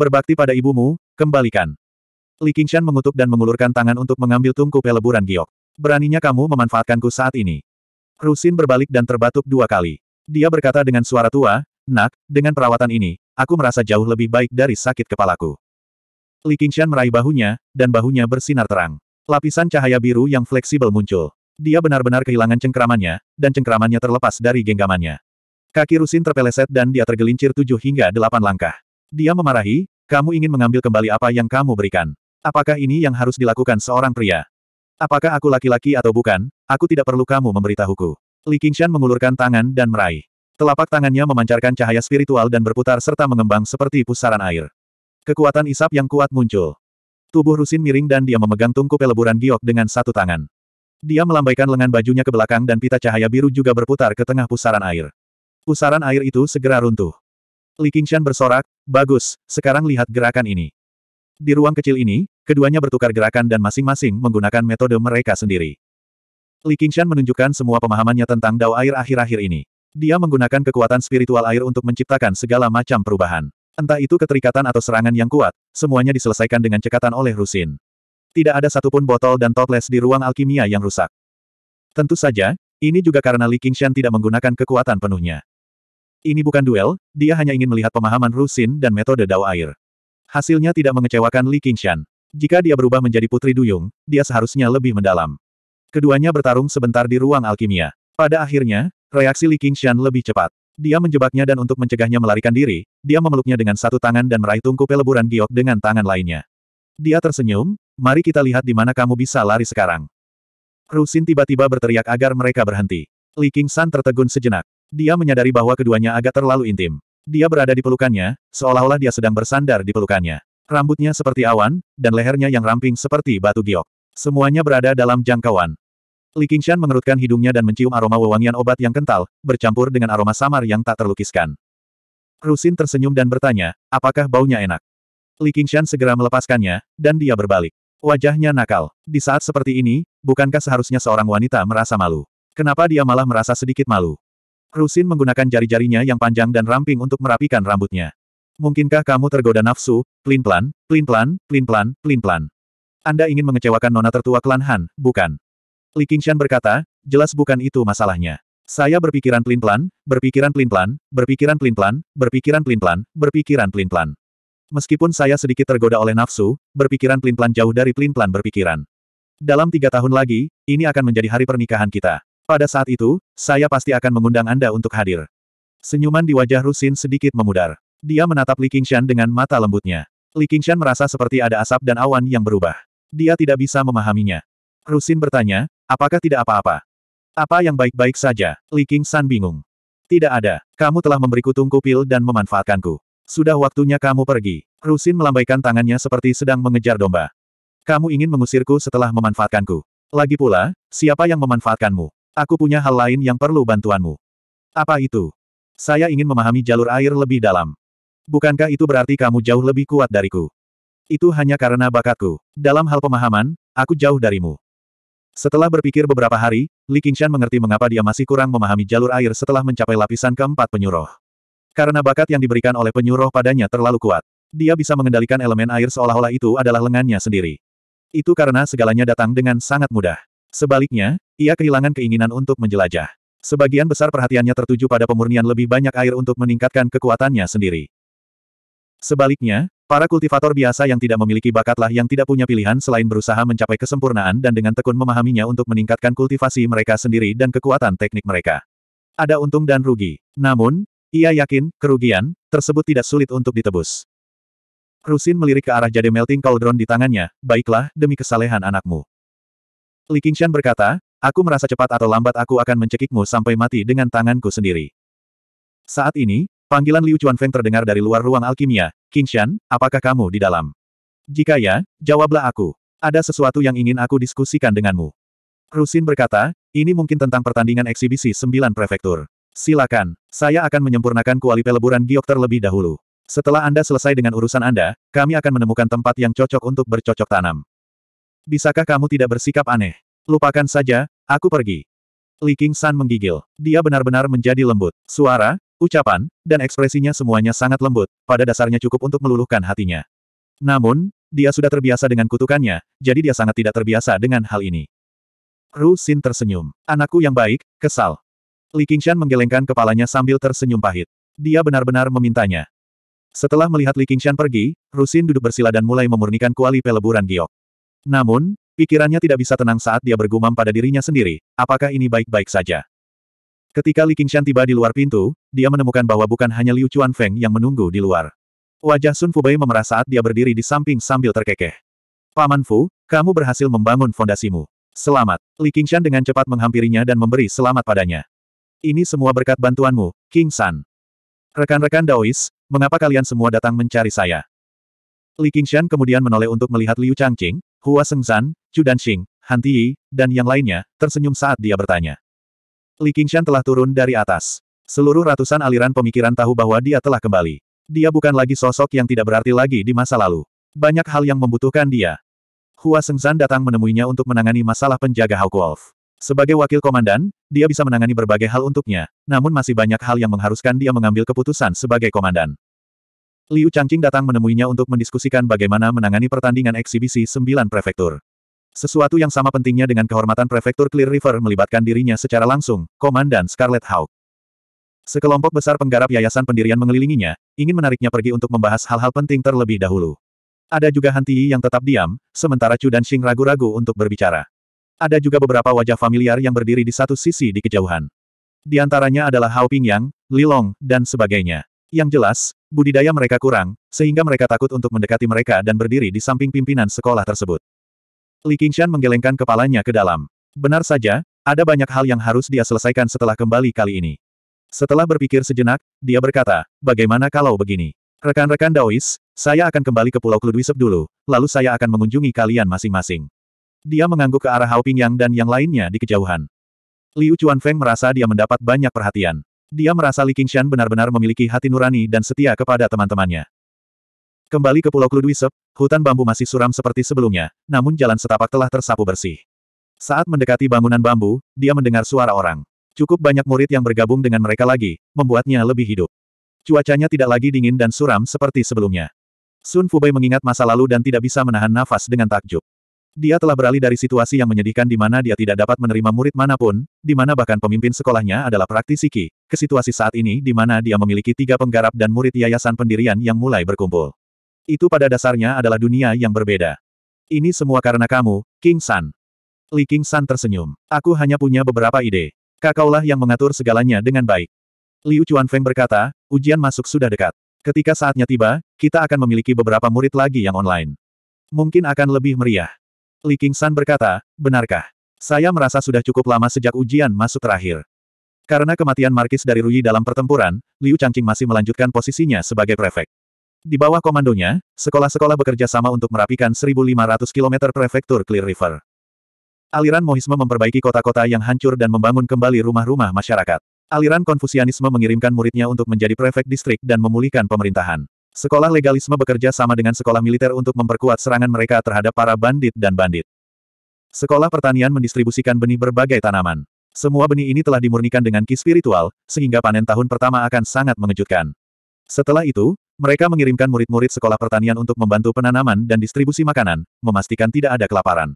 Berbakti pada ibumu, kembalikan. Li Qingshan mengutuk dan mengulurkan tangan untuk mengambil tungku peleburan giok. Beraninya kamu memanfaatkanku saat ini. Rusin berbalik dan terbatuk dua kali. Dia berkata dengan suara tua, Nak, dengan perawatan ini, aku merasa jauh lebih baik dari sakit kepalaku. Li Qingshan meraih bahunya, dan bahunya bersinar terang. Lapisan cahaya biru yang fleksibel muncul. Dia benar-benar kehilangan cengkeramannya, dan cengkeramannya terlepas dari genggamannya. Kaki Rusin terpeleset dan dia tergelincir tujuh hingga delapan langkah. Dia memarahi, kamu ingin mengambil kembali apa yang kamu berikan. Apakah ini yang harus dilakukan seorang pria? Apakah aku laki-laki atau bukan, aku tidak perlu kamu memberitahuku. Li Qingshan mengulurkan tangan dan meraih. Telapak tangannya memancarkan cahaya spiritual dan berputar serta mengembang seperti pusaran air. Kekuatan isap yang kuat muncul. Tubuh Rusin miring dan dia memegang tungku peleburan giok dengan satu tangan. Dia melambaikan lengan bajunya ke belakang dan pita cahaya biru juga berputar ke tengah pusaran air. Pusaran air itu segera runtuh. Li Qingshan bersorak, bagus, sekarang lihat gerakan ini. Di ruang kecil ini, keduanya bertukar gerakan dan masing-masing menggunakan metode mereka sendiri. Li Qingshan menunjukkan semua pemahamannya tentang dao air akhir-akhir ini. Dia menggunakan kekuatan spiritual air untuk menciptakan segala macam perubahan. Entah itu keterikatan atau serangan yang kuat, semuanya diselesaikan dengan cekatan oleh Rusin. Tidak ada satupun botol dan toples di ruang alkimia yang rusak. Tentu saja, ini juga karena Li Qingshan tidak menggunakan kekuatan penuhnya. Ini bukan duel, dia hanya ingin melihat pemahaman Rusin dan metode Dao Air. Hasilnya tidak mengecewakan Li Qingshan. Jika dia berubah menjadi Putri Duyung, dia seharusnya lebih mendalam. Keduanya bertarung sebentar di ruang alkimia. Pada akhirnya, reaksi Li Qingshan lebih cepat. Dia menjebaknya dan untuk mencegahnya melarikan diri, dia memeluknya dengan satu tangan dan meraih tungku peleburan giok dengan tangan lainnya. Dia tersenyum, mari kita lihat di mana kamu bisa lari sekarang. Rusin tiba-tiba berteriak agar mereka berhenti. Li Qingshan tertegun sejenak. Dia menyadari bahwa keduanya agak terlalu intim. Dia berada di pelukannya, seolah-olah dia sedang bersandar di pelukannya. Rambutnya seperti awan, dan lehernya yang ramping seperti batu giok. Semuanya berada dalam jangkauan. Li Qingshan mengerutkan hidungnya dan mencium aroma wewangian obat yang kental, bercampur dengan aroma samar yang tak terlukiskan. Rusin tersenyum dan bertanya, apakah baunya enak? Li Qingshan segera melepaskannya, dan dia berbalik. Wajahnya nakal. Di saat seperti ini, bukankah seharusnya seorang wanita merasa malu? Kenapa dia malah merasa sedikit malu? Rusin menggunakan jari-jarinya yang panjang dan ramping untuk merapikan rambutnya. Mungkinkah kamu tergoda nafsu, plin-plan, plin-plan, plin-plan, plin-plan. Anda ingin mengecewakan nona tertua klan Han, bukan? Li Qingshan berkata, jelas bukan itu masalahnya. Saya berpikiran plin-plan, berpikiran plin-plan, berpikiran plin-plan, berpikiran plin-plan, berpikiran plin-plan. Meskipun saya sedikit tergoda oleh nafsu, berpikiran plin-plan jauh dari plin-plan berpikiran. Dalam tiga tahun lagi, ini akan menjadi hari pernikahan kita. Pada saat itu, saya pasti akan mengundang Anda untuk hadir. Senyuman di wajah Rusin sedikit memudar. Dia menatap Li Qingshan dengan mata lembutnya. Li Qingshan merasa seperti ada asap dan awan yang berubah. Dia tidak bisa memahaminya. Rusin bertanya, apakah tidak apa-apa? Apa yang baik-baik saja? Li Qingshan bingung. Tidak ada. Kamu telah memberiku tungku pil dan memanfaatkanku. Sudah waktunya kamu pergi. Rusin melambaikan tangannya seperti sedang mengejar domba. Kamu ingin mengusirku setelah memanfaatkanku. Lagi pula, siapa yang memanfaatkanmu? Aku punya hal lain yang perlu bantuanmu. Apa itu? Saya ingin memahami jalur air lebih dalam. Bukankah itu berarti kamu jauh lebih kuat dariku? Itu hanya karena bakatku. Dalam hal pemahaman, aku jauh darimu. Setelah berpikir beberapa hari, Li Qingshan mengerti mengapa dia masih kurang memahami jalur air setelah mencapai lapisan keempat penyuruh. Karena bakat yang diberikan oleh penyuruh padanya terlalu kuat. Dia bisa mengendalikan elemen air seolah-olah itu adalah lengannya sendiri. Itu karena segalanya datang dengan sangat mudah. Sebaliknya, ia kehilangan keinginan untuk menjelajah. Sebagian besar perhatiannya tertuju pada pemurnian lebih banyak air untuk meningkatkan kekuatannya sendiri. Sebaliknya, para kultivator biasa yang tidak memiliki bakatlah yang tidak punya pilihan selain berusaha mencapai kesempurnaan dan dengan tekun memahaminya untuk meningkatkan kultivasi mereka sendiri dan kekuatan teknik mereka. Ada untung dan rugi. Namun, ia yakin, kerugian, tersebut tidak sulit untuk ditebus. Rusin melirik ke arah jade melting cauldron di tangannya, baiklah, demi kesalehan anakmu. Li Qingshan berkata, aku merasa cepat atau lambat aku akan mencekikmu sampai mati dengan tanganku sendiri. Saat ini, panggilan Liu Chuanfeng terdengar dari luar ruang alkimia, Qingshan, apakah kamu di dalam? Jika ya, jawablah aku. Ada sesuatu yang ingin aku diskusikan denganmu. Rusin berkata, ini mungkin tentang pertandingan eksibisi sembilan prefektur. Silakan, saya akan menyempurnakan kuali peleburan giok terlebih dahulu. Setelah Anda selesai dengan urusan Anda, kami akan menemukan tempat yang cocok untuk bercocok tanam. Bisakah kamu tidak bersikap aneh? Lupakan saja, aku pergi. Li King San menggigil. Dia benar-benar menjadi lembut. Suara, ucapan, dan ekspresinya semuanya sangat lembut, pada dasarnya cukup untuk meluluhkan hatinya. Namun, dia sudah terbiasa dengan kutukannya, jadi dia sangat tidak terbiasa dengan hal ini. Ru Xin tersenyum. Anakku yang baik, kesal. Li Qingshan menggelengkan kepalanya sambil tersenyum pahit. Dia benar-benar memintanya. Setelah melihat Li Qingshan pergi, Ru Xin duduk bersila dan mulai memurnikan kuali peleburan giok. Namun, pikirannya tidak bisa tenang saat dia bergumam pada dirinya sendiri, apakah ini baik-baik saja. Ketika Li Qingshan tiba di luar pintu, dia menemukan bahwa bukan hanya Liu Chuan Feng yang menunggu di luar. Wajah Sun Fubai memerah saat dia berdiri di samping sambil terkekeh. Paman Fu, kamu berhasil membangun fondasimu. Selamat. Li Qingshan dengan cepat menghampirinya dan memberi selamat padanya. Ini semua berkat bantuanmu, King San. Rekan-rekan Daois, mengapa kalian semua datang mencari saya? Li Qingshan kemudian menoleh untuk melihat Liu Changqing, Hua Sengzan, Chu Danxing, Han Tiyi, dan yang lainnya, tersenyum saat dia bertanya. Li Qingshan telah turun dari atas. Seluruh ratusan aliran pemikiran tahu bahwa dia telah kembali. Dia bukan lagi sosok yang tidak berarti lagi di masa lalu. Banyak hal yang membutuhkan dia. Hua Sengzan datang menemuinya untuk menangani masalah penjaga Hawk Wolf. Sebagai wakil komandan, dia bisa menangani berbagai hal untuknya, namun masih banyak hal yang mengharuskan dia mengambil keputusan sebagai komandan. Liu Changqing datang menemuinya untuk mendiskusikan bagaimana menangani pertandingan eksibisi sembilan prefektur. Sesuatu yang sama pentingnya dengan kehormatan prefektur Clear River melibatkan dirinya secara langsung, Komandan Scarlet Hawk. Sekelompok besar penggarap yayasan pendirian mengelilinginya, ingin menariknya pergi untuk membahas hal-hal penting terlebih dahulu. Ada juga Han Tiyi yang tetap diam, sementara Chu dan Xing ragu-ragu untuk berbicara. Ada juga beberapa wajah familiar yang berdiri di satu sisi di kejauhan. Di antaranya adalah Hao Pingyang, Long, dan sebagainya. Yang jelas, budidaya mereka kurang, sehingga mereka takut untuk mendekati mereka dan berdiri di samping pimpinan sekolah tersebut. Li Qingshan menggelengkan kepalanya ke dalam. Benar saja, ada banyak hal yang harus dia selesaikan setelah kembali kali ini. Setelah berpikir sejenak, dia berkata, bagaimana kalau begini? Rekan-rekan Daois, saya akan kembali ke Pulau Kludwisep dulu, lalu saya akan mengunjungi kalian masing-masing. Dia mengangguk ke arah Hao Pingyang dan yang lainnya di kejauhan. Liu Chuanfeng merasa dia mendapat banyak perhatian. Dia merasa Li Qingshan benar-benar memiliki hati nurani dan setia kepada teman-temannya. Kembali ke Pulau Kluduisep, hutan bambu masih suram seperti sebelumnya, namun jalan setapak telah tersapu bersih. Saat mendekati bangunan bambu, dia mendengar suara orang. Cukup banyak murid yang bergabung dengan mereka lagi, membuatnya lebih hidup. Cuacanya tidak lagi dingin dan suram seperti sebelumnya. Sun Fubai mengingat masa lalu dan tidak bisa menahan nafas dengan takjub. Dia telah beralih dari situasi yang menyedihkan di mana dia tidak dapat menerima murid manapun, di mana bahkan pemimpin sekolahnya adalah praktisi Qi, ke situasi saat ini di mana dia memiliki tiga penggarap dan murid yayasan pendirian yang mulai berkumpul. Itu pada dasarnya adalah dunia yang berbeda. Ini semua karena kamu, King San. Li King San tersenyum. Aku hanya punya beberapa ide. Kakaulah yang mengatur segalanya dengan baik. Liu Chuan Feng berkata, ujian masuk sudah dekat. Ketika saatnya tiba, kita akan memiliki beberapa murid lagi yang online. Mungkin akan lebih meriah. Li Qingsan berkata, benarkah? Saya merasa sudah cukup lama sejak ujian masuk terakhir. Karena kematian Markis dari Rui dalam pertempuran, Liu Changqing masih melanjutkan posisinya sebagai prefek. Di bawah komandonya, sekolah-sekolah bekerja sama untuk merapikan 1.500 km prefektur Clear River. Aliran Mohisme memperbaiki kota-kota yang hancur dan membangun kembali rumah-rumah masyarakat. Aliran Konfusianisme mengirimkan muridnya untuk menjadi prefek distrik dan memulihkan pemerintahan. Sekolah legalisme bekerja sama dengan sekolah militer untuk memperkuat serangan mereka terhadap para bandit dan bandit. Sekolah pertanian mendistribusikan benih berbagai tanaman. Semua benih ini telah dimurnikan dengan ki spiritual, sehingga panen tahun pertama akan sangat mengejutkan. Setelah itu, mereka mengirimkan murid-murid sekolah pertanian untuk membantu penanaman dan distribusi makanan, memastikan tidak ada kelaparan.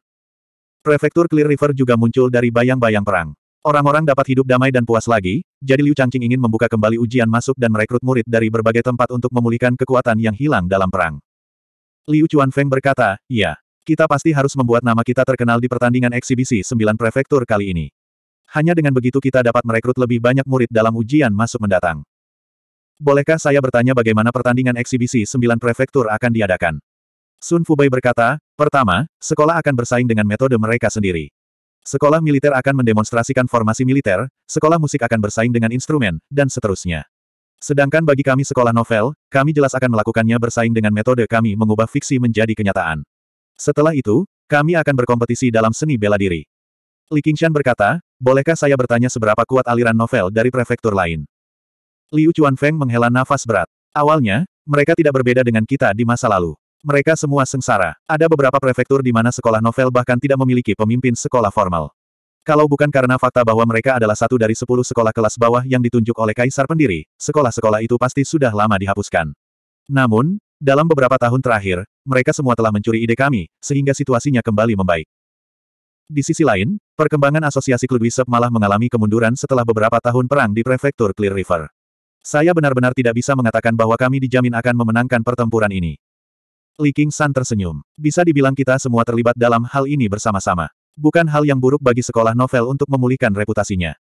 Prefektur Clear River juga muncul dari bayang-bayang perang. Orang-orang dapat hidup damai dan puas lagi, jadi Liu Changqing ingin membuka kembali ujian masuk dan merekrut murid dari berbagai tempat untuk memulihkan kekuatan yang hilang dalam perang. Liu Chuanfeng berkata, "Ya, Kita pasti harus membuat nama kita terkenal di pertandingan eksibisi sembilan prefektur kali ini. Hanya dengan begitu kita dapat merekrut lebih banyak murid dalam ujian masuk mendatang. Bolehkah saya bertanya bagaimana pertandingan eksibisi sembilan prefektur akan diadakan? Sun Fubai berkata, pertama, sekolah akan bersaing dengan metode mereka sendiri. Sekolah militer akan mendemonstrasikan formasi militer, sekolah musik akan bersaing dengan instrumen, dan seterusnya. Sedangkan bagi kami sekolah novel, kami jelas akan melakukannya bersaing dengan metode kami mengubah fiksi menjadi kenyataan. Setelah itu, kami akan berkompetisi dalam seni bela diri. Li Qingshan berkata, bolehkah saya bertanya seberapa kuat aliran novel dari prefektur lain? Liu Chuanfeng menghela nafas berat. Awalnya, mereka tidak berbeda dengan kita di masa lalu. Mereka semua sengsara. Ada beberapa prefektur di mana sekolah novel bahkan tidak memiliki pemimpin sekolah formal. Kalau bukan karena fakta bahwa mereka adalah satu dari sepuluh sekolah kelas bawah yang ditunjuk oleh kaisar pendiri, sekolah-sekolah itu pasti sudah lama dihapuskan. Namun, dalam beberapa tahun terakhir, mereka semua telah mencuri ide kami, sehingga situasinya kembali membaik. Di sisi lain, perkembangan asosiasi Kludwisep malah mengalami kemunduran setelah beberapa tahun perang di prefektur Clear River. Saya benar-benar tidak bisa mengatakan bahwa kami dijamin akan memenangkan pertempuran ini. Li King San tersenyum. Bisa dibilang kita semua terlibat dalam hal ini bersama-sama. Bukan hal yang buruk bagi sekolah novel untuk memulihkan reputasinya.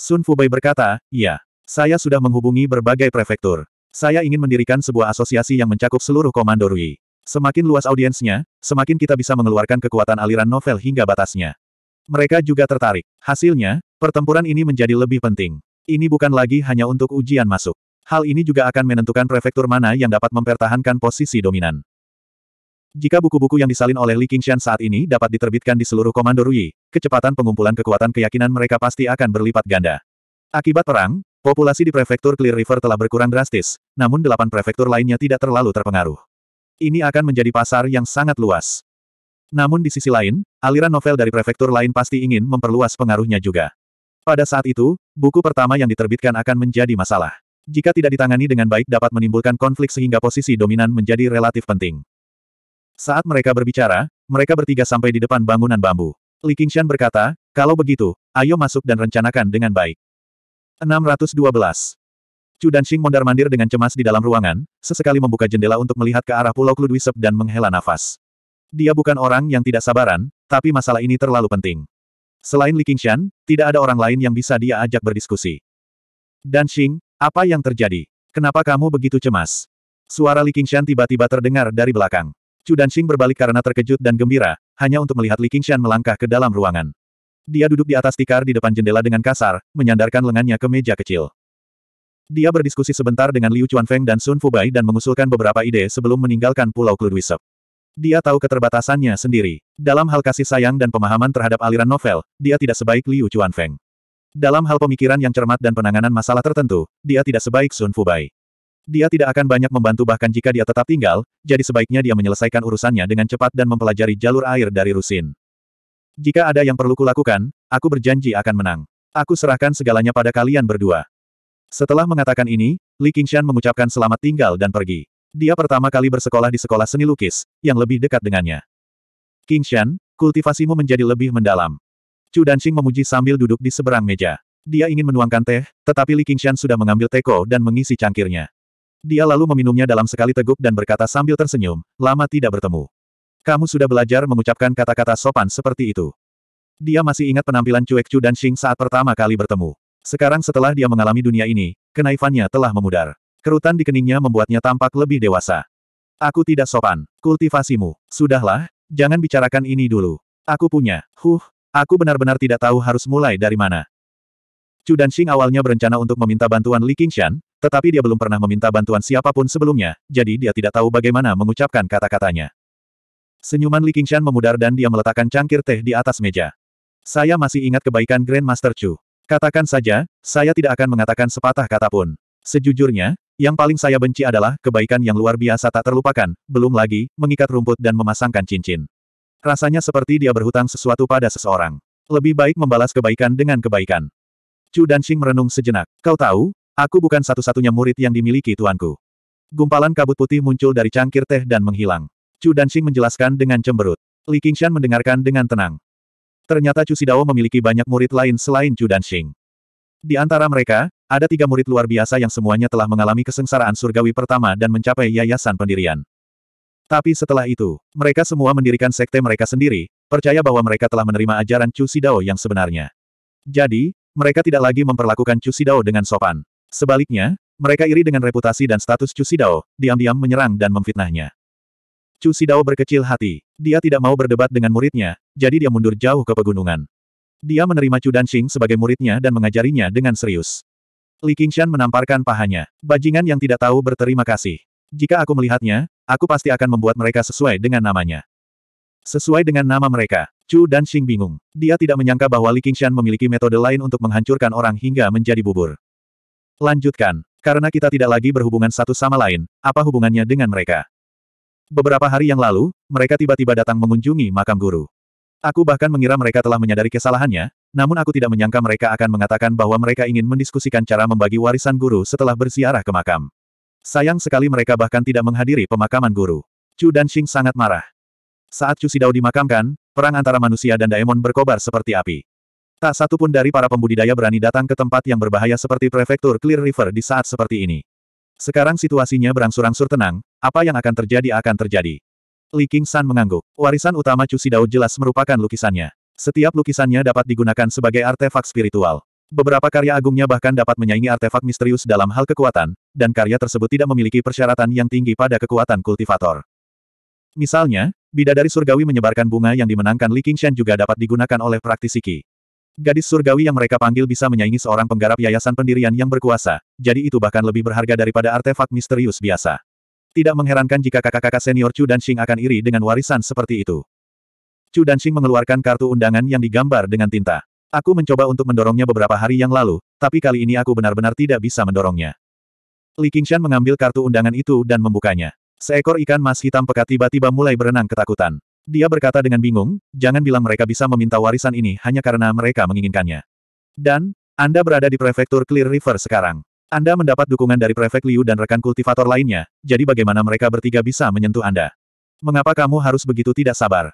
Sun Fubai berkata, iya. Saya sudah menghubungi berbagai prefektur. Saya ingin mendirikan sebuah asosiasi yang mencakup seluruh komando Rui. Semakin luas audiensnya, semakin kita bisa mengeluarkan kekuatan aliran novel hingga batasnya. Mereka juga tertarik. Hasilnya, pertempuran ini menjadi lebih penting. Ini bukan lagi hanya untuk ujian masuk. Hal ini juga akan menentukan prefektur mana yang dapat mempertahankan posisi dominan. Jika buku-buku yang disalin oleh Li Qingshan saat ini dapat diterbitkan di seluruh Komando Rui, kecepatan pengumpulan kekuatan keyakinan mereka pasti akan berlipat ganda. Akibat perang, populasi di prefektur Clear River telah berkurang drastis, namun delapan prefektur lainnya tidak terlalu terpengaruh. Ini akan menjadi pasar yang sangat luas. Namun di sisi lain, aliran novel dari prefektur lain pasti ingin memperluas pengaruhnya juga. Pada saat itu, buku pertama yang diterbitkan akan menjadi masalah. Jika tidak ditangani dengan baik dapat menimbulkan konflik sehingga posisi dominan menjadi relatif penting. Saat mereka berbicara, mereka bertiga sampai di depan bangunan bambu. Li Qingshan berkata, kalau begitu, ayo masuk dan rencanakan dengan baik. 612. Chu Danxing mondar-mandir dengan cemas di dalam ruangan, sesekali membuka jendela untuk melihat ke arah Pulau Kluduisep dan menghela nafas. Dia bukan orang yang tidak sabaran, tapi masalah ini terlalu penting. Selain Li Qingshan, tidak ada orang lain yang bisa dia ajak berdiskusi. Dan Xing, apa yang terjadi? Kenapa kamu begitu cemas? Suara Li Qingshan tiba-tiba terdengar dari belakang. Chu Danxing berbalik karena terkejut dan gembira, hanya untuk melihat Li Qingshan melangkah ke dalam ruangan. Dia duduk di atas tikar di depan jendela dengan kasar, menyandarkan lengannya ke meja kecil. Dia berdiskusi sebentar dengan Liu Chuanfeng dan Sun Fubai dan mengusulkan beberapa ide sebelum meninggalkan Pulau Kludwisep. Dia tahu keterbatasannya sendiri. Dalam hal kasih sayang dan pemahaman terhadap aliran novel, dia tidak sebaik Liu Chuanfeng. Dalam hal pemikiran yang cermat dan penanganan masalah tertentu, dia tidak sebaik Sun Fubai. Dia tidak akan banyak membantu bahkan jika dia tetap tinggal, jadi sebaiknya dia menyelesaikan urusannya dengan cepat dan mempelajari jalur air dari Rusin. Jika ada yang perlu kulakukan, aku berjanji akan menang. Aku serahkan segalanya pada kalian berdua. Setelah mengatakan ini, Li Qingshan mengucapkan selamat tinggal dan pergi. Dia pertama kali bersekolah di sekolah seni lukis, yang lebih dekat dengannya. Qingshan, kultivasimu menjadi lebih mendalam. Chu Danxing memuji sambil duduk di seberang meja. Dia ingin menuangkan teh, tetapi Li Qingshan sudah mengambil teko dan mengisi cangkirnya. Dia lalu meminumnya dalam sekali teguk dan berkata sambil tersenyum, lama tidak bertemu. Kamu sudah belajar mengucapkan kata-kata sopan seperti itu. Dia masih ingat penampilan cuek Chu dan Xing saat pertama kali bertemu. Sekarang setelah dia mengalami dunia ini, kenaifannya telah memudar. Kerutan di keningnya membuatnya tampak lebih dewasa. Aku tidak sopan. Kultivasimu. Sudahlah, jangan bicarakan ini dulu. Aku punya. Huh, aku benar-benar tidak tahu harus mulai dari mana. Chu Danxing awalnya berencana untuk meminta bantuan Li Qingshan, tetapi dia belum pernah meminta bantuan siapapun sebelumnya, jadi dia tidak tahu bagaimana mengucapkan kata-katanya. Senyuman Li Qingshan memudar dan dia meletakkan cangkir teh di atas meja. Saya masih ingat kebaikan Grandmaster Chu. Katakan saja, saya tidak akan mengatakan sepatah kata pun. Sejujurnya, yang paling saya benci adalah kebaikan yang luar biasa tak terlupakan, belum lagi mengikat rumput dan memasangkan cincin. Rasanya seperti dia berhutang sesuatu pada seseorang. Lebih baik membalas kebaikan dengan kebaikan. Chu Dansing merenung sejenak. Kau tahu, aku bukan satu-satunya murid yang dimiliki tuanku. Gumpalan kabut putih muncul dari cangkir teh dan menghilang. Chu Dansing menjelaskan dengan cemberut. Li Qingshan mendengarkan dengan tenang. Ternyata Chu Sidao memiliki banyak murid lain selain Chu Dansing. Di antara mereka, ada tiga murid luar biasa yang semuanya telah mengalami kesengsaraan surgawi pertama dan mencapai yayasan pendirian. Tapi setelah itu, mereka semua mendirikan sekte mereka sendiri, percaya bahwa mereka telah menerima ajaran Chu Sidao yang sebenarnya. Jadi, mereka tidak lagi memperlakukan Chu Sidao dengan sopan. Sebaliknya, mereka iri dengan reputasi dan status Chu Sidao, diam-diam menyerang dan memfitnahnya. Chu Sidao berkecil hati. Dia tidak mau berdebat dengan muridnya, jadi dia mundur jauh ke pegunungan. Dia menerima Chu Danxing sebagai muridnya dan mengajarinya dengan serius. Li Qingshan menamparkan pahanya. Bajingan yang tidak tahu berterima kasih. Jika aku melihatnya, aku pasti akan membuat mereka sesuai dengan namanya. Sesuai dengan nama mereka, Chu dan Xing bingung. Dia tidak menyangka bahwa Li Qingshan memiliki metode lain untuk menghancurkan orang hingga menjadi bubur. Lanjutkan. Karena kita tidak lagi berhubungan satu sama lain, apa hubungannya dengan mereka? Beberapa hari yang lalu, mereka tiba-tiba datang mengunjungi makam guru. Aku bahkan mengira mereka telah menyadari kesalahannya, namun aku tidak menyangka mereka akan mengatakan bahwa mereka ingin mendiskusikan cara membagi warisan guru setelah bersiarah ke makam. Sayang sekali mereka bahkan tidak menghadiri pemakaman guru. Chu dan Xing sangat marah. Saat Chu Sidao dimakamkan, Perang antara manusia dan daemon berkobar seperti api. Tak satu pun dari para pembudidaya berani datang ke tempat yang berbahaya seperti prefektur Clear River di saat seperti ini. Sekarang situasinya berangsur-angsur tenang, apa yang akan terjadi akan terjadi. Li King San mengangguk. Warisan utama Cusi Daud jelas merupakan lukisannya. Setiap lukisannya dapat digunakan sebagai artefak spiritual. Beberapa karya agungnya bahkan dapat menyaingi artefak misterius dalam hal kekuatan, dan karya tersebut tidak memiliki persyaratan yang tinggi pada kekuatan kultivator. Misalnya, bidadari surgawi menyebarkan bunga yang dimenangkan Li Qingshan juga dapat digunakan oleh praktisi Qi. Gadis surgawi yang mereka panggil bisa menyaingi seorang penggarap yayasan pendirian yang berkuasa, jadi itu bahkan lebih berharga daripada artefak misterius biasa. Tidak mengherankan jika kakak-kakak senior Chu dan Xing akan iri dengan warisan seperti itu. Chu dan Xing mengeluarkan kartu undangan yang digambar dengan tinta. Aku mencoba untuk mendorongnya beberapa hari yang lalu, tapi kali ini aku benar-benar tidak bisa mendorongnya. Li Qingshan mengambil kartu undangan itu dan membukanya. Seekor ikan mas hitam pekat tiba-tiba mulai berenang ketakutan. Dia berkata dengan bingung, jangan bilang mereka bisa meminta warisan ini hanya karena mereka menginginkannya. Dan, Anda berada di prefektur Clear River sekarang. Anda mendapat dukungan dari Prefek Liu dan rekan kultivator lainnya, jadi bagaimana mereka bertiga bisa menyentuh Anda? Mengapa kamu harus begitu tidak sabar?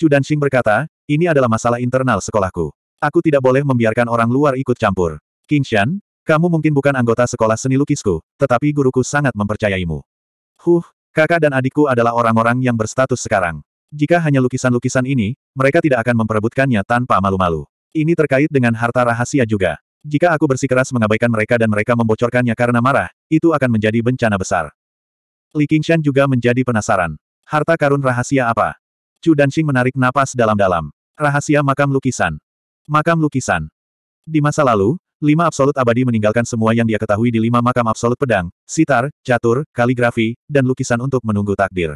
Chu Danxing berkata, ini adalah masalah internal sekolahku. Aku tidak boleh membiarkan orang luar ikut campur. King Shan, kamu mungkin bukan anggota sekolah seni lukisku, tetapi guruku sangat mempercayaimu. Huh, Kakak dan adikku adalah orang-orang yang berstatus sekarang. Jika hanya lukisan-lukisan ini, mereka tidak akan memperebutkannya tanpa malu-malu. Ini terkait dengan harta rahasia juga. Jika aku bersikeras mengabaikan mereka dan mereka membocorkannya karena marah, itu akan menjadi bencana besar. Li Qingshan juga menjadi penasaran. Harta karun rahasia apa? Chu Danxing menarik napas dalam-dalam. Rahasia makam lukisan. Makam lukisan. Di masa lalu, Lima absolut abadi meninggalkan semua yang dia ketahui di lima makam absolut pedang, sitar, catur, kaligrafi, dan lukisan untuk menunggu takdir.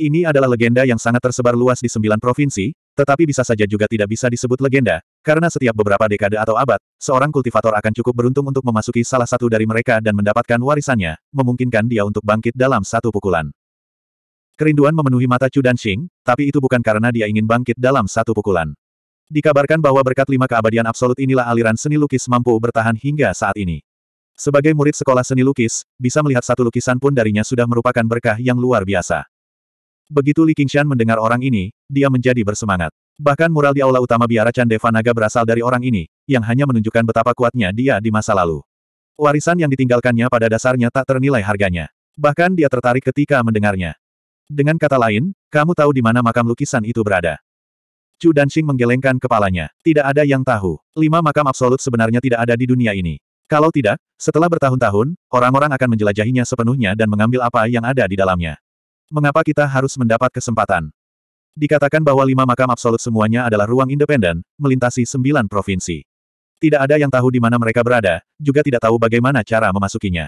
Ini adalah legenda yang sangat tersebar luas di sembilan provinsi, tetapi bisa saja juga tidak bisa disebut legenda, karena setiap beberapa dekade atau abad, seorang kultivator akan cukup beruntung untuk memasuki salah satu dari mereka dan mendapatkan warisannya, memungkinkan dia untuk bangkit dalam satu pukulan. Kerinduan memenuhi mata Chu Dansing, tapi itu bukan karena dia ingin bangkit dalam satu pukulan. Dikabarkan bahwa berkat lima keabadian absolut inilah aliran seni lukis mampu bertahan hingga saat ini. Sebagai murid sekolah seni lukis, bisa melihat satu lukisan pun darinya sudah merupakan berkah yang luar biasa. Begitu Li Qingshan mendengar orang ini, dia menjadi bersemangat. Bahkan mural di aula utama biara Candeva Naga berasal dari orang ini, yang hanya menunjukkan betapa kuatnya dia di masa lalu. Warisan yang ditinggalkannya pada dasarnya tak ternilai harganya. Bahkan dia tertarik ketika mendengarnya. Dengan kata lain, kamu tahu di mana makam lukisan itu berada. Chu Danxing menggelengkan kepalanya. Tidak ada yang tahu. Lima makam absolut sebenarnya tidak ada di dunia ini. Kalau tidak, setelah bertahun-tahun, orang-orang akan menjelajahinya sepenuhnya dan mengambil apa yang ada di dalamnya. Mengapa kita harus mendapat kesempatan? Dikatakan bahwa lima makam absolut semuanya adalah ruang independen, melintasi sembilan provinsi. Tidak ada yang tahu di mana mereka berada, juga tidak tahu bagaimana cara memasukinya.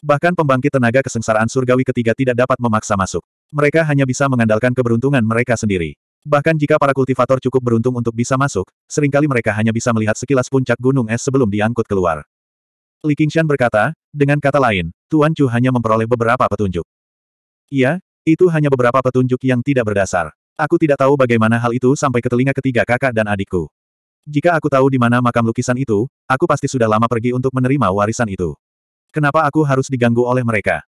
Bahkan pembangkit tenaga kesengsaraan surgawi ketiga tidak dapat memaksa masuk. Mereka hanya bisa mengandalkan keberuntungan mereka sendiri. Bahkan jika para kultivator cukup beruntung untuk bisa masuk, seringkali mereka hanya bisa melihat sekilas puncak gunung es sebelum diangkut keluar. Li Qingshan berkata, dengan kata lain, Tuan Chu hanya memperoleh beberapa petunjuk. Iya, itu hanya beberapa petunjuk yang tidak berdasar. Aku tidak tahu bagaimana hal itu sampai ke telinga ketiga kakak dan adikku. Jika aku tahu di mana makam lukisan itu, aku pasti sudah lama pergi untuk menerima warisan itu. Kenapa aku harus diganggu oleh mereka?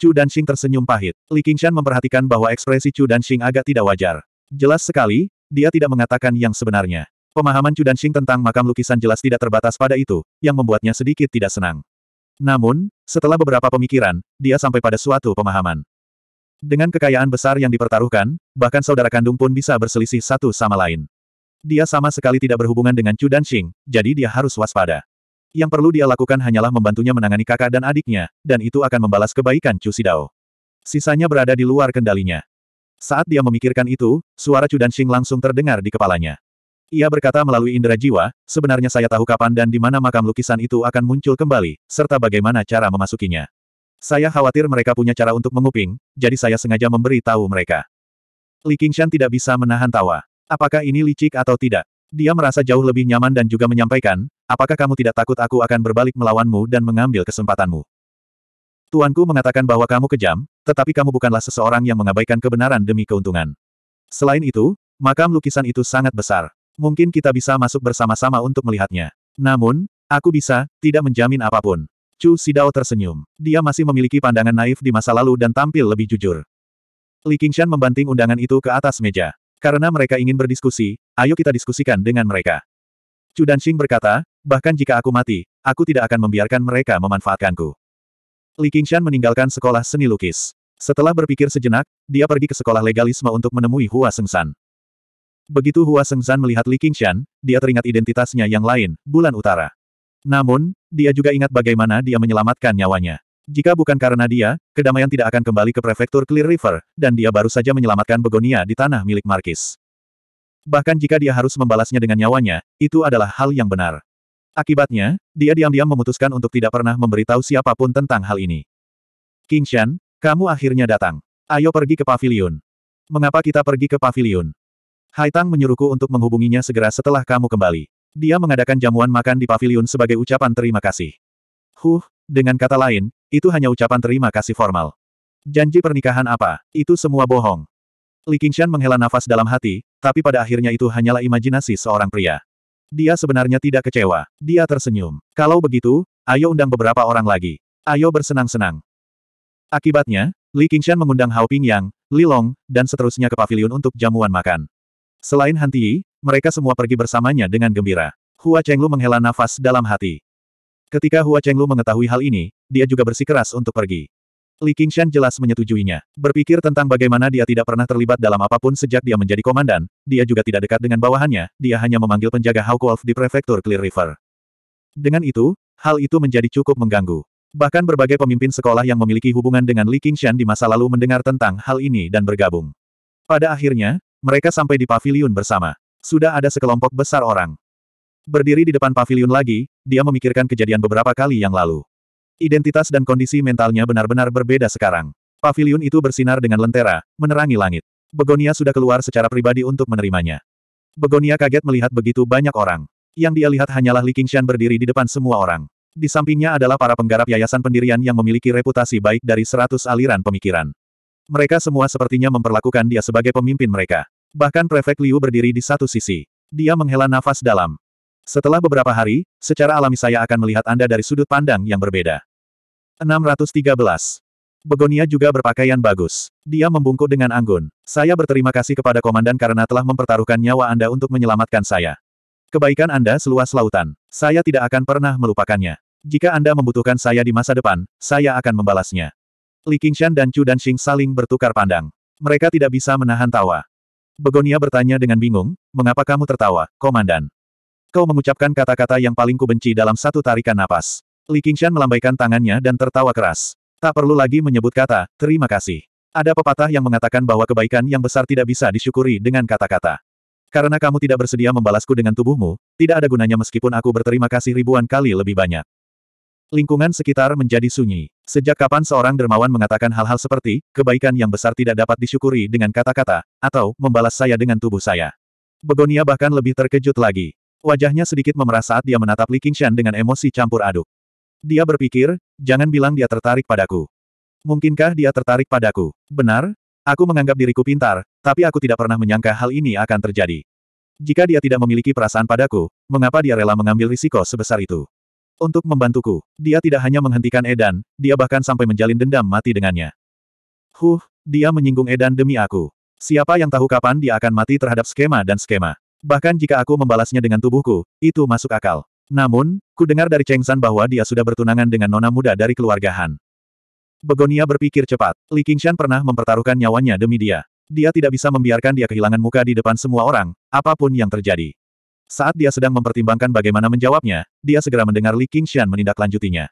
Chu dan Xing tersenyum pahit. Li Qingshan memperhatikan bahwa ekspresi Chu dan Xing agak tidak wajar. Jelas sekali, dia tidak mengatakan yang sebenarnya. Pemahaman Chu Danxing tentang makam lukisan jelas tidak terbatas pada itu, yang membuatnya sedikit tidak senang. Namun, setelah beberapa pemikiran, dia sampai pada suatu pemahaman. Dengan kekayaan besar yang dipertaruhkan, bahkan saudara kandung pun bisa berselisih satu sama lain. Dia sama sekali tidak berhubungan dengan Chu Danxing, jadi dia harus waspada. Yang perlu dia lakukan hanyalah membantunya menangani kakak dan adiknya, dan itu akan membalas kebaikan Chu Sidao. Sisanya berada di luar kendalinya. Saat dia memikirkan itu, suara Cudan Xing langsung terdengar di kepalanya. Ia berkata melalui indera jiwa, sebenarnya saya tahu kapan dan di mana makam lukisan itu akan muncul kembali, serta bagaimana cara memasukinya. Saya khawatir mereka punya cara untuk menguping, jadi saya sengaja memberi tahu mereka. Li Qingshan tidak bisa menahan tawa. Apakah ini licik atau tidak? Dia merasa jauh lebih nyaman dan juga menyampaikan, apakah kamu tidak takut aku akan berbalik melawanmu dan mengambil kesempatanmu? Tuanku mengatakan bahwa kamu kejam, tetapi kamu bukanlah seseorang yang mengabaikan kebenaran demi keuntungan. Selain itu, makam lukisan itu sangat besar. Mungkin kita bisa masuk bersama-sama untuk melihatnya. Namun, aku bisa, tidak menjamin apapun. Chu Sidao tersenyum. Dia masih memiliki pandangan naif di masa lalu dan tampil lebih jujur. Li Qingshan membanting undangan itu ke atas meja. Karena mereka ingin berdiskusi, ayo kita diskusikan dengan mereka. Chu Danxing berkata, bahkan jika aku mati, aku tidak akan membiarkan mereka memanfaatkanku. Li Qingshan meninggalkan sekolah seni lukis. Setelah berpikir sejenak, dia pergi ke sekolah legalisme untuk menemui Hua Sengsan. Begitu Hua Sengsan melihat Li Qingshan, dia teringat identitasnya yang lain, bulan utara. Namun, dia juga ingat bagaimana dia menyelamatkan nyawanya. Jika bukan karena dia, kedamaian tidak akan kembali ke prefektur Clear River, dan dia baru saja menyelamatkan Begonia di tanah milik Markis. Bahkan jika dia harus membalasnya dengan nyawanya, itu adalah hal yang benar. Akibatnya, dia diam-diam memutuskan untuk tidak pernah memberitahu siapapun tentang hal ini. Qingshan, kamu akhirnya datang. Ayo pergi ke pavilion. Mengapa kita pergi ke pavilion? Haitang menyuruhku untuk menghubunginya segera setelah kamu kembali. Dia mengadakan jamuan makan di pavilion sebagai ucapan terima kasih. Huh, dengan kata lain, itu hanya ucapan terima kasih formal. Janji pernikahan apa? Itu semua bohong. Li Qingshan menghela nafas dalam hati, tapi pada akhirnya itu hanyalah imajinasi seorang pria. Dia sebenarnya tidak kecewa. Dia tersenyum. Kalau begitu, ayo undang beberapa orang lagi. Ayo bersenang-senang. Akibatnya, Li Qingshan mengundang Hao Pingyang, Li Long, dan seterusnya ke pavilion untuk jamuan makan. Selain Han Tiyi, mereka semua pergi bersamanya dengan gembira. Hua Chenglu menghela nafas dalam hati. Ketika Hua Chenglu mengetahui hal ini, dia juga bersikeras untuk pergi. Li Qingshan jelas menyetujuinya. Berpikir tentang bagaimana dia tidak pernah terlibat dalam apapun sejak dia menjadi komandan, dia juga tidak dekat dengan bawahannya, dia hanya memanggil penjaga Hawk Wolf di prefektur Clear River. Dengan itu, hal itu menjadi cukup mengganggu. Bahkan berbagai pemimpin sekolah yang memiliki hubungan dengan Li Qingshan di masa lalu mendengar tentang hal ini dan bergabung. Pada akhirnya, mereka sampai di pavilion bersama. Sudah ada sekelompok besar orang. Berdiri di depan pavilion lagi, dia memikirkan kejadian beberapa kali yang lalu. Identitas dan kondisi mentalnya benar-benar berbeda sekarang. Pavilion itu bersinar dengan lentera, menerangi langit. Begonia sudah keluar secara pribadi untuk menerimanya. Begonia kaget melihat begitu banyak orang. Yang dia lihat hanyalah Li Qingshan berdiri di depan semua orang. Di sampingnya adalah para penggarap yayasan pendirian yang memiliki reputasi baik dari seratus aliran pemikiran. Mereka semua sepertinya memperlakukan dia sebagai pemimpin mereka. Bahkan Prefek Liu berdiri di satu sisi. Dia menghela nafas dalam. Setelah beberapa hari, secara alami saya akan melihat Anda dari sudut pandang yang berbeda. 613. Begonia juga berpakaian bagus. Dia membungkuk dengan anggun. Saya berterima kasih kepada komandan karena telah mempertaruhkan nyawa Anda untuk menyelamatkan saya. Kebaikan Anda seluas lautan. Saya tidak akan pernah melupakannya. Jika Anda membutuhkan saya di masa depan, saya akan membalasnya. Li Qingshan dan Chu Danxing saling bertukar pandang. Mereka tidak bisa menahan tawa. Begonia bertanya dengan bingung, mengapa kamu tertawa, komandan? Kau mengucapkan kata-kata yang paling kubenci dalam satu tarikan napas. Li Qingshan melambaikan tangannya dan tertawa keras. Tak perlu lagi menyebut kata, terima kasih. Ada pepatah yang mengatakan bahwa kebaikan yang besar tidak bisa disyukuri dengan kata-kata. Karena kamu tidak bersedia membalasku dengan tubuhmu, tidak ada gunanya meskipun aku berterima kasih ribuan kali lebih banyak. Lingkungan sekitar menjadi sunyi. Sejak kapan seorang dermawan mengatakan hal-hal seperti, kebaikan yang besar tidak dapat disyukuri dengan kata-kata, atau, membalas saya dengan tubuh saya. Begonia bahkan lebih terkejut lagi. Wajahnya sedikit memerah saat dia menatap Li Qingshan dengan emosi campur aduk. Dia berpikir, jangan bilang dia tertarik padaku. Mungkinkah dia tertarik padaku? Benar? Aku menganggap diriku pintar, tapi aku tidak pernah menyangka hal ini akan terjadi. Jika dia tidak memiliki perasaan padaku, mengapa dia rela mengambil risiko sebesar itu? Untuk membantuku, dia tidak hanya menghentikan Edan, dia bahkan sampai menjalin dendam mati dengannya. Huh, dia menyinggung Edan demi aku. Siapa yang tahu kapan dia akan mati terhadap skema dan skema. Bahkan jika aku membalasnya dengan tubuhku, itu masuk akal. Namun, ku dengar dari Cheng San bahwa dia sudah bertunangan dengan nona muda dari keluarga Han. Begonia berpikir cepat. Li Qingshan pernah mempertaruhkan nyawanya demi dia. Dia tidak bisa membiarkan dia kehilangan muka di depan semua orang, apapun yang terjadi. Saat dia sedang mempertimbangkan bagaimana menjawabnya, dia segera mendengar Li Qingshan menindaklanjutinya.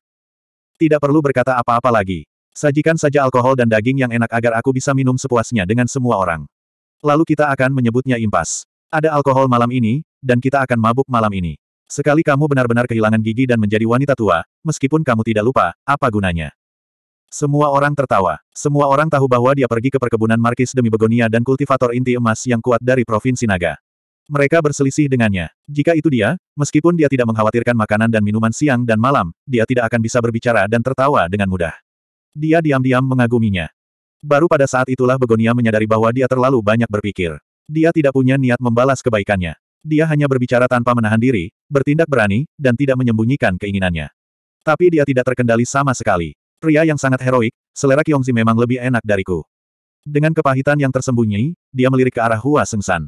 Tidak perlu berkata apa-apa lagi. Sajikan saja alkohol dan daging yang enak agar aku bisa minum sepuasnya dengan semua orang. Lalu kita akan menyebutnya impas. Ada alkohol malam ini, dan kita akan mabuk malam ini. Sekali kamu benar-benar kehilangan gigi dan menjadi wanita tua, meskipun kamu tidak lupa, apa gunanya? Semua orang tertawa. Semua orang tahu bahwa dia pergi ke perkebunan Markis demi begonia dan kultivator inti emas yang kuat dari Provinsi Naga. Mereka berselisih dengannya. Jika itu dia, meskipun dia tidak mengkhawatirkan makanan dan minuman siang dan malam, dia tidak akan bisa berbicara dan tertawa dengan mudah. Dia diam-diam mengaguminya. Baru pada saat itulah Begonia menyadari bahwa dia terlalu banyak berpikir. Dia tidak punya niat membalas kebaikannya. Dia hanya berbicara tanpa menahan diri, bertindak berani, dan tidak menyembunyikan keinginannya. Tapi dia tidak terkendali sama sekali. Pria yang sangat heroik, selera Kyongzi memang lebih enak dariku. Dengan kepahitan yang tersembunyi, dia melirik ke arah Hua Sengsan.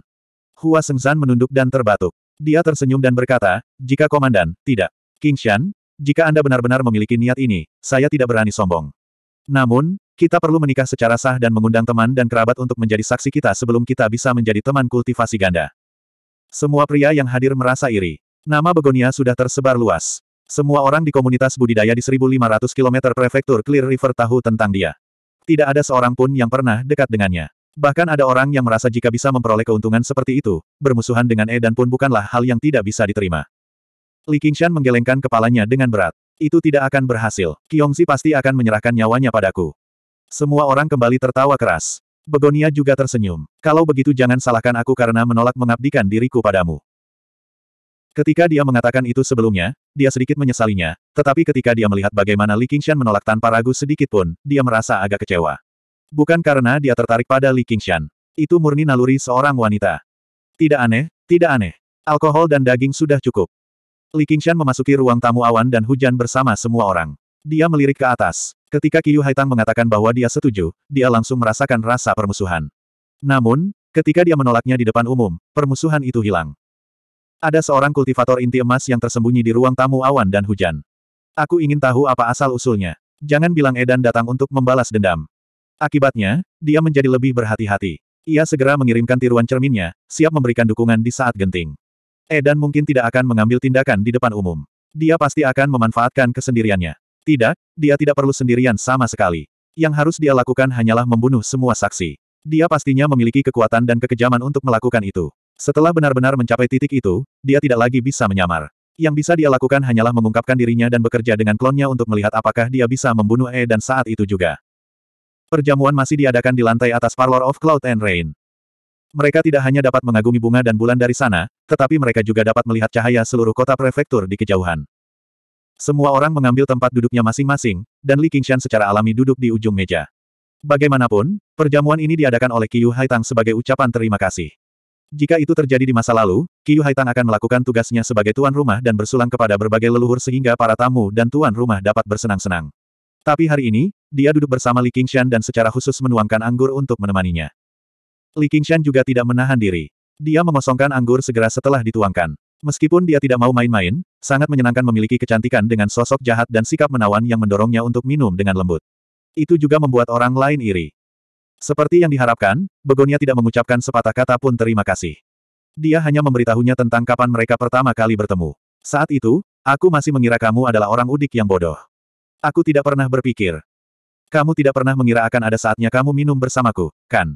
Hua Sengzan menunduk dan terbatuk. Dia tersenyum dan berkata, jika komandan, tidak. King Shan, jika Anda benar-benar memiliki niat ini, saya tidak berani sombong. Namun, kita perlu menikah secara sah dan mengundang teman dan kerabat untuk menjadi saksi kita sebelum kita bisa menjadi teman kultivasi ganda. Semua pria yang hadir merasa iri. Nama Begonia sudah tersebar luas. Semua orang di komunitas budidaya di 1500 km prefektur Clear River tahu tentang dia. Tidak ada seorang pun yang pernah dekat dengannya. Bahkan ada orang yang merasa jika bisa memperoleh keuntungan seperti itu, bermusuhan dengan E dan pun bukanlah hal yang tidak bisa diterima. Li Qingshan menggelengkan kepalanya dengan berat. Itu tidak akan berhasil. Kiongzi pasti akan menyerahkan nyawanya padaku. Semua orang kembali tertawa keras. Begonia juga tersenyum. Kalau begitu jangan salahkan aku karena menolak mengabdikan diriku padamu. Ketika dia mengatakan itu sebelumnya, dia sedikit menyesalinya, tetapi ketika dia melihat bagaimana Li Qingshan menolak tanpa ragu sedikit pun, dia merasa agak kecewa. Bukan karena dia tertarik pada Li Qingshan. Itu murni naluri seorang wanita. Tidak aneh, tidak aneh. Alkohol dan daging sudah cukup. Li Qingshan memasuki ruang tamu awan dan hujan bersama semua orang. Dia melirik ke atas. Ketika Qiyu Haitang mengatakan bahwa dia setuju, dia langsung merasakan rasa permusuhan. Namun, ketika dia menolaknya di depan umum, permusuhan itu hilang. Ada seorang kultivator inti emas yang tersembunyi di ruang tamu awan dan hujan. Aku ingin tahu apa asal-usulnya. Jangan bilang Edan datang untuk membalas dendam. Akibatnya, dia menjadi lebih berhati-hati. Ia segera mengirimkan tiruan cerminnya, siap memberikan dukungan di saat genting. Edan mungkin tidak akan mengambil tindakan di depan umum. Dia pasti akan memanfaatkan kesendiriannya. Tidak, dia tidak perlu sendirian sama sekali. Yang harus dia lakukan hanyalah membunuh semua saksi. Dia pastinya memiliki kekuatan dan kekejaman untuk melakukan itu. Setelah benar-benar mencapai titik itu, dia tidak lagi bisa menyamar. Yang bisa dia lakukan hanyalah mengungkapkan dirinya dan bekerja dengan klonnya untuk melihat apakah dia bisa membunuh E dan saat itu juga. Perjamuan masih diadakan di lantai atas Parlor of Cloud and Rain. Mereka tidak hanya dapat mengagumi bunga dan bulan dari sana, tetapi mereka juga dapat melihat cahaya seluruh kota prefektur di kejauhan. Semua orang mengambil tempat duduknya masing-masing, dan Li Qingshan secara alami duduk di ujung meja. Bagaimanapun, perjamuan ini diadakan oleh Qiu Haitang sebagai ucapan terima kasih. Jika itu terjadi di masa lalu, Qiu Haitang akan melakukan tugasnya sebagai tuan rumah dan bersulang kepada berbagai leluhur sehingga para tamu dan tuan rumah dapat bersenang-senang. Tapi hari ini, dia duduk bersama Li Qingshan dan secara khusus menuangkan anggur untuk menemaninya. Li Qingshan juga tidak menahan diri. Dia mengosongkan anggur segera setelah dituangkan. Meskipun dia tidak mau main-main, sangat menyenangkan memiliki kecantikan dengan sosok jahat dan sikap menawan yang mendorongnya untuk minum dengan lembut. Itu juga membuat orang lain iri. Seperti yang diharapkan, Begonia tidak mengucapkan sepatah kata pun terima kasih. Dia hanya memberitahunya tentang kapan mereka pertama kali bertemu. Saat itu, aku masih mengira kamu adalah orang udik yang bodoh. Aku tidak pernah berpikir. Kamu tidak pernah mengira akan ada saatnya kamu minum bersamaku, kan?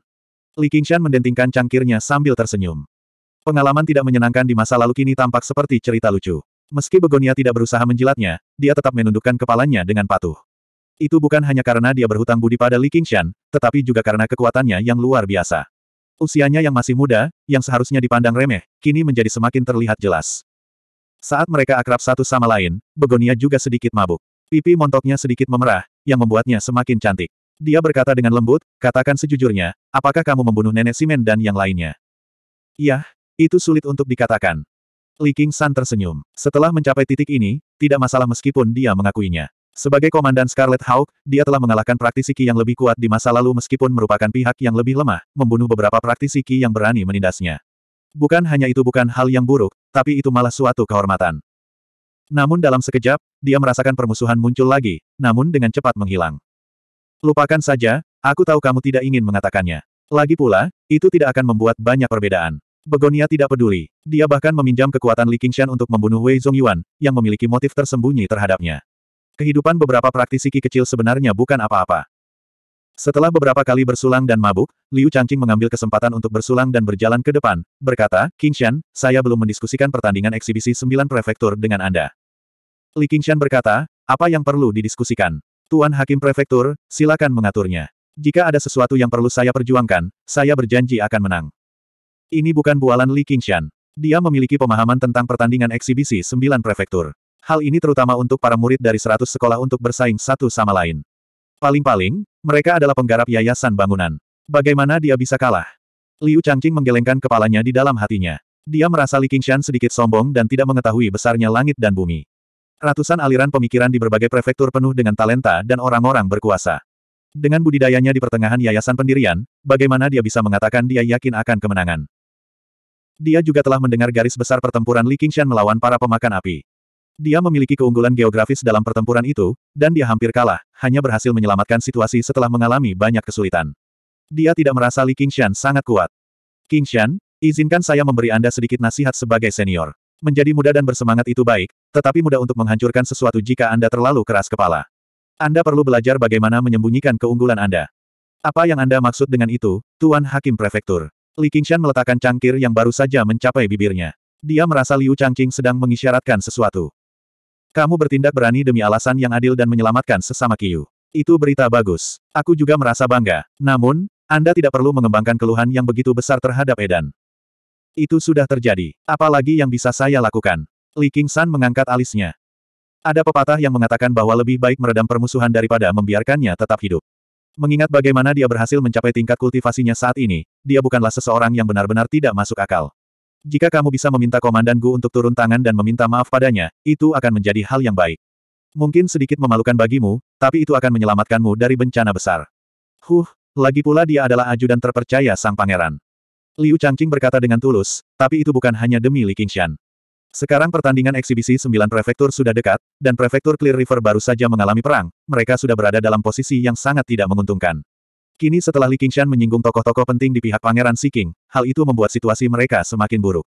Li Qingshan mendentingkan cangkirnya sambil tersenyum. Pengalaman tidak menyenangkan di masa lalu kini tampak seperti cerita lucu. Meski Begonia tidak berusaha menjilatnya, dia tetap menundukkan kepalanya dengan patuh. Itu bukan hanya karena dia berhutang budi pada Li Qingshan, tetapi juga karena kekuatannya yang luar biasa. Usianya yang masih muda, yang seharusnya dipandang remeh, kini menjadi semakin terlihat jelas. Saat mereka akrab satu sama lain, Begonia juga sedikit mabuk. Pipi montoknya sedikit memerah, yang membuatnya semakin cantik. Dia berkata dengan lembut, katakan sejujurnya, apakah kamu membunuh nenek Simen dan yang lainnya? Yah, itu sulit untuk dikatakan. Li King San tersenyum. Setelah mencapai titik ini, tidak masalah meskipun dia mengakuinya. Sebagai komandan Scarlet Hawk, dia telah mengalahkan praktisi Qi yang lebih kuat di masa lalu meskipun merupakan pihak yang lebih lemah, membunuh beberapa praktisi Qi yang berani menindasnya. Bukan hanya itu bukan hal yang buruk, tapi itu malah suatu kehormatan. Namun dalam sekejap, dia merasakan permusuhan muncul lagi, namun dengan cepat menghilang. Lupakan saja, aku tahu kamu tidak ingin mengatakannya. Lagi pula, itu tidak akan membuat banyak perbedaan. Begonia tidak peduli. Dia bahkan meminjam kekuatan Li Qingshan untuk membunuh Wei Zongyuan, yang memiliki motif tersembunyi terhadapnya. Kehidupan beberapa praktisi Qi kecil sebenarnya bukan apa-apa. Setelah beberapa kali bersulang dan mabuk, Liu Changqing mengambil kesempatan untuk bersulang dan berjalan ke depan, berkata, King Shan, saya belum mendiskusikan pertandingan eksibisi sembilan prefektur dengan Anda. Li Qingshan berkata, apa yang perlu didiskusikan? Tuan Hakim Prefektur, silakan mengaturnya. Jika ada sesuatu yang perlu saya perjuangkan, saya berjanji akan menang. Ini bukan bualan Li Qingshan. Dia memiliki pemahaman tentang pertandingan eksibisi sembilan prefektur. Hal ini terutama untuk para murid dari seratus sekolah untuk bersaing satu sama lain. Paling-paling, mereka adalah penggarap yayasan bangunan. Bagaimana dia bisa kalah? Liu Changqing menggelengkan kepalanya di dalam hatinya. Dia merasa Li Qingshan sedikit sombong dan tidak mengetahui besarnya langit dan bumi. Ratusan aliran pemikiran di berbagai prefektur penuh dengan talenta dan orang-orang berkuasa. Dengan budidayanya di pertengahan yayasan pendirian, bagaimana dia bisa mengatakan dia yakin akan kemenangan? Dia juga telah mendengar garis besar pertempuran Li Qingshan melawan para pemakan api. Dia memiliki keunggulan geografis dalam pertempuran itu, dan dia hampir kalah, hanya berhasil menyelamatkan situasi setelah mengalami banyak kesulitan. Dia tidak merasa Li Qingshan sangat kuat. Qingshan, izinkan saya memberi Anda sedikit nasihat sebagai senior. Menjadi muda dan bersemangat itu baik, tetapi mudah untuk menghancurkan sesuatu jika Anda terlalu keras kepala. Anda perlu belajar bagaimana menyembunyikan keunggulan Anda. Apa yang Anda maksud dengan itu, Tuan Hakim Prefektur? Li Qingshan meletakkan cangkir yang baru saja mencapai bibirnya. Dia merasa Liu Changqing sedang mengisyaratkan sesuatu. Kamu bertindak berani demi alasan yang adil dan menyelamatkan sesama Kiyu. Itu berita bagus. Aku juga merasa bangga. Namun, Anda tidak perlu mengembangkan keluhan yang begitu besar terhadap Edan. Itu sudah terjadi. Apalagi yang bisa saya lakukan? Li King San mengangkat alisnya. Ada pepatah yang mengatakan bahwa lebih baik meredam permusuhan daripada membiarkannya tetap hidup. Mengingat bagaimana dia berhasil mencapai tingkat kultivasinya saat ini, dia bukanlah seseorang yang benar-benar tidak masuk akal. Jika kamu bisa meminta Komandan Gu untuk turun tangan dan meminta maaf padanya, itu akan menjadi hal yang baik. Mungkin sedikit memalukan bagimu, tapi itu akan menyelamatkanmu dari bencana besar. Huh, lagi pula dia adalah ajudan terpercaya sang pangeran. Liu Changqing berkata dengan tulus, tapi itu bukan hanya demi Li Qingshan. Sekarang pertandingan eksibisi sembilan prefektur sudah dekat, dan prefektur Clear River baru saja mengalami perang, mereka sudah berada dalam posisi yang sangat tidak menguntungkan. Kini setelah Li Qingshan menyinggung tokoh-tokoh penting di pihak Pangeran Siking, hal itu membuat situasi mereka semakin buruk.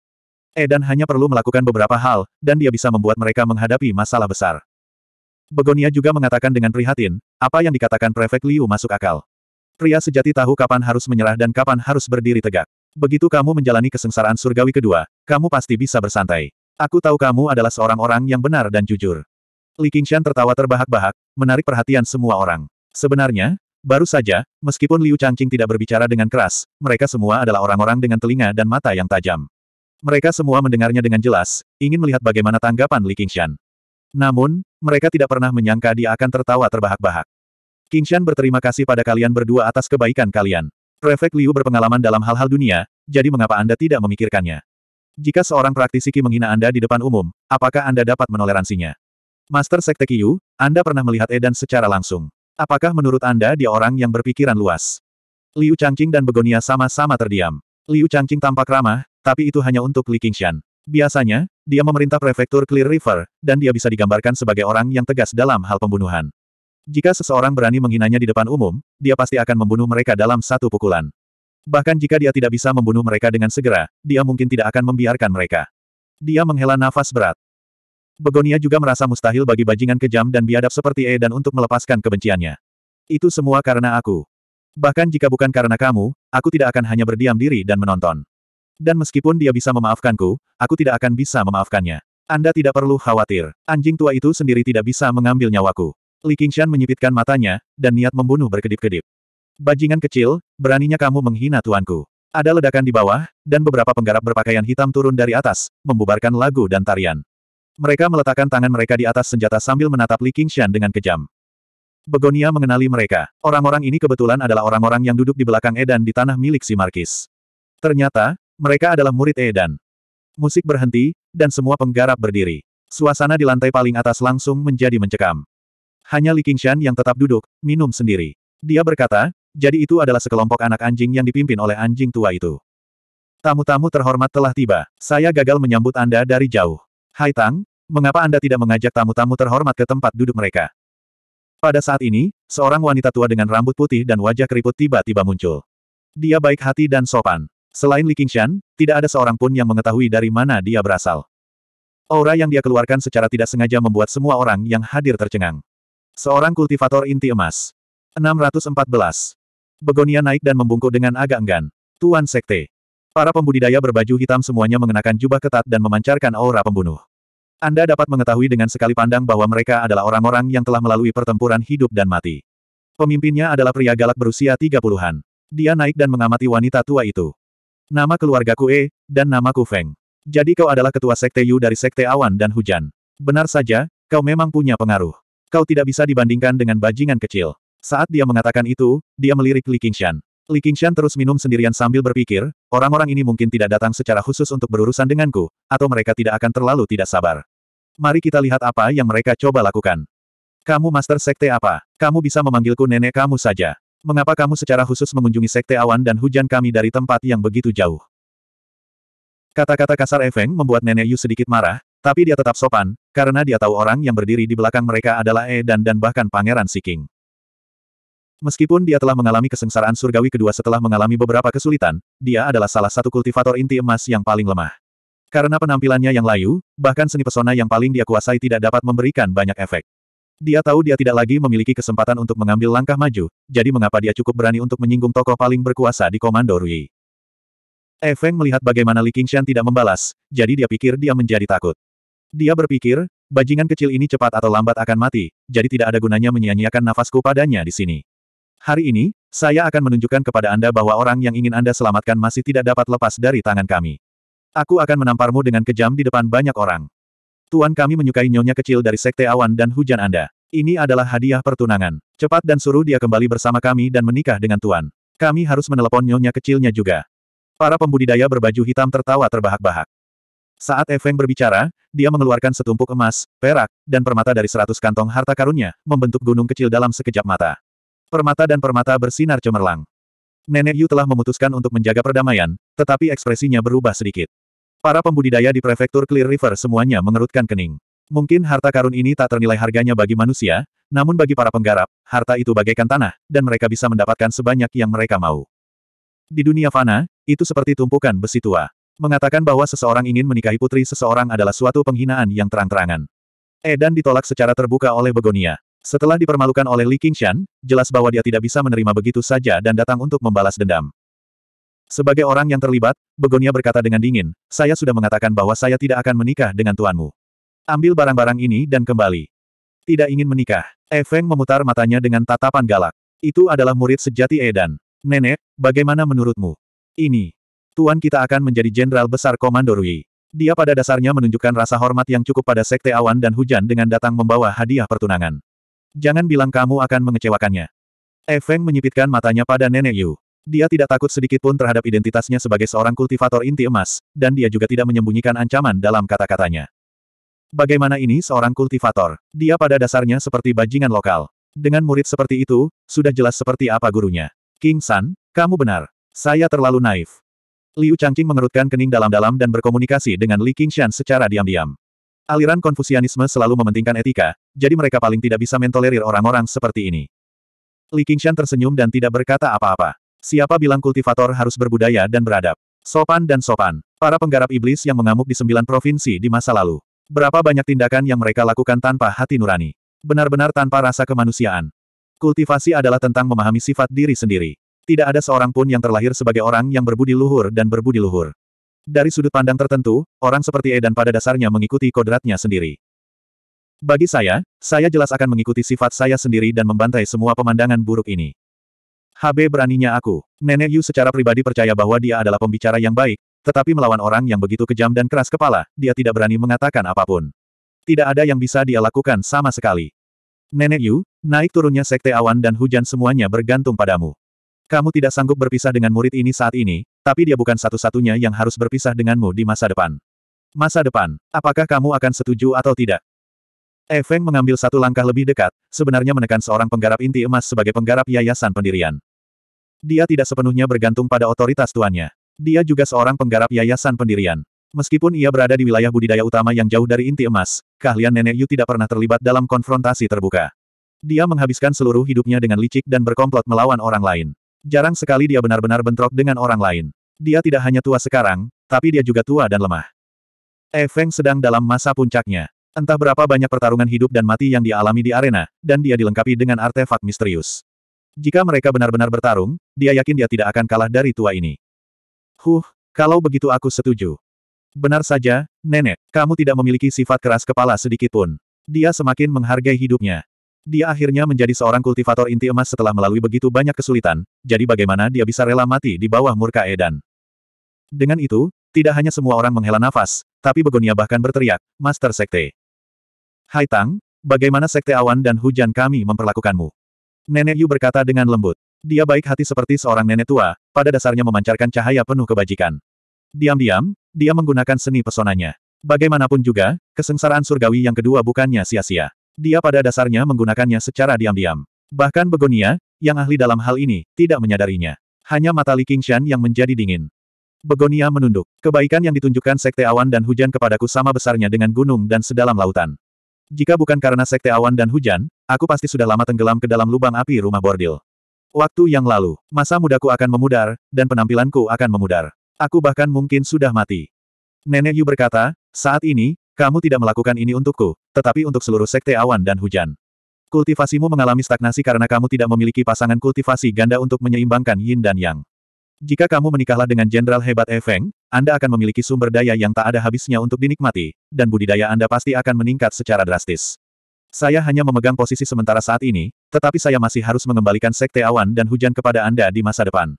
Edan hanya perlu melakukan beberapa hal, dan dia bisa membuat mereka menghadapi masalah besar. Begonia juga mengatakan dengan prihatin, apa yang dikatakan Prefek Liu masuk akal. Pria sejati tahu kapan harus menyerah dan kapan harus berdiri tegak. Begitu kamu menjalani kesengsaraan surgawi kedua, kamu pasti bisa bersantai. Aku tahu kamu adalah seorang orang yang benar dan jujur. Li Qingshan tertawa terbahak-bahak, menarik perhatian semua orang. Sebenarnya, Baru saja, meskipun Liu Changqing tidak berbicara dengan keras, mereka semua adalah orang-orang dengan telinga dan mata yang tajam. Mereka semua mendengarnya dengan jelas, ingin melihat bagaimana tanggapan Li Qingshan. Namun, mereka tidak pernah menyangka dia akan tertawa terbahak-bahak. Qingshan berterima kasih pada kalian berdua atas kebaikan kalian. Prefek Liu berpengalaman dalam hal-hal dunia, jadi mengapa Anda tidak memikirkannya? Jika seorang praktisi Qi menghina Anda di depan umum, apakah Anda dapat menoleransinya? Master Sekte Qiyu, Anda pernah melihat Edan secara langsung. Apakah menurut Anda dia orang yang berpikiran luas? Liu Changqing dan Begonia sama-sama terdiam. Liu Changqing tampak ramah, tapi itu hanya untuk Li Qingshan. Biasanya, dia memerintah prefektur Clear River, dan dia bisa digambarkan sebagai orang yang tegas dalam hal pembunuhan. Jika seseorang berani menghinanya di depan umum, dia pasti akan membunuh mereka dalam satu pukulan. Bahkan jika dia tidak bisa membunuh mereka dengan segera, dia mungkin tidak akan membiarkan mereka. Dia menghela nafas berat. Begonia juga merasa mustahil bagi bajingan kejam dan biadab seperti E dan untuk melepaskan kebenciannya. Itu semua karena aku. Bahkan jika bukan karena kamu, aku tidak akan hanya berdiam diri dan menonton. Dan meskipun dia bisa memaafkanku, aku tidak akan bisa memaafkannya. Anda tidak perlu khawatir. Anjing tua itu sendiri tidak bisa mengambil nyawaku. Li Qingshan menyipitkan matanya, dan niat membunuh berkedip-kedip. Bajingan kecil, beraninya kamu menghina tuanku. Ada ledakan di bawah, dan beberapa penggarap berpakaian hitam turun dari atas, membubarkan lagu dan tarian. Mereka meletakkan tangan mereka di atas senjata sambil menatap Li Qingshan dengan kejam. Begonia mengenali mereka. Orang-orang ini kebetulan adalah orang-orang yang duduk di belakang Edan di tanah milik si Markis. Ternyata, mereka adalah murid Edan. Musik berhenti, dan semua penggarap berdiri. Suasana di lantai paling atas langsung menjadi mencekam. Hanya Li Qingshan yang tetap duduk, minum sendiri. Dia berkata, jadi itu adalah sekelompok anak anjing yang dipimpin oleh anjing tua itu. Tamu-tamu terhormat telah tiba. Saya gagal menyambut Anda dari jauh. Hai Tang, mengapa Anda tidak mengajak tamu-tamu terhormat ke tempat duduk mereka? Pada saat ini, seorang wanita tua dengan rambut putih dan wajah keriput tiba-tiba muncul. Dia baik hati dan sopan. Selain Li Qingshan, tidak ada seorang pun yang mengetahui dari mana dia berasal. Aura yang dia keluarkan secara tidak sengaja membuat semua orang yang hadir tercengang. Seorang kultivator inti emas. 614. Begonia naik dan membungkuk dengan agak enggan. Tuan Sekte. Para pembudidaya berbaju hitam semuanya mengenakan jubah ketat dan memancarkan aura pembunuh. Anda dapat mengetahui dengan sekali pandang bahwa mereka adalah orang-orang yang telah melalui pertempuran hidup dan mati. Pemimpinnya adalah pria galak berusia 30-an. Dia naik dan mengamati wanita tua itu. Nama keluargaku E, dan namaku Feng. Jadi kau adalah ketua sekte Yu dari sekte awan dan hujan. Benar saja, kau memang punya pengaruh. Kau tidak bisa dibandingkan dengan bajingan kecil. Saat dia mengatakan itu, dia melirik Li Qingshan. Li Qingshan terus minum sendirian sambil berpikir, orang-orang ini mungkin tidak datang secara khusus untuk berurusan denganku, atau mereka tidak akan terlalu tidak sabar. Mari kita lihat apa yang mereka coba lakukan. Kamu master sekte apa? Kamu bisa memanggilku nenek kamu saja. Mengapa kamu secara khusus mengunjungi sekte awan dan hujan kami dari tempat yang begitu jauh? Kata-kata kasar Efeng membuat nenek Yu sedikit marah, tapi dia tetap sopan, karena dia tahu orang yang berdiri di belakang mereka adalah E dan dan bahkan pangeran Siking. Meskipun dia telah mengalami kesengsaraan surgawi kedua setelah mengalami beberapa kesulitan, dia adalah salah satu kultivator inti emas yang paling lemah. Karena penampilannya yang layu, bahkan seni pesona yang paling dia kuasai tidak dapat memberikan banyak efek. Dia tahu dia tidak lagi memiliki kesempatan untuk mengambil langkah maju, jadi mengapa dia cukup berani untuk menyinggung tokoh paling berkuasa di Komando Rui. Efeng melihat bagaimana Li Qingshan tidak membalas, jadi dia pikir dia menjadi takut. Dia berpikir, bajingan kecil ini cepat atau lambat akan mati, jadi tidak ada gunanya menyia-nyiakan nafasku padanya di sini. Hari ini, saya akan menunjukkan kepada Anda bahwa orang yang ingin Anda selamatkan masih tidak dapat lepas dari tangan kami. Aku akan menamparmu dengan kejam di depan banyak orang. Tuan kami menyukai nyonya kecil dari sekte awan dan hujan Anda. Ini adalah hadiah pertunangan. Cepat dan suruh dia kembali bersama kami dan menikah dengan Tuan. Kami harus menelepon nyonya kecilnya juga. Para pembudidaya berbaju hitam tertawa terbahak-bahak. Saat Efeng berbicara, dia mengeluarkan setumpuk emas, perak, dan permata dari seratus kantong harta karunnya, membentuk gunung kecil dalam sekejap mata. Permata dan permata bersinar cemerlang. Nenek Yu telah memutuskan untuk menjaga perdamaian, tetapi ekspresinya berubah sedikit. Para pembudidaya di prefektur Clear River semuanya mengerutkan kening. Mungkin harta karun ini tak ternilai harganya bagi manusia, namun bagi para penggarap, harta itu bagaikan tanah, dan mereka bisa mendapatkan sebanyak yang mereka mau. Di dunia fana, itu seperti tumpukan besi tua. Mengatakan bahwa seseorang ingin menikahi putri seseorang adalah suatu penghinaan yang terang-terangan. Edan ditolak secara terbuka oleh Begonia. Setelah dipermalukan oleh Li Qingshan, jelas bahwa dia tidak bisa menerima begitu saja dan datang untuk membalas dendam. Sebagai orang yang terlibat, Begonia berkata dengan dingin, saya sudah mengatakan bahwa saya tidak akan menikah dengan tuanmu. Ambil barang-barang ini dan kembali. Tidak ingin menikah. Efeng memutar matanya dengan tatapan galak. Itu adalah murid sejati Edan. Nenek, bagaimana menurutmu? Ini. Tuan kita akan menjadi jenderal besar Komando Rui. Dia pada dasarnya menunjukkan rasa hormat yang cukup pada Sekte Awan dan Hujan dengan datang membawa hadiah pertunangan. Jangan bilang kamu akan mengecewakannya. Efeng eh, menyipitkan matanya pada Nenek Yu. Dia tidak takut sedikit pun terhadap identitasnya sebagai seorang kultivator inti emas, dan dia juga tidak menyembunyikan ancaman dalam kata-katanya. Bagaimana ini seorang kultivator? Dia pada dasarnya seperti bajingan lokal. Dengan murid seperti itu, sudah jelas seperti apa gurunya. King San, kamu benar. Saya terlalu naif. Liu Changqing mengerutkan kening dalam-dalam dan berkomunikasi dengan Li Qingshan secara diam-diam. Aliran Konfusianisme selalu mementingkan etika, jadi mereka paling tidak bisa mentolerir orang-orang seperti ini. Li Qingshan tersenyum dan tidak berkata apa-apa. Siapa bilang kultivator harus berbudaya dan beradab? Sopan dan sopan. Para penggarap iblis yang mengamuk di sembilan provinsi di masa lalu. Berapa banyak tindakan yang mereka lakukan tanpa hati nurani. Benar-benar tanpa rasa kemanusiaan. Kultivasi adalah tentang memahami sifat diri sendiri. Tidak ada seorang pun yang terlahir sebagai orang yang berbudi luhur dan berbudi luhur. Dari sudut pandang tertentu, orang seperti Edan pada dasarnya mengikuti kodratnya sendiri. Bagi saya, saya jelas akan mengikuti sifat saya sendiri dan membantai semua pemandangan buruk ini. HB beraninya aku. Nenek Yu secara pribadi percaya bahwa dia adalah pembicara yang baik, tetapi melawan orang yang begitu kejam dan keras kepala, dia tidak berani mengatakan apapun. Tidak ada yang bisa dia lakukan sama sekali. Nenek Yu, naik turunnya sekte awan dan hujan semuanya bergantung padamu. Kamu tidak sanggup berpisah dengan murid ini saat ini, tapi dia bukan satu-satunya yang harus berpisah denganmu di masa depan. Masa depan, apakah kamu akan setuju atau tidak? Efeng mengambil satu langkah lebih dekat, sebenarnya menekan seorang penggarap inti emas sebagai penggarap yayasan pendirian. Dia tidak sepenuhnya bergantung pada otoritas tuannya. Dia juga seorang penggarap yayasan pendirian. Meskipun ia berada di wilayah budidaya utama yang jauh dari inti emas, keahlian Nenek Yu tidak pernah terlibat dalam konfrontasi terbuka. Dia menghabiskan seluruh hidupnya dengan licik dan berkomplot melawan orang lain. Jarang sekali dia benar-benar bentrok dengan orang lain. Dia tidak hanya tua sekarang, tapi dia juga tua dan lemah. Efeng eh sedang dalam masa puncaknya. Entah berapa banyak pertarungan hidup dan mati yang dialami di arena, dan dia dilengkapi dengan artefak misterius. Jika mereka benar-benar bertarung, dia yakin dia tidak akan kalah dari tua ini. Huh, kalau begitu aku setuju. Benar saja, nenek, kamu tidak memiliki sifat keras kepala sedikitpun. Dia semakin menghargai hidupnya. Dia akhirnya menjadi seorang kultivator inti emas setelah melalui begitu banyak kesulitan, jadi bagaimana dia bisa rela mati di bawah murka Edan. Dengan itu, tidak hanya semua orang menghela nafas, tapi Begonia bahkan berteriak, Master Sekte. Hai Tang, bagaimana Sekte Awan dan Hujan kami memperlakukanmu? Nenek Yu berkata dengan lembut. Dia baik hati seperti seorang nenek tua, pada dasarnya memancarkan cahaya penuh kebajikan. Diam-diam, dia menggunakan seni pesonanya. Bagaimanapun juga, kesengsaraan surgawi yang kedua bukannya sia-sia. Dia pada dasarnya menggunakannya secara diam-diam. Bahkan Begonia, yang ahli dalam hal ini, tidak menyadarinya. Hanya mata Li Qingshan yang menjadi dingin. Begonia menunduk. Kebaikan yang ditunjukkan Sekte Awan dan Hujan kepadaku sama besarnya dengan gunung dan sedalam lautan. Jika bukan karena Sekte Awan dan Hujan, aku pasti sudah lama tenggelam ke dalam lubang api rumah bordil. Waktu yang lalu, masa mudaku akan memudar, dan penampilanku akan memudar. Aku bahkan mungkin sudah mati. Nenek Yu berkata, saat ini, kamu tidak melakukan ini untukku, tetapi untuk seluruh sekte awan dan hujan. Kultivasimu mengalami stagnasi karena kamu tidak memiliki pasangan kultivasi ganda untuk menyeimbangkan yin dan yang. Jika kamu menikahlah dengan jenderal hebat Efeng, Anda akan memiliki sumber daya yang tak ada habisnya untuk dinikmati, dan budidaya Anda pasti akan meningkat secara drastis. Saya hanya memegang posisi sementara saat ini, tetapi saya masih harus mengembalikan sekte awan dan hujan kepada Anda di masa depan.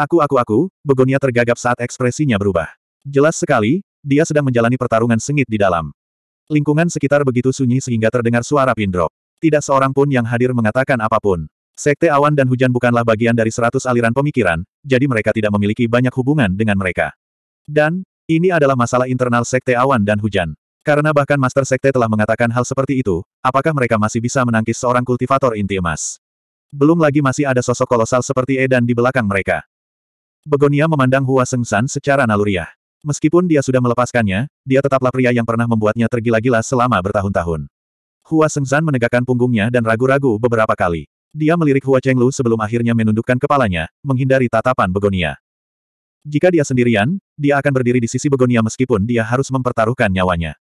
Aku aku aku, Begonia tergagap saat ekspresinya berubah. Jelas sekali, dia sedang menjalani pertarungan sengit di dalam. Lingkungan sekitar begitu sunyi sehingga terdengar suara pindrop. Tidak seorang pun yang hadir mengatakan apapun. Sekte awan dan hujan bukanlah bagian dari seratus aliran pemikiran, jadi mereka tidak memiliki banyak hubungan dengan mereka. Dan, ini adalah masalah internal sekte awan dan hujan. Karena bahkan Master Sekte telah mengatakan hal seperti itu, apakah mereka masih bisa menangkis seorang kultivator inti emas? Belum lagi masih ada sosok kolosal seperti Edan di belakang mereka. Begonia memandang Hua Sengsan secara naluriah. Meskipun dia sudah melepaskannya, dia tetaplah pria yang pernah membuatnya tergila-gila selama bertahun-tahun. Hua Sengzan menegakkan punggungnya dan ragu-ragu beberapa kali. Dia melirik Hua Chenglu sebelum akhirnya menundukkan kepalanya, menghindari tatapan begonia. Jika dia sendirian, dia akan berdiri di sisi begonia meskipun dia harus mempertaruhkan nyawanya.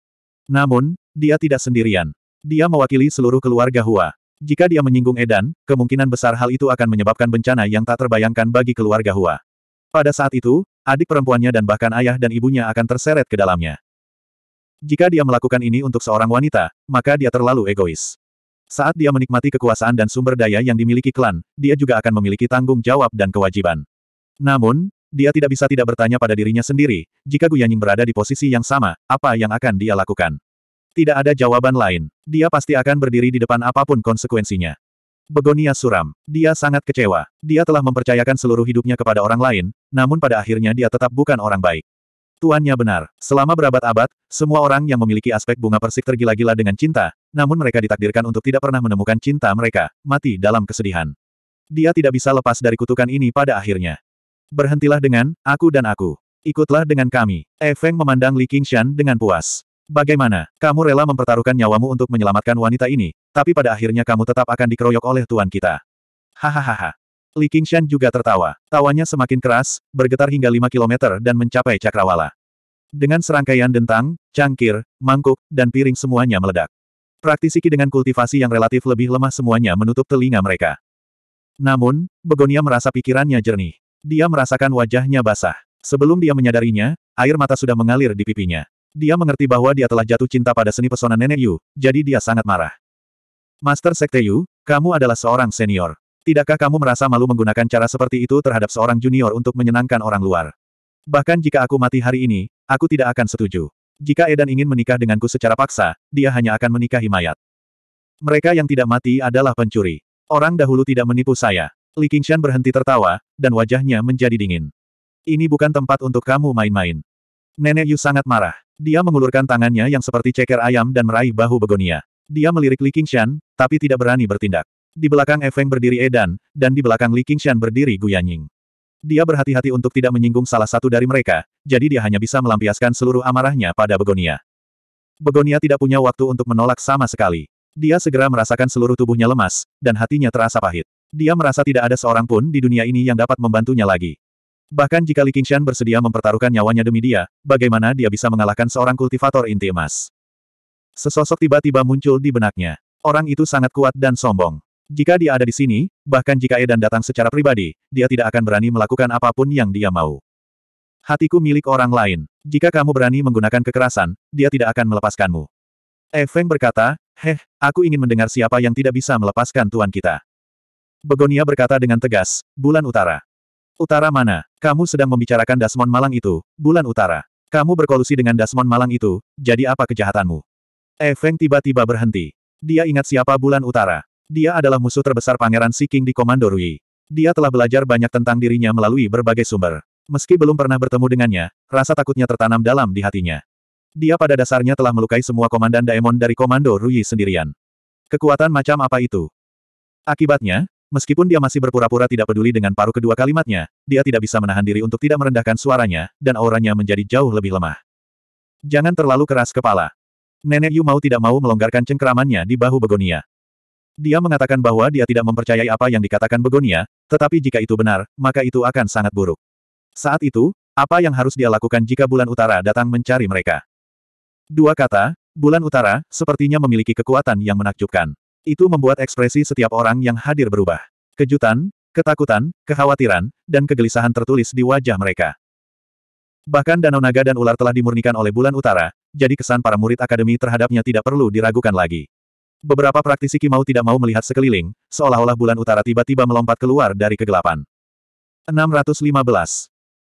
Namun, dia tidak sendirian. Dia mewakili seluruh keluarga Hua. Jika dia menyinggung Edan, kemungkinan besar hal itu akan menyebabkan bencana yang tak terbayangkan bagi keluarga Hua. Pada saat itu, adik perempuannya dan bahkan ayah dan ibunya akan terseret ke dalamnya. Jika dia melakukan ini untuk seorang wanita, maka dia terlalu egois. Saat dia menikmati kekuasaan dan sumber daya yang dimiliki klan, dia juga akan memiliki tanggung jawab dan kewajiban. Namun, dia tidak bisa tidak bertanya pada dirinya sendiri, jika Guyanying berada di posisi yang sama, apa yang akan dia lakukan? Tidak ada jawaban lain. Dia pasti akan berdiri di depan apapun konsekuensinya. Begonia suram. Dia sangat kecewa. Dia telah mempercayakan seluruh hidupnya kepada orang lain, namun pada akhirnya dia tetap bukan orang baik. Tuannya benar. Selama berabad-abad, semua orang yang memiliki aspek bunga persik tergila-gila dengan cinta, namun mereka ditakdirkan untuk tidak pernah menemukan cinta mereka, mati dalam kesedihan. Dia tidak bisa lepas dari kutukan ini pada akhirnya. Berhentilah dengan, aku dan aku. Ikutlah dengan kami. Efeng memandang Li Qingshan dengan puas. Bagaimana, kamu rela mempertaruhkan nyawamu untuk menyelamatkan wanita ini, tapi pada akhirnya kamu tetap akan dikeroyok oleh tuan kita. Hahaha. Li Qingshan juga tertawa. Tawanya semakin keras, bergetar hingga 5 kilometer dan mencapai cakrawala. Dengan serangkaian dentang, cangkir, mangkuk, dan piring semuanya meledak. Praktisi dengan kultivasi yang relatif lebih lemah semuanya menutup telinga mereka. Namun, Begonia merasa pikirannya jernih. Dia merasakan wajahnya basah. Sebelum dia menyadarinya, air mata sudah mengalir di pipinya. Dia mengerti bahwa dia telah jatuh cinta pada seni pesona nenek Yu, jadi dia sangat marah. Master Sekte Yu, kamu adalah seorang senior. Tidakkah kamu merasa malu menggunakan cara seperti itu terhadap seorang junior untuk menyenangkan orang luar? Bahkan jika aku mati hari ini, aku tidak akan setuju. Jika Edan ingin menikah denganku secara paksa, dia hanya akan menikahi mayat. Mereka yang tidak mati adalah pencuri. Orang dahulu tidak menipu saya. Li Qingshan berhenti tertawa, dan wajahnya menjadi dingin. Ini bukan tempat untuk kamu main-main. Nenek Yu sangat marah. Dia mengulurkan tangannya yang seperti ceker ayam dan meraih bahu begonia. Dia melirik Li Qingshan, tapi tidak berani bertindak. Di belakang Efeng berdiri Edan, dan di belakang Li Qingshan berdiri Gu Yanying. Dia berhati-hati untuk tidak menyinggung salah satu dari mereka, jadi dia hanya bisa melampiaskan seluruh amarahnya pada Begonia. Begonia tidak punya waktu untuk menolak sama sekali. Dia segera merasakan seluruh tubuhnya lemas, dan hatinya terasa pahit. Dia merasa tidak ada seorang pun di dunia ini yang dapat membantunya lagi. Bahkan jika Li Qingshan bersedia mempertaruhkan nyawanya demi dia, bagaimana dia bisa mengalahkan seorang kultivator inti emas? Sesosok tiba-tiba muncul di benaknya. Orang itu sangat kuat dan sombong. Jika dia ada di sini, bahkan jika Edan datang secara pribadi, dia tidak akan berani melakukan apapun yang dia mau. Hatiku milik orang lain. Jika kamu berani menggunakan kekerasan, dia tidak akan melepaskanmu. Efeng berkata, Heh, aku ingin mendengar siapa yang tidak bisa melepaskan tuan kita. Begonia berkata dengan tegas, Bulan Utara. Utara mana? Kamu sedang membicarakan Dasmon Malang itu, Bulan Utara. Kamu berkolusi dengan Dasmon Malang itu, jadi apa kejahatanmu? Efeng eh, tiba-tiba berhenti. Dia ingat siapa bulan utara. Dia adalah musuh terbesar Pangeran Siking di Komando Rui. Dia telah belajar banyak tentang dirinya melalui berbagai sumber. Meski belum pernah bertemu dengannya, rasa takutnya tertanam dalam di hatinya. Dia pada dasarnya telah melukai semua komandan Daemon dari Komando Rui sendirian. Kekuatan macam apa itu? Akibatnya, meskipun dia masih berpura-pura tidak peduli dengan paruh kedua kalimatnya, dia tidak bisa menahan diri untuk tidak merendahkan suaranya, dan auranya menjadi jauh lebih lemah. Jangan terlalu keras kepala. Nenek Yu mau tidak mau melonggarkan cengkeramannya di bahu Begonia. Dia mengatakan bahwa dia tidak mempercayai apa yang dikatakan Begonia, tetapi jika itu benar, maka itu akan sangat buruk. Saat itu, apa yang harus dia lakukan jika bulan utara datang mencari mereka? Dua kata, bulan utara, sepertinya memiliki kekuatan yang menakjubkan. Itu membuat ekspresi setiap orang yang hadir berubah. Kejutan, ketakutan, kekhawatiran, dan kegelisahan tertulis di wajah mereka. Bahkan Danau Naga dan ular telah dimurnikan oleh bulan utara, jadi kesan para murid akademi terhadapnya tidak perlu diragukan lagi. Beberapa praktisi kimau tidak mau melihat sekeliling, seolah-olah bulan utara tiba-tiba melompat keluar dari kegelapan. 615.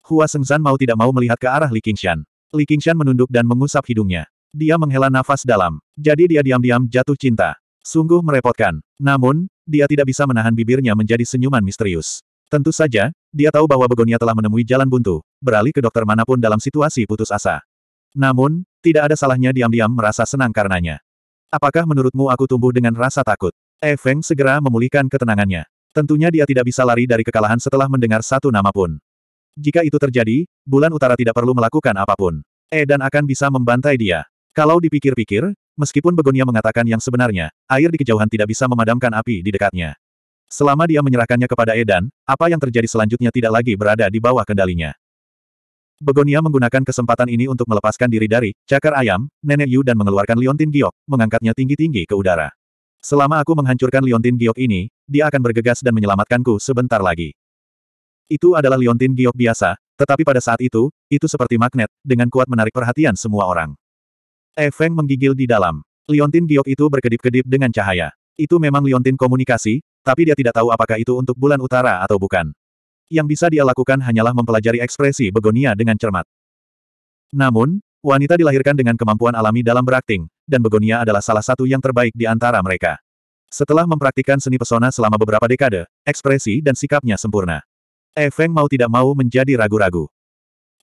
Hua Sengzan mau tidak mau melihat ke arah Li Qingshan. Li Qingshan menunduk dan mengusap hidungnya. Dia menghela nafas dalam. Jadi dia diam-diam jatuh cinta. Sungguh merepotkan. Namun, dia tidak bisa menahan bibirnya menjadi senyuman misterius. Tentu saja, dia tahu bahwa Begonia telah menemui jalan buntu, beralih ke dokter manapun dalam situasi putus asa. Namun, tidak ada salahnya diam-diam merasa senang karenanya. Apakah menurutmu aku tumbuh dengan rasa takut? Efeng eh, segera memulihkan ketenangannya. Tentunya dia tidak bisa lari dari kekalahan setelah mendengar satu nama pun. Jika itu terjadi, bulan utara tidak perlu melakukan apapun. E dan akan bisa membantai dia. Kalau dipikir-pikir, meskipun Begonia mengatakan yang sebenarnya, air di kejauhan tidak bisa memadamkan api di dekatnya. Selama dia menyerahkannya kepada Edan, apa yang terjadi selanjutnya tidak lagi berada di bawah kendalinya. Begonia menggunakan kesempatan ini untuk melepaskan diri dari cakar ayam, Nenek Yu dan mengeluarkan liontin giok, mengangkatnya tinggi-tinggi ke udara. Selama aku menghancurkan liontin giok ini, dia akan bergegas dan menyelamatkanku sebentar lagi. Itu adalah liontin giok biasa, tetapi pada saat itu, itu seperti magnet, dengan kuat menarik perhatian semua orang. Efeng menggigil di dalam. Liontin giok itu berkedip-kedip dengan cahaya. Itu memang liontin komunikasi, tapi dia tidak tahu apakah itu untuk bulan utara atau bukan. Yang bisa dia lakukan hanyalah mempelajari ekspresi Begonia dengan cermat. Namun, wanita dilahirkan dengan kemampuan alami dalam berakting, dan Begonia adalah salah satu yang terbaik di antara mereka. Setelah mempraktikkan seni pesona selama beberapa dekade, ekspresi dan sikapnya sempurna. Efeng mau tidak mau menjadi ragu-ragu.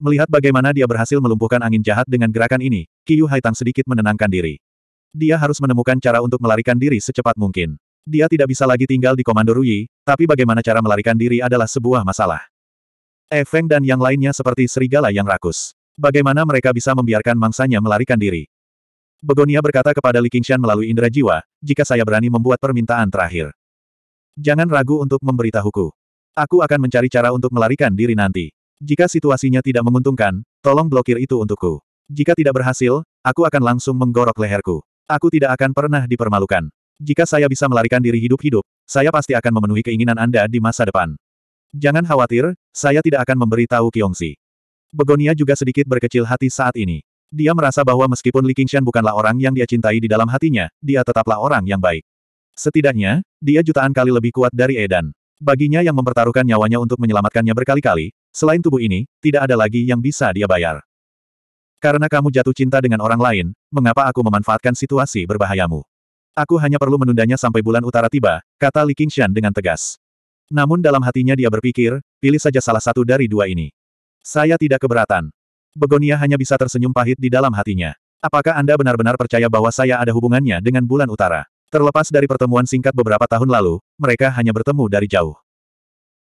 Melihat bagaimana dia berhasil melumpuhkan angin jahat dengan gerakan ini, Qiyu Haitang sedikit menenangkan diri. Dia harus menemukan cara untuk melarikan diri secepat mungkin. Dia tidak bisa lagi tinggal di Komando Rui, tapi bagaimana cara melarikan diri adalah sebuah masalah. Efeng eh dan yang lainnya seperti serigala yang rakus. Bagaimana mereka bisa membiarkan mangsanya melarikan diri? Begonia berkata kepada Li Qingshan melalui indera jiwa, jika saya berani membuat permintaan terakhir. Jangan ragu untuk memberitahuku. Aku akan mencari cara untuk melarikan diri nanti. Jika situasinya tidak menguntungkan, tolong blokir itu untukku. Jika tidak berhasil, aku akan langsung menggorok leherku. Aku tidak akan pernah dipermalukan. Jika saya bisa melarikan diri hidup-hidup, saya pasti akan memenuhi keinginan Anda di masa depan. Jangan khawatir, saya tidak akan memberi tahu Kiongsi. Begonia juga sedikit berkecil hati saat ini. Dia merasa bahwa meskipun Li Qingshan bukanlah orang yang dia cintai di dalam hatinya, dia tetaplah orang yang baik. Setidaknya, dia jutaan kali lebih kuat dari Edan. Baginya yang mempertaruhkan nyawanya untuk menyelamatkannya berkali-kali, selain tubuh ini, tidak ada lagi yang bisa dia bayar. Karena kamu jatuh cinta dengan orang lain, mengapa aku memanfaatkan situasi berbahayamu? Aku hanya perlu menundanya sampai bulan utara tiba, kata Li Qingshan dengan tegas. Namun dalam hatinya dia berpikir, pilih saja salah satu dari dua ini. Saya tidak keberatan. Begonia hanya bisa tersenyum pahit di dalam hatinya. Apakah Anda benar-benar percaya bahwa saya ada hubungannya dengan bulan utara? Terlepas dari pertemuan singkat beberapa tahun lalu, mereka hanya bertemu dari jauh.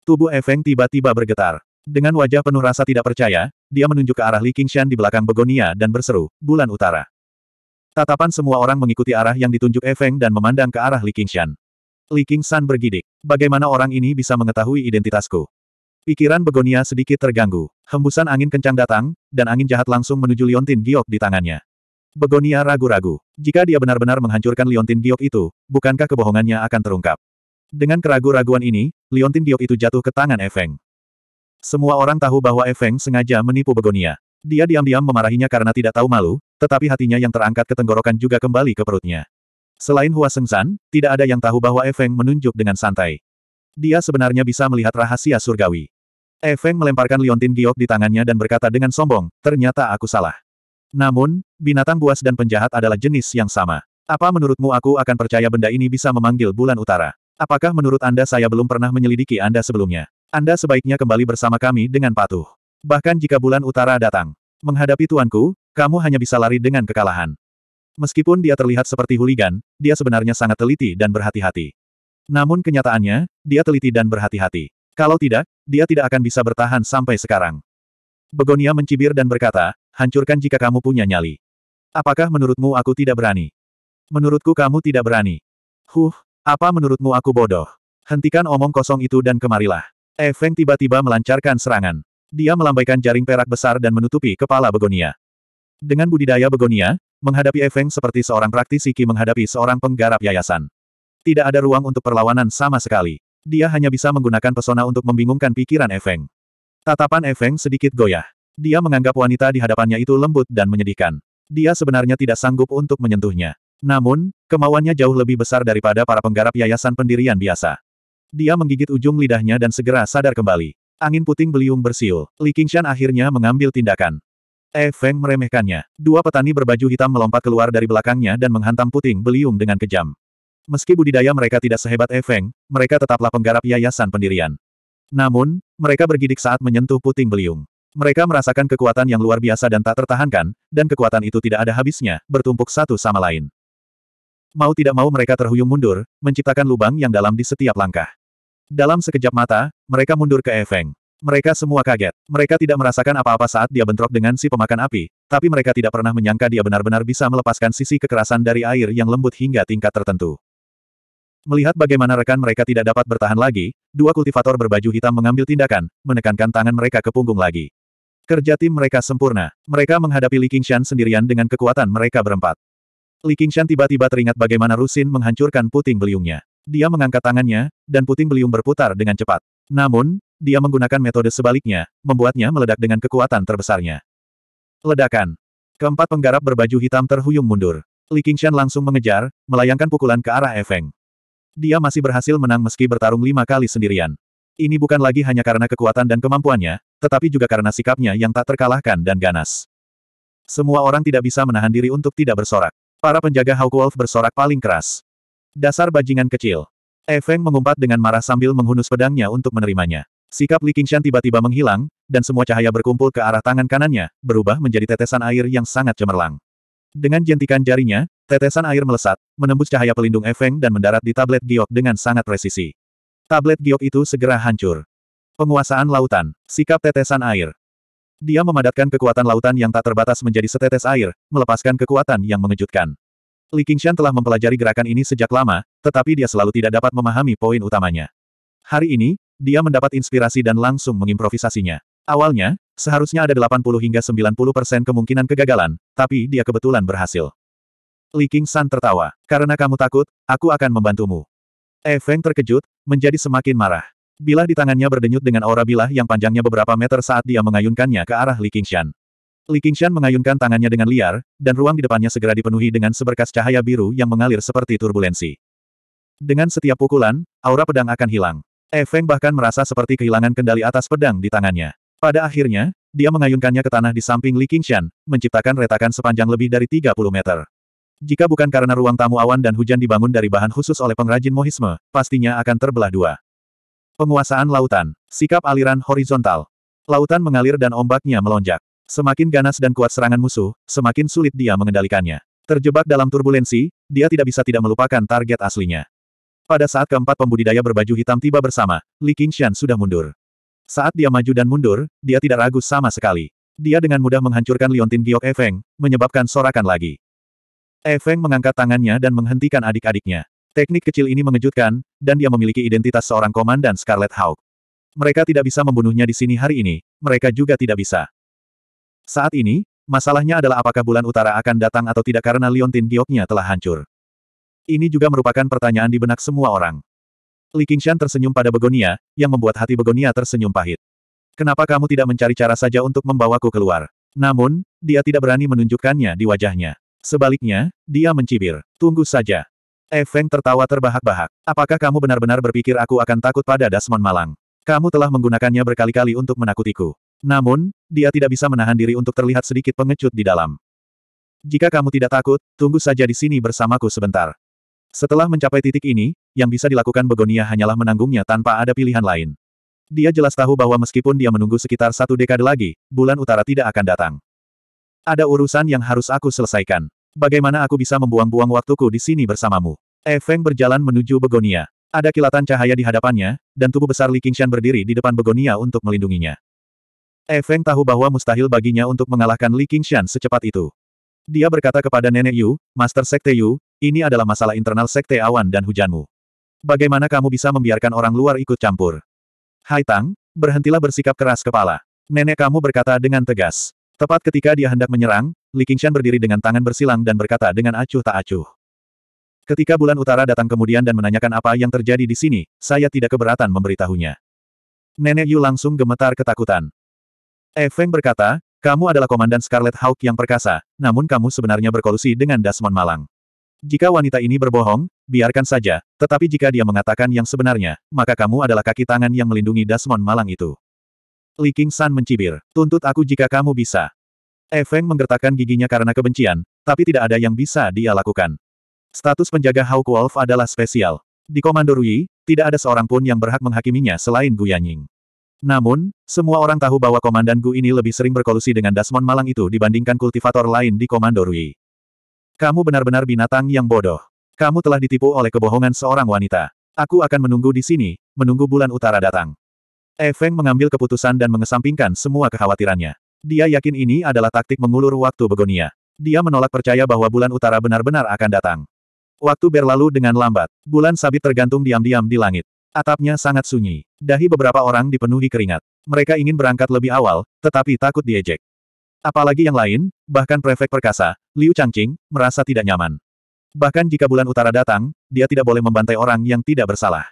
Tubuh Efeng tiba-tiba bergetar. Dengan wajah penuh rasa tidak percaya, dia menunjuk ke arah Li Qingshan di belakang Begonia dan berseru, bulan utara. Tatapan semua orang mengikuti arah yang ditunjuk Efeng dan memandang ke arah Li Qingshan. Li Qingshan bergidik. Bagaimana orang ini bisa mengetahui identitasku? Pikiran Begonia sedikit terganggu. Hembusan angin kencang datang, dan angin jahat langsung menuju Liontin Giok di tangannya. Begonia ragu-ragu. Jika dia benar-benar menghancurkan Liontin Giok itu, bukankah kebohongannya akan terungkap? Dengan keragu-raguan ini, Liontin Giok itu jatuh ke tangan Efeng. Semua orang tahu bahwa Efeng sengaja menipu Begonia. Dia diam-diam memarahinya karena tidak tahu malu, tetapi hatinya yang terangkat ke tenggorokan juga kembali ke perutnya. Selain Hua Sengzan, tidak ada yang tahu bahwa Efeng menunjuk dengan santai. Dia sebenarnya bisa melihat rahasia surgawi. Efeng melemparkan liontin giok di tangannya dan berkata dengan sombong, ternyata aku salah. Namun, binatang buas dan penjahat adalah jenis yang sama. Apa menurutmu aku akan percaya benda ini bisa memanggil bulan utara? Apakah menurut Anda saya belum pernah menyelidiki Anda sebelumnya? Anda sebaiknya kembali bersama kami dengan patuh. Bahkan jika bulan utara datang. Menghadapi tuanku, kamu hanya bisa lari dengan kekalahan. Meskipun dia terlihat seperti huligan, dia sebenarnya sangat teliti dan berhati-hati. Namun kenyataannya, dia teliti dan berhati-hati. Kalau tidak, dia tidak akan bisa bertahan sampai sekarang. Begonia mencibir dan berkata, hancurkan jika kamu punya nyali. Apakah menurutmu aku tidak berani? Menurutku kamu tidak berani. Huh, apa menurutmu aku bodoh? Hentikan omong kosong itu dan kemarilah. Efeng tiba-tiba melancarkan serangan. Dia melambaikan jaring perak besar dan menutupi kepala Begonia. Dengan budidaya begonia, menghadapi Efeng seperti seorang praktisi Qi menghadapi seorang penggarap yayasan. Tidak ada ruang untuk perlawanan sama sekali. Dia hanya bisa menggunakan pesona untuk membingungkan pikiran Efeng. Tatapan Efeng sedikit goyah. Dia menganggap wanita di hadapannya itu lembut dan menyedihkan. Dia sebenarnya tidak sanggup untuk menyentuhnya. Namun, kemauannya jauh lebih besar daripada para penggarap yayasan pendirian biasa. Dia menggigit ujung lidahnya dan segera sadar kembali. Angin puting beliung bersiul. Li Qingshan akhirnya mengambil tindakan. E meremehkannya. Dua petani berbaju hitam melompat keluar dari belakangnya dan menghantam puting beliung dengan kejam. Meski budidaya mereka tidak sehebat E mereka tetaplah penggarap yayasan pendirian. Namun, mereka bergidik saat menyentuh puting beliung. Mereka merasakan kekuatan yang luar biasa dan tak tertahankan, dan kekuatan itu tidak ada habisnya, bertumpuk satu sama lain. Mau tidak mau mereka terhuyung mundur, menciptakan lubang yang dalam di setiap langkah. Dalam sekejap mata, mereka mundur ke Efeng. Eh mereka semua kaget. Mereka tidak merasakan apa-apa saat dia bentrok dengan si pemakan api, tapi mereka tidak pernah menyangka dia benar-benar bisa melepaskan sisi kekerasan dari air yang lembut hingga tingkat tertentu. Melihat bagaimana rekan mereka tidak dapat bertahan lagi, dua kultivator berbaju hitam mengambil tindakan, menekankan tangan mereka ke punggung lagi. Kerja tim mereka sempurna. Mereka menghadapi Li Qingshan sendirian dengan kekuatan mereka berempat. Li Qingshan tiba-tiba teringat bagaimana Rusin menghancurkan puting beliungnya. Dia mengangkat tangannya, dan puting beliung berputar dengan cepat. Namun, dia menggunakan metode sebaliknya, membuatnya meledak dengan kekuatan terbesarnya. Ledakan. Keempat penggarap berbaju hitam terhuyung mundur. Li Qingshan langsung mengejar, melayangkan pukulan ke arah Efeng. Dia masih berhasil menang meski bertarung lima kali sendirian. Ini bukan lagi hanya karena kekuatan dan kemampuannya, tetapi juga karena sikapnya yang tak terkalahkan dan ganas. Semua orang tidak bisa menahan diri untuk tidak bersorak. Para penjaga Hawk Wolf bersorak paling keras. Dasar bajingan kecil. Efeng mengumpat dengan marah sambil menghunus pedangnya untuk menerimanya. Sikap Li Qingshan tiba-tiba menghilang, dan semua cahaya berkumpul ke arah tangan kanannya, berubah menjadi tetesan air yang sangat cemerlang. Dengan jentikan jarinya, tetesan air melesat, menembus cahaya pelindung Efeng dan mendarat di tablet giok dengan sangat presisi. Tablet giok itu segera hancur. Penguasaan lautan, sikap tetesan air. Dia memadatkan kekuatan lautan yang tak terbatas menjadi setetes air, melepaskan kekuatan yang mengejutkan. Li Qingshan telah mempelajari gerakan ini sejak lama, tetapi dia selalu tidak dapat memahami poin utamanya. Hari ini, dia mendapat inspirasi dan langsung mengimprovisasinya. Awalnya, seharusnya ada 80 hingga 90 persen kemungkinan kegagalan, tapi dia kebetulan berhasil. Li King San tertawa. Karena kamu takut, aku akan membantumu. E Feng terkejut, menjadi semakin marah. Bilah di tangannya berdenyut dengan aura bilah yang panjangnya beberapa meter saat dia mengayunkannya ke arah Li Qingshan. Li Qingshan mengayunkan tangannya dengan liar, dan ruang di depannya segera dipenuhi dengan seberkas cahaya biru yang mengalir seperti turbulensi. Dengan setiap pukulan, aura pedang akan hilang. Efeng eh bahkan merasa seperti kehilangan kendali atas pedang di tangannya. Pada akhirnya, dia mengayunkannya ke tanah di samping Li Qingshan, menciptakan retakan sepanjang lebih dari 30 meter. Jika bukan karena ruang tamu awan dan hujan dibangun dari bahan khusus oleh pengrajin mohisme, pastinya akan terbelah dua. Penguasaan lautan. Sikap aliran horizontal. Lautan mengalir dan ombaknya melonjak. Semakin ganas dan kuat serangan musuh, semakin sulit dia mengendalikannya. Terjebak dalam turbulensi, dia tidak bisa tidak melupakan target aslinya. Pada saat keempat pembudidaya berbaju hitam tiba bersama, Li Qingshan sudah mundur. Saat dia maju dan mundur, dia tidak ragu sama sekali. Dia dengan mudah menghancurkan liontin giok Efeng, menyebabkan sorakan lagi. Efeng mengangkat tangannya dan menghentikan adik-adiknya. Teknik kecil ini mengejutkan, dan dia memiliki identitas seorang komandan Scarlet Hawk. Mereka tidak bisa membunuhnya di sini hari ini, mereka juga tidak bisa. Saat ini, masalahnya adalah apakah bulan utara akan datang atau tidak karena liontin gioknya telah hancur. Ini juga merupakan pertanyaan di benak semua orang. Li Qingshan tersenyum pada Begonia, yang membuat hati Begonia tersenyum pahit. Kenapa kamu tidak mencari cara saja untuk membawaku keluar? Namun, dia tidak berani menunjukkannya di wajahnya. Sebaliknya, dia mencibir. Tunggu saja. Efeng tertawa terbahak-bahak. Apakah kamu benar-benar berpikir aku akan takut pada Dasmon Malang? Kamu telah menggunakannya berkali-kali untuk menakutiku. Namun, dia tidak bisa menahan diri untuk terlihat sedikit pengecut di dalam. Jika kamu tidak takut, tunggu saja di sini bersamaku sebentar. Setelah mencapai titik ini, yang bisa dilakukan Begonia hanyalah menanggungnya tanpa ada pilihan lain. Dia jelas tahu bahwa meskipun dia menunggu sekitar satu dekade lagi, bulan utara tidak akan datang. Ada urusan yang harus aku selesaikan. Bagaimana aku bisa membuang-buang waktuku di sini bersamamu? Efeng berjalan menuju Begonia. Ada kilatan cahaya di hadapannya, dan tubuh besar Li Qingshan berdiri di depan Begonia untuk melindunginya. Efeng tahu bahwa mustahil baginya untuk mengalahkan Li Qingshan secepat itu. Dia berkata kepada Nenek Yu, Master Sekte Yu, ini adalah masalah internal sekte awan dan hujanmu. Bagaimana kamu bisa membiarkan orang luar ikut campur? Hai Tang, berhentilah bersikap keras kepala. Nenek kamu berkata dengan tegas. Tepat ketika dia hendak menyerang, Li Qingshan berdiri dengan tangan bersilang dan berkata dengan acuh tak acuh. Ketika bulan utara datang kemudian dan menanyakan apa yang terjadi di sini, saya tidak keberatan memberitahunya. Nenek Yu langsung gemetar ketakutan. Efeng berkata, kamu adalah komandan Scarlet Hawk yang perkasa, namun kamu sebenarnya berkolusi dengan Dasmon Malang. Jika wanita ini berbohong, biarkan saja, tetapi jika dia mengatakan yang sebenarnya, maka kamu adalah kaki tangan yang melindungi Dasmon malang itu. Li King San mencibir, tuntut aku jika kamu bisa. Efeng menggertakkan giginya karena kebencian, tapi tidak ada yang bisa dia lakukan. Status penjaga Hawk Wolf adalah spesial. Di Komando Rui, tidak ada seorang pun yang berhak menghakiminya selain Gu Yanying. Namun, semua orang tahu bahwa Komandan Gu ini lebih sering berkolusi dengan Dasmon Malang itu dibandingkan kultivator lain di Komando Rui. Kamu benar-benar binatang yang bodoh. Kamu telah ditipu oleh kebohongan seorang wanita. Aku akan menunggu di sini, menunggu bulan utara datang. Efeng mengambil keputusan dan mengesampingkan semua kekhawatirannya. Dia yakin ini adalah taktik mengulur waktu begonia. Dia menolak percaya bahwa bulan utara benar-benar akan datang. Waktu berlalu dengan lambat. Bulan sabit tergantung diam-diam di langit. Atapnya sangat sunyi. Dahi beberapa orang dipenuhi keringat. Mereka ingin berangkat lebih awal, tetapi takut diejek. Apalagi yang lain, bahkan prefek perkasa, Liu Changqing, merasa tidak nyaman. Bahkan jika bulan utara datang, dia tidak boleh membantai orang yang tidak bersalah.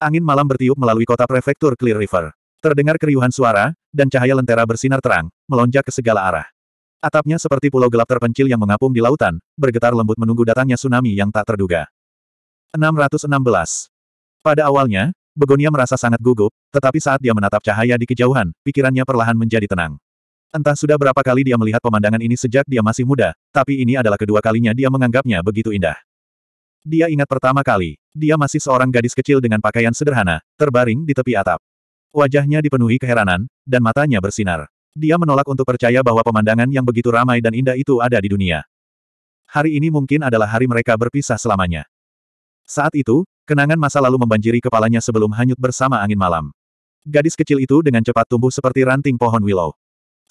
Angin malam bertiup melalui kota prefektur Clear River. Terdengar keriuhan suara, dan cahaya lentera bersinar terang, melonjak ke segala arah. Atapnya seperti pulau gelap terpencil yang mengapung di lautan, bergetar lembut menunggu datangnya tsunami yang tak terduga. 616. Pada awalnya, Begonia merasa sangat gugup, tetapi saat dia menatap cahaya di kejauhan, pikirannya perlahan menjadi tenang. Entah sudah berapa kali dia melihat pemandangan ini sejak dia masih muda, tapi ini adalah kedua kalinya dia menganggapnya begitu indah. Dia ingat pertama kali, dia masih seorang gadis kecil dengan pakaian sederhana, terbaring di tepi atap. Wajahnya dipenuhi keheranan, dan matanya bersinar. Dia menolak untuk percaya bahwa pemandangan yang begitu ramai dan indah itu ada di dunia. Hari ini mungkin adalah hari mereka berpisah selamanya. Saat itu, kenangan masa lalu membanjiri kepalanya sebelum hanyut bersama angin malam. Gadis kecil itu dengan cepat tumbuh seperti ranting pohon willow.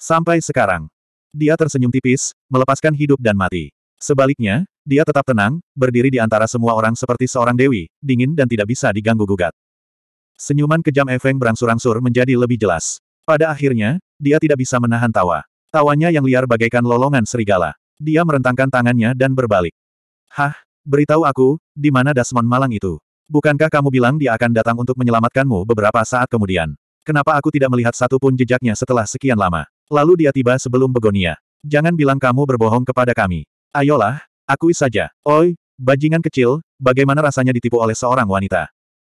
Sampai sekarang. Dia tersenyum tipis, melepaskan hidup dan mati. Sebaliknya, dia tetap tenang, berdiri di antara semua orang seperti seorang dewi, dingin dan tidak bisa diganggu-gugat. Senyuman kejam Efeng berangsur-angsur menjadi lebih jelas. Pada akhirnya, dia tidak bisa menahan tawa. Tawanya yang liar bagaikan lolongan serigala. Dia merentangkan tangannya dan berbalik. Hah, beritahu aku, di mana Dasmon Malang itu? Bukankah kamu bilang dia akan datang untuk menyelamatkanmu beberapa saat kemudian? Kenapa aku tidak melihat satu pun jejaknya setelah sekian lama? Lalu dia tiba sebelum Begonia. Jangan bilang kamu berbohong kepada kami. Ayolah, akui saja. Oi, bajingan kecil, bagaimana rasanya ditipu oleh seorang wanita?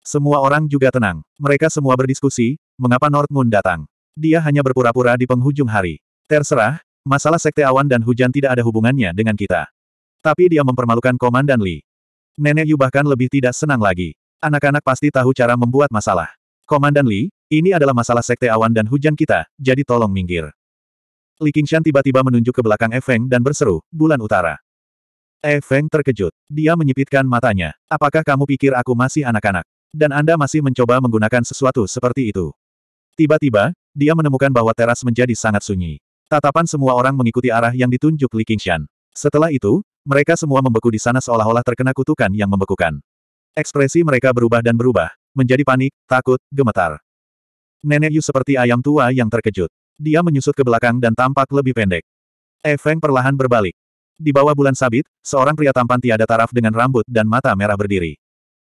Semua orang juga tenang. Mereka semua berdiskusi, mengapa North Moon datang. Dia hanya berpura-pura di penghujung hari. Terserah, masalah sekte awan dan hujan tidak ada hubungannya dengan kita. Tapi dia mempermalukan Komandan Li. Nenek Yu bahkan lebih tidak senang lagi. Anak-anak pasti tahu cara membuat masalah. Komandan Li, ini adalah masalah sekte awan dan hujan kita, jadi tolong minggir. Li Qingshan tiba-tiba menunjuk ke belakang Efeng dan berseru, bulan utara. Efeng terkejut. Dia menyipitkan matanya. Apakah kamu pikir aku masih anak-anak? Dan Anda masih mencoba menggunakan sesuatu seperti itu. Tiba-tiba, dia menemukan bahwa teras menjadi sangat sunyi. Tatapan semua orang mengikuti arah yang ditunjuk Li Qingshan. Setelah itu, mereka semua membeku di sana seolah-olah terkena kutukan yang membekukan. Ekspresi mereka berubah dan berubah, menjadi panik, takut, gemetar. Nenek Yu seperti ayam tua yang terkejut. Dia menyusut ke belakang dan tampak lebih pendek. Efeng perlahan berbalik. Di bawah bulan sabit, seorang pria tampan tiada taraf dengan rambut dan mata merah berdiri.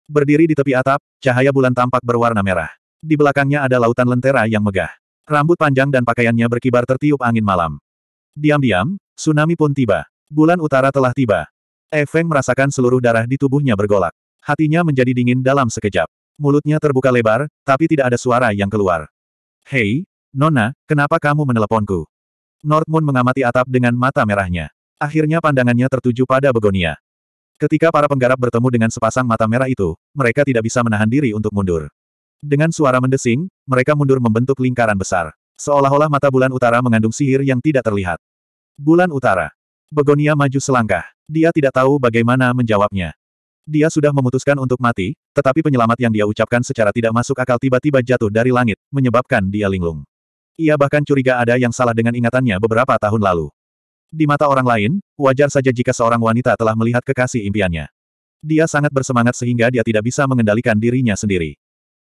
Berdiri di tepi atap, cahaya bulan tampak berwarna merah. Di belakangnya ada lautan lentera yang megah. Rambut panjang dan pakaiannya berkibar tertiup angin malam. Diam-diam, tsunami pun tiba. Bulan utara telah tiba. Efeng merasakan seluruh darah di tubuhnya bergolak. Hatinya menjadi dingin dalam sekejap mulutnya terbuka lebar, tapi tidak ada suara yang keluar. Hei, Nona, kenapa kamu meneleponku? Northmoon mengamati atap dengan mata merahnya. Akhirnya pandangannya tertuju pada Begonia. Ketika para penggarap bertemu dengan sepasang mata merah itu, mereka tidak bisa menahan diri untuk mundur. Dengan suara mendesing, mereka mundur membentuk lingkaran besar. Seolah-olah mata bulan utara mengandung sihir yang tidak terlihat. Bulan utara. Begonia maju selangkah. Dia tidak tahu bagaimana menjawabnya. Dia sudah memutuskan untuk mati, tetapi penyelamat yang dia ucapkan secara tidak masuk akal tiba-tiba jatuh dari langit, menyebabkan dia linglung. Ia bahkan curiga ada yang salah dengan ingatannya beberapa tahun lalu. Di mata orang lain, wajar saja jika seorang wanita telah melihat kekasih impiannya. Dia sangat bersemangat sehingga dia tidak bisa mengendalikan dirinya sendiri.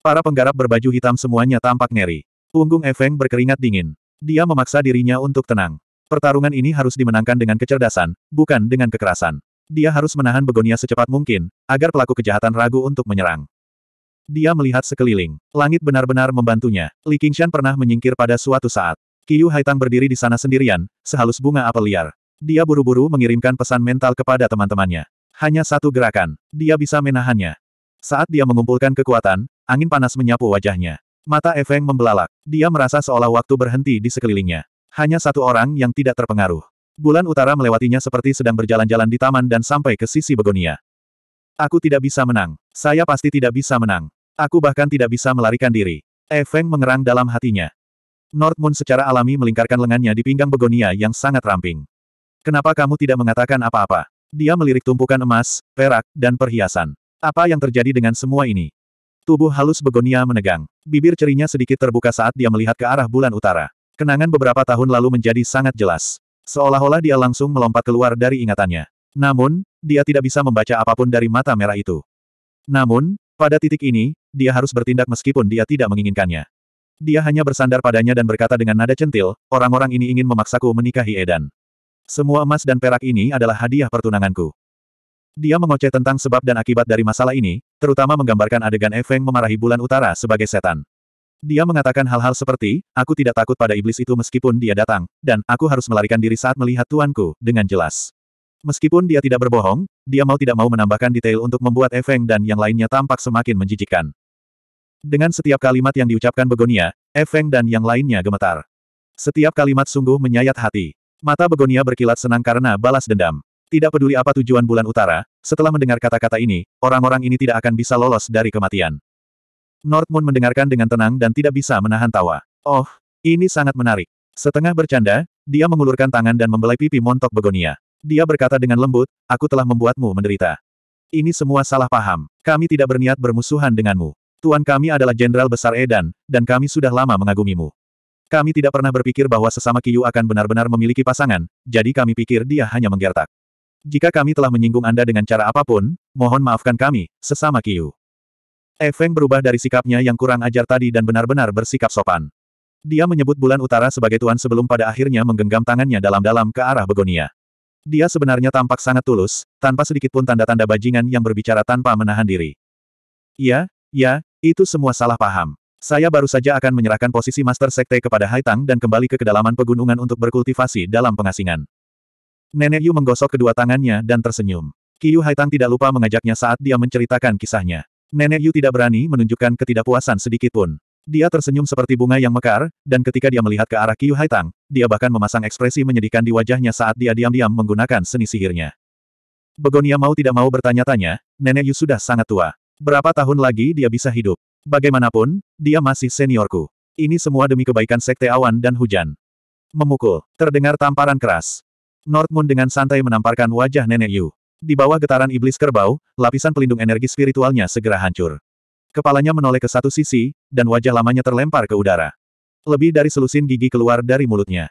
Para penggarap berbaju hitam semuanya tampak ngeri. Punggung Efeng berkeringat dingin. Dia memaksa dirinya untuk tenang. Pertarungan ini harus dimenangkan dengan kecerdasan, bukan dengan kekerasan. Dia harus menahan begonia secepat mungkin, agar pelaku kejahatan ragu untuk menyerang. Dia melihat sekeliling. Langit benar-benar membantunya. Li Qingshan pernah menyingkir pada suatu saat. Qiu Haitang berdiri di sana sendirian, sehalus bunga apel liar. Dia buru-buru mengirimkan pesan mental kepada teman-temannya. Hanya satu gerakan. Dia bisa menahannya. Saat dia mengumpulkan kekuatan, angin panas menyapu wajahnya. Mata Efeng membelalak. Dia merasa seolah waktu berhenti di sekelilingnya. Hanya satu orang yang tidak terpengaruh. Bulan utara melewatinya seperti sedang berjalan-jalan di taman dan sampai ke sisi begonia. Aku tidak bisa menang. Saya pasti tidak bisa menang. Aku bahkan tidak bisa melarikan diri. Efeng mengerang dalam hatinya. North Moon secara alami melingkarkan lengannya di pinggang begonia yang sangat ramping. Kenapa kamu tidak mengatakan apa-apa? Dia melirik tumpukan emas, perak, dan perhiasan. Apa yang terjadi dengan semua ini? Tubuh halus begonia menegang. Bibir cerinya sedikit terbuka saat dia melihat ke arah bulan utara. Kenangan beberapa tahun lalu menjadi sangat jelas. Seolah-olah dia langsung melompat keluar dari ingatannya. Namun, dia tidak bisa membaca apapun dari mata merah itu. Namun, pada titik ini, dia harus bertindak meskipun dia tidak menginginkannya. Dia hanya bersandar padanya dan berkata dengan nada centil, orang-orang ini ingin memaksaku menikahi Edan. Semua emas dan perak ini adalah hadiah pertunanganku. Dia mengoceh tentang sebab dan akibat dari masalah ini, terutama menggambarkan adegan Efeng memarahi bulan utara sebagai setan. Dia mengatakan hal-hal seperti, aku tidak takut pada iblis itu meskipun dia datang, dan aku harus melarikan diri saat melihat tuanku, dengan jelas. Meskipun dia tidak berbohong, dia mau tidak mau menambahkan detail untuk membuat Efeng dan yang lainnya tampak semakin menjijikkan. Dengan setiap kalimat yang diucapkan Begonia, Efeng dan yang lainnya gemetar. Setiap kalimat sungguh menyayat hati. Mata Begonia berkilat senang karena balas dendam. Tidak peduli apa tujuan bulan utara, setelah mendengar kata-kata ini, orang-orang ini tidak akan bisa lolos dari kematian. Northmoon mendengarkan dengan tenang dan tidak bisa menahan tawa. Oh, ini sangat menarik. Setengah bercanda, dia mengulurkan tangan dan membelai pipi montok begonia. Dia berkata dengan lembut, aku telah membuatmu menderita. Ini semua salah paham. Kami tidak berniat bermusuhan denganmu. Tuan kami adalah Jenderal Besar Edan, dan kami sudah lama mengagumimu. Kami tidak pernah berpikir bahwa sesama Kiyu akan benar-benar memiliki pasangan, jadi kami pikir dia hanya menggertak. Jika kami telah menyinggung Anda dengan cara apapun, mohon maafkan kami, sesama Kiyu. Efeng berubah dari sikapnya yang kurang ajar tadi dan benar-benar bersikap sopan. Dia menyebut bulan utara sebagai tuan sebelum pada akhirnya menggenggam tangannya dalam-dalam ke arah Begonia. Dia sebenarnya tampak sangat tulus, tanpa sedikitpun tanda-tanda bajingan yang berbicara tanpa menahan diri. Ya, ya, itu semua salah paham. Saya baru saja akan menyerahkan posisi Master Sekte kepada Haitang dan kembali ke kedalaman pegunungan untuk berkultivasi dalam pengasingan. Nenek Yu menggosok kedua tangannya dan tersenyum. Kiyu Haitang tidak lupa mengajaknya saat dia menceritakan kisahnya. Nenek Yu tidak berani menunjukkan ketidakpuasan sedikitpun. Dia tersenyum seperti bunga yang mekar, dan ketika dia melihat ke arah Qiu Haitang, dia bahkan memasang ekspresi menyedihkan di wajahnya saat dia diam-diam menggunakan seni sihirnya. Begonia mau tidak mau bertanya-tanya, Nenek Yu sudah sangat tua. Berapa tahun lagi dia bisa hidup? Bagaimanapun, dia masih seniorku. Ini semua demi kebaikan Sekte Awan dan Hujan. Memukul, terdengar tamparan keras. North dengan santai menamparkan wajah Nenek Yu. Di bawah getaran iblis kerbau, lapisan pelindung energi spiritualnya segera hancur. Kepalanya menoleh ke satu sisi, dan wajah lamanya terlempar ke udara. Lebih dari selusin gigi keluar dari mulutnya.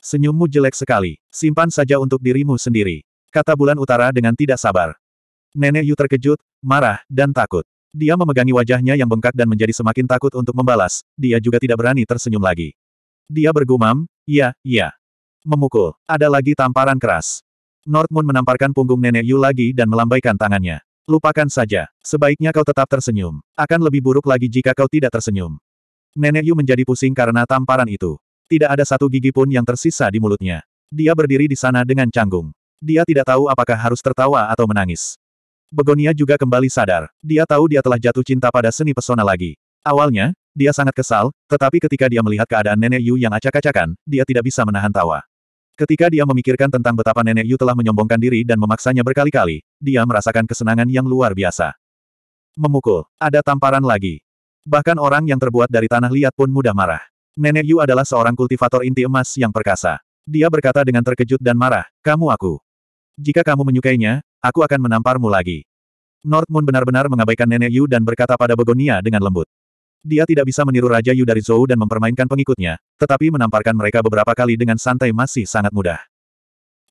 Senyummu jelek sekali, simpan saja untuk dirimu sendiri. Kata bulan utara dengan tidak sabar. Nenek Yu terkejut, marah, dan takut. Dia memegangi wajahnya yang bengkak dan menjadi semakin takut untuk membalas, dia juga tidak berani tersenyum lagi. Dia bergumam, ya, ya. Memukul, ada lagi tamparan keras. Northmoon menamparkan punggung nenek Yu lagi dan melambaikan tangannya. Lupakan saja. Sebaiknya kau tetap tersenyum. Akan lebih buruk lagi jika kau tidak tersenyum. Nenek Yu menjadi pusing karena tamparan itu. Tidak ada satu gigi pun yang tersisa di mulutnya. Dia berdiri di sana dengan canggung. Dia tidak tahu apakah harus tertawa atau menangis. Begonia juga kembali sadar. Dia tahu dia telah jatuh cinta pada seni pesona lagi. Awalnya, dia sangat kesal, tetapi ketika dia melihat keadaan nenek Yu yang acak-acakan, dia tidak bisa menahan tawa. Ketika dia memikirkan tentang betapa nenek Yu telah menyombongkan diri dan memaksanya berkali-kali, dia merasakan kesenangan yang luar biasa. Memukul. Ada tamparan lagi. Bahkan orang yang terbuat dari tanah liat pun mudah marah. Nenek Yu adalah seorang kultivator inti emas yang perkasa. Dia berkata dengan terkejut dan marah, kamu aku. Jika kamu menyukainya, aku akan menamparmu lagi. North Moon benar-benar mengabaikan Nenek Yu dan berkata pada Begonia dengan lembut. Dia tidak bisa meniru Raja Yu dari Zhou dan mempermainkan pengikutnya, tetapi menamparkan mereka beberapa kali dengan santai masih sangat mudah.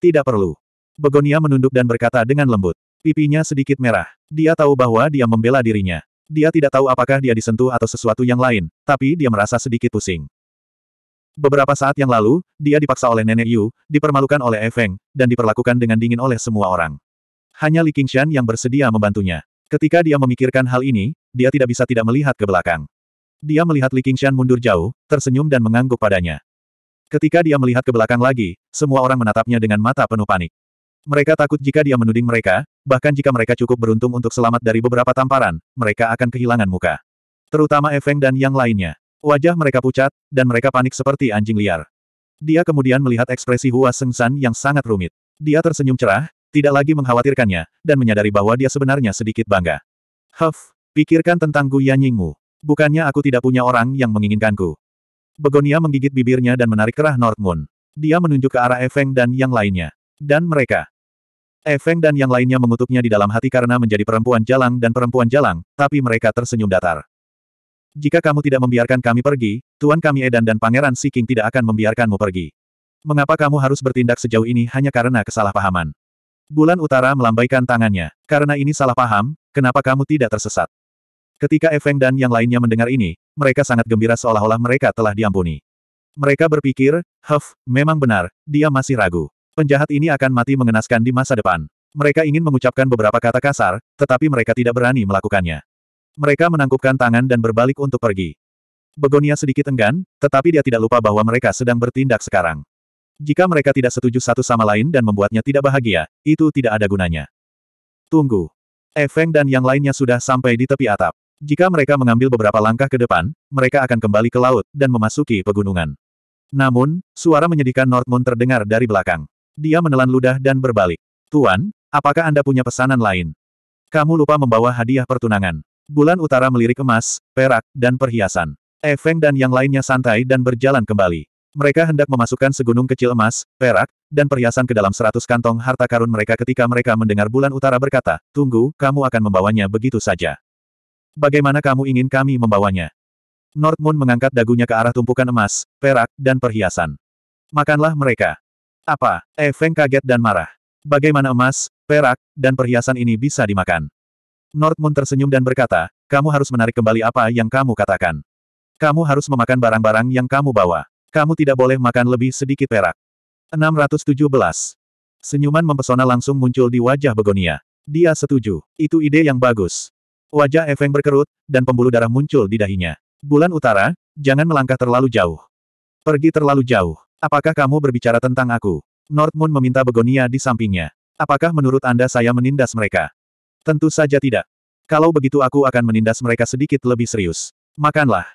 Tidak perlu. Begonia menunduk dan berkata dengan lembut. Pipinya sedikit merah. Dia tahu bahwa dia membela dirinya. Dia tidak tahu apakah dia disentuh atau sesuatu yang lain, tapi dia merasa sedikit pusing. Beberapa saat yang lalu, dia dipaksa oleh Nenek Yu, dipermalukan oleh Efeng, dan diperlakukan dengan dingin oleh semua orang. Hanya Li Qingshan yang bersedia membantunya. Ketika dia memikirkan hal ini, dia tidak bisa tidak melihat ke belakang. Dia melihat Li Qingshan mundur jauh, tersenyum dan mengangguk padanya. Ketika dia melihat ke belakang lagi, semua orang menatapnya dengan mata penuh panik. Mereka takut jika dia menuding mereka, bahkan jika mereka cukup beruntung untuk selamat dari beberapa tamparan, mereka akan kehilangan muka. Terutama Efeng dan yang lainnya. Wajah mereka pucat, dan mereka panik seperti anjing liar. Dia kemudian melihat ekspresi Hua Sengsan yang sangat rumit. Dia tersenyum cerah, tidak lagi mengkhawatirkannya, dan menyadari bahwa dia sebenarnya sedikit bangga. Huff, pikirkan tentang Gu Yanyingmu. Bukannya aku tidak punya orang yang menginginkanku. Begonia menggigit bibirnya dan menarik kerah North Moon. Dia menunjuk ke arah Efeng dan yang lainnya. Dan mereka. Efeng dan yang lainnya mengutuknya di dalam hati karena menjadi perempuan jalang dan perempuan jalang, tapi mereka tersenyum datar. Jika kamu tidak membiarkan kami pergi, Tuan kami Edan dan Pangeran Siking tidak akan membiarkanmu pergi. Mengapa kamu harus bertindak sejauh ini hanya karena kesalahpahaman? Bulan Utara melambaikan tangannya. Karena ini salah paham, kenapa kamu tidak tersesat? Ketika Efeng dan yang lainnya mendengar ini, mereka sangat gembira seolah-olah mereka telah diampuni. Mereka berpikir, Huff, memang benar, dia masih ragu. Penjahat ini akan mati mengenaskan di masa depan. Mereka ingin mengucapkan beberapa kata kasar, tetapi mereka tidak berani melakukannya. Mereka menangkupkan tangan dan berbalik untuk pergi. Begonia sedikit enggan, tetapi dia tidak lupa bahwa mereka sedang bertindak sekarang. Jika mereka tidak setuju satu sama lain dan membuatnya tidak bahagia, itu tidak ada gunanya. Tunggu. Efeng dan yang lainnya sudah sampai di tepi atap. Jika mereka mengambil beberapa langkah ke depan, mereka akan kembali ke laut dan memasuki pegunungan. Namun, suara menyedihkan North terdengar dari belakang. Dia menelan ludah dan berbalik. Tuan, apakah Anda punya pesanan lain? Kamu lupa membawa hadiah pertunangan. Bulan utara melirik emas, perak, dan perhiasan. Efeng dan yang lainnya santai dan berjalan kembali. Mereka hendak memasukkan segunung kecil emas, perak, dan perhiasan ke dalam seratus kantong harta karun mereka ketika mereka mendengar bulan utara berkata, Tunggu, kamu akan membawanya begitu saja. Bagaimana kamu ingin kami membawanya? North Moon mengangkat dagunya ke arah tumpukan emas, perak, dan perhiasan. Makanlah mereka. Apa? Efeng eh, kaget dan marah. Bagaimana emas, perak, dan perhiasan ini bisa dimakan? North Moon tersenyum dan berkata, kamu harus menarik kembali apa yang kamu katakan. Kamu harus memakan barang-barang yang kamu bawa. Kamu tidak boleh makan lebih sedikit perak. 617. Senyuman mempesona langsung muncul di wajah Begonia. Dia setuju. Itu ide yang bagus. Wajah Efeng berkerut, dan pembuluh darah muncul di dahinya. Bulan utara, jangan melangkah terlalu jauh. Pergi terlalu jauh. Apakah kamu berbicara tentang aku? North Moon meminta Begonia di sampingnya. Apakah menurut Anda saya menindas mereka? Tentu saja tidak. Kalau begitu aku akan menindas mereka sedikit lebih serius. Makanlah.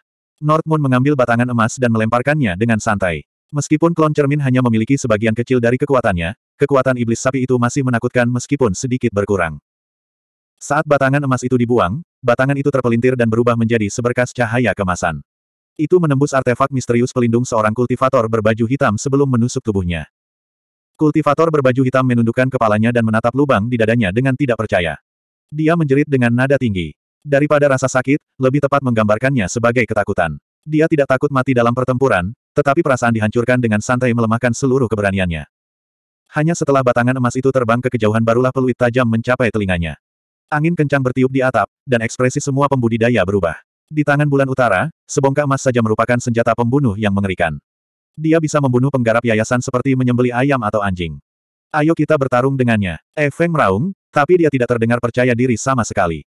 North Moon mengambil batangan emas dan melemparkannya dengan santai. Meskipun klon cermin hanya memiliki sebagian kecil dari kekuatannya, kekuatan iblis sapi itu masih menakutkan meskipun sedikit berkurang. Saat batangan emas itu dibuang, batangan itu terpelintir dan berubah menjadi seberkas cahaya kemasan. Itu menembus artefak misterius pelindung seorang kultivator berbaju hitam sebelum menusuk tubuhnya. Kultivator berbaju hitam menundukkan kepalanya dan menatap lubang di dadanya dengan tidak percaya. Dia menjerit dengan nada tinggi. Daripada rasa sakit, lebih tepat menggambarkannya sebagai ketakutan. Dia tidak takut mati dalam pertempuran, tetapi perasaan dihancurkan dengan santai melemahkan seluruh keberaniannya. Hanya setelah batangan emas itu terbang ke kejauhan barulah peluit tajam mencapai telinganya. Angin kencang bertiup di atap, dan ekspresi semua pembudidaya berubah. Di tangan bulan utara, sebongkah emas saja merupakan senjata pembunuh yang mengerikan. Dia bisa membunuh penggarap yayasan seperti menyembeli ayam atau anjing. Ayo kita bertarung dengannya. Efeng eh, meraung, tapi dia tidak terdengar percaya diri sama sekali.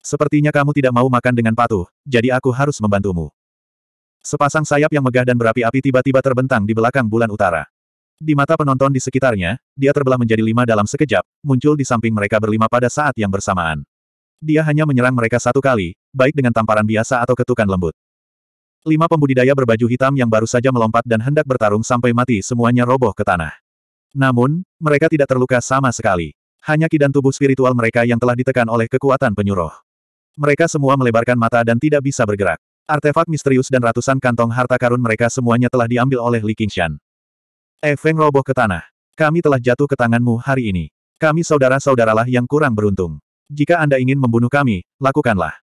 Sepertinya kamu tidak mau makan dengan patuh, jadi aku harus membantumu. Sepasang sayap yang megah dan berapi-api tiba-tiba terbentang di belakang bulan utara. Di mata penonton di sekitarnya, dia terbelah menjadi lima dalam sekejap, muncul di samping mereka berlima pada saat yang bersamaan. Dia hanya menyerang mereka satu kali, baik dengan tamparan biasa atau ketukan lembut. Lima pembudidaya berbaju hitam yang baru saja melompat dan hendak bertarung sampai mati semuanya roboh ke tanah. Namun, mereka tidak terluka sama sekali. Hanya kidan tubuh spiritual mereka yang telah ditekan oleh kekuatan penyuruh. Mereka semua melebarkan mata dan tidak bisa bergerak. Artefak misterius dan ratusan kantong harta karun mereka semuanya telah diambil oleh Li Qingshan. Efeng eh, roboh ke tanah. Kami telah jatuh ke tanganmu hari ini. Kami saudara-saudaralah yang kurang beruntung. Jika Anda ingin membunuh kami, lakukanlah.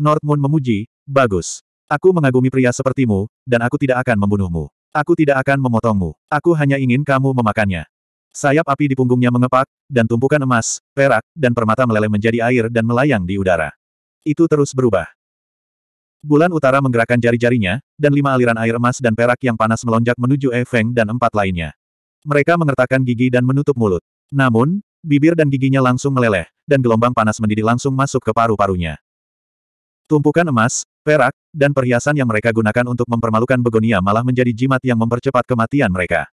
North memuji, bagus. Aku mengagumi pria sepertimu, dan aku tidak akan membunuhmu. Aku tidak akan memotongmu. Aku hanya ingin kamu memakannya. Sayap api di punggungnya mengepak, dan tumpukan emas, perak, dan permata meleleh menjadi air dan melayang di udara. Itu terus berubah. Bulan utara menggerakkan jari-jarinya, dan lima aliran air emas dan perak yang panas melonjak menuju E dan empat lainnya. Mereka mengertakkan gigi dan menutup mulut. Namun, bibir dan giginya langsung meleleh, dan gelombang panas mendidih langsung masuk ke paru-parunya. Tumpukan emas, perak, dan perhiasan yang mereka gunakan untuk mempermalukan begonia malah menjadi jimat yang mempercepat kematian mereka.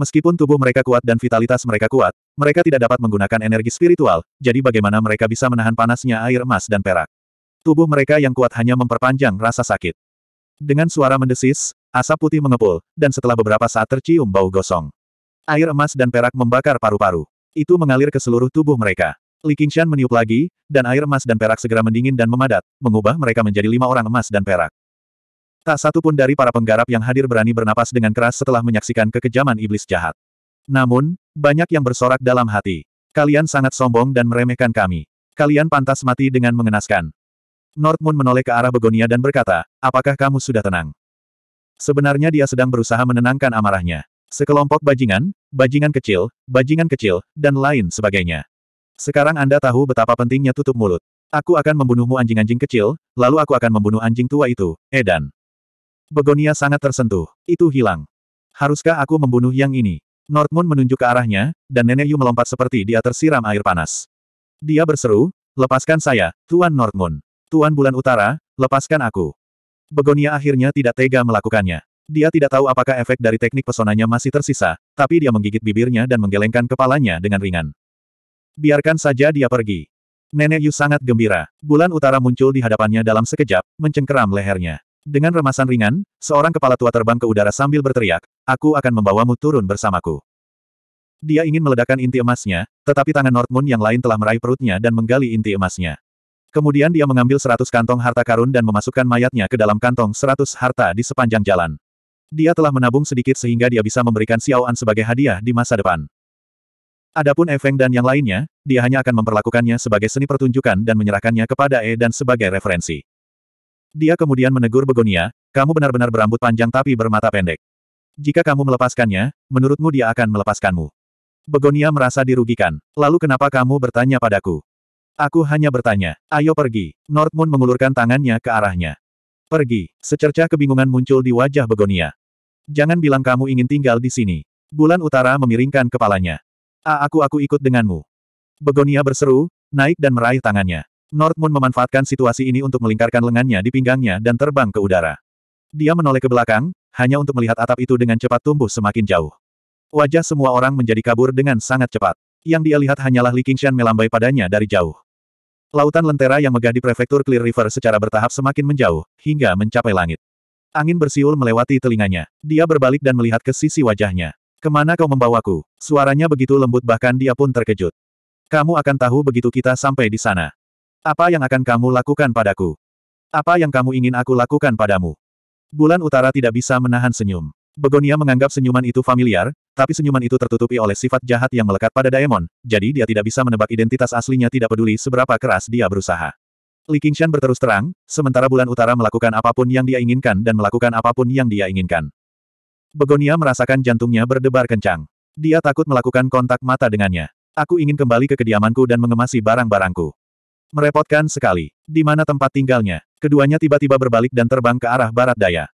Meskipun tubuh mereka kuat dan vitalitas mereka kuat, mereka tidak dapat menggunakan energi spiritual, jadi bagaimana mereka bisa menahan panasnya air emas dan perak. Tubuh mereka yang kuat hanya memperpanjang rasa sakit. Dengan suara mendesis, asap putih mengepul, dan setelah beberapa saat tercium bau gosong. Air emas dan perak membakar paru-paru. Itu mengalir ke seluruh tubuh mereka. Li Qingshan meniup lagi, dan air emas dan perak segera mendingin dan memadat, mengubah mereka menjadi lima orang emas dan perak. Tak satu pun dari para penggarap yang hadir berani bernapas dengan keras setelah menyaksikan kekejaman iblis jahat. Namun, banyak yang bersorak dalam hati. Kalian sangat sombong dan meremehkan kami. Kalian pantas mati dengan mengenaskan. Northmoon menoleh ke arah Begonia dan berkata, apakah kamu sudah tenang? Sebenarnya dia sedang berusaha menenangkan amarahnya. Sekelompok bajingan, bajingan kecil, bajingan kecil, dan lain sebagainya. Sekarang Anda tahu betapa pentingnya tutup mulut. Aku akan membunuhmu anjing-anjing kecil, lalu aku akan membunuh anjing tua itu, Edan. Begonia sangat tersentuh. Itu hilang. Haruskah aku membunuh yang ini? Northmoon menunjuk ke arahnya, dan Nenek Yu melompat seperti dia tersiram air panas. Dia berseru, lepaskan saya, Tuan Northmoon. Tuan Bulan Utara, lepaskan aku. Begonia akhirnya tidak tega melakukannya. Dia tidak tahu apakah efek dari teknik pesonanya masih tersisa, tapi dia menggigit bibirnya dan menggelengkan kepalanya dengan ringan. Biarkan saja dia pergi. Nenek Yu sangat gembira. Bulan utara muncul di hadapannya dalam sekejap, mencengkeram lehernya. Dengan remasan ringan, seorang kepala tua terbang ke udara sambil berteriak, Aku akan membawamu turun bersamaku. Dia ingin meledakkan inti emasnya, tetapi tangan Moon yang lain telah meraih perutnya dan menggali inti emasnya. Kemudian dia mengambil seratus kantong harta karun dan memasukkan mayatnya ke dalam kantong seratus harta di sepanjang jalan. Dia telah menabung sedikit sehingga dia bisa memberikan Xiaoan sebagai hadiah di masa depan. Adapun Efeng dan yang lainnya, dia hanya akan memperlakukannya sebagai seni pertunjukan dan menyerahkannya kepada E dan sebagai referensi. Dia kemudian menegur Begonia, kamu benar-benar berambut panjang tapi bermata pendek. Jika kamu melepaskannya, menurutmu dia akan melepaskanmu. Begonia merasa dirugikan. Lalu kenapa kamu bertanya padaku? Aku hanya bertanya, ayo pergi. North Moon mengulurkan tangannya ke arahnya. Pergi, secerca kebingungan muncul di wajah Begonia. Jangan bilang kamu ingin tinggal di sini. Bulan Utara memiringkan kepalanya. aku aku ikut denganmu. Begonia berseru, naik dan meraih tangannya. North Moon memanfaatkan situasi ini untuk melingkarkan lengannya di pinggangnya dan terbang ke udara. Dia menoleh ke belakang, hanya untuk melihat atap itu dengan cepat tumbuh semakin jauh. Wajah semua orang menjadi kabur dengan sangat cepat. Yang dia lihat hanyalah Li Qingshan melambai padanya dari jauh. Lautan lentera yang megah di prefektur Clear River secara bertahap semakin menjauh, hingga mencapai langit. Angin bersiul melewati telinganya. Dia berbalik dan melihat ke sisi wajahnya. Kemana kau membawaku? Suaranya begitu lembut bahkan dia pun terkejut. Kamu akan tahu begitu kita sampai di sana. Apa yang akan kamu lakukan padaku? Apa yang kamu ingin aku lakukan padamu? Bulan Utara tidak bisa menahan senyum. Begonia menganggap senyuman itu familiar, tapi senyuman itu tertutupi oleh sifat jahat yang melekat pada Daemon, jadi dia tidak bisa menebak identitas aslinya tidak peduli seberapa keras dia berusaha. Li Qingshan berterus terang, sementara bulan utara melakukan apapun yang dia inginkan dan melakukan apapun yang dia inginkan. Begonia merasakan jantungnya berdebar kencang. Dia takut melakukan kontak mata dengannya. Aku ingin kembali ke kediamanku dan mengemasi barang-barangku. Merepotkan sekali. Di mana tempat tinggalnya? Keduanya tiba-tiba berbalik dan terbang ke arah barat daya.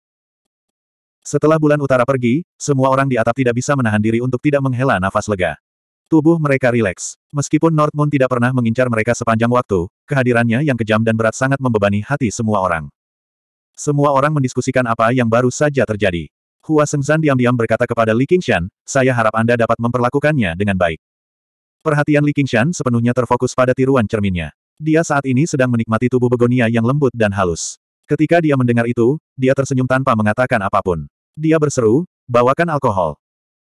Setelah bulan utara pergi, semua orang di atap tidak bisa menahan diri untuk tidak menghela nafas lega. Tubuh mereka rileks. Meskipun North Moon tidak pernah mengincar mereka sepanjang waktu, kehadirannya yang kejam dan berat sangat membebani hati semua orang. Semua orang mendiskusikan apa yang baru saja terjadi. Hua Sengzan diam-diam berkata kepada Li Qingshan, saya harap Anda dapat memperlakukannya dengan baik. Perhatian Li Qingshan sepenuhnya terfokus pada tiruan cerminnya. Dia saat ini sedang menikmati tubuh begonia yang lembut dan halus. Ketika dia mendengar itu, dia tersenyum tanpa mengatakan apapun. Dia berseru, bawakan alkohol.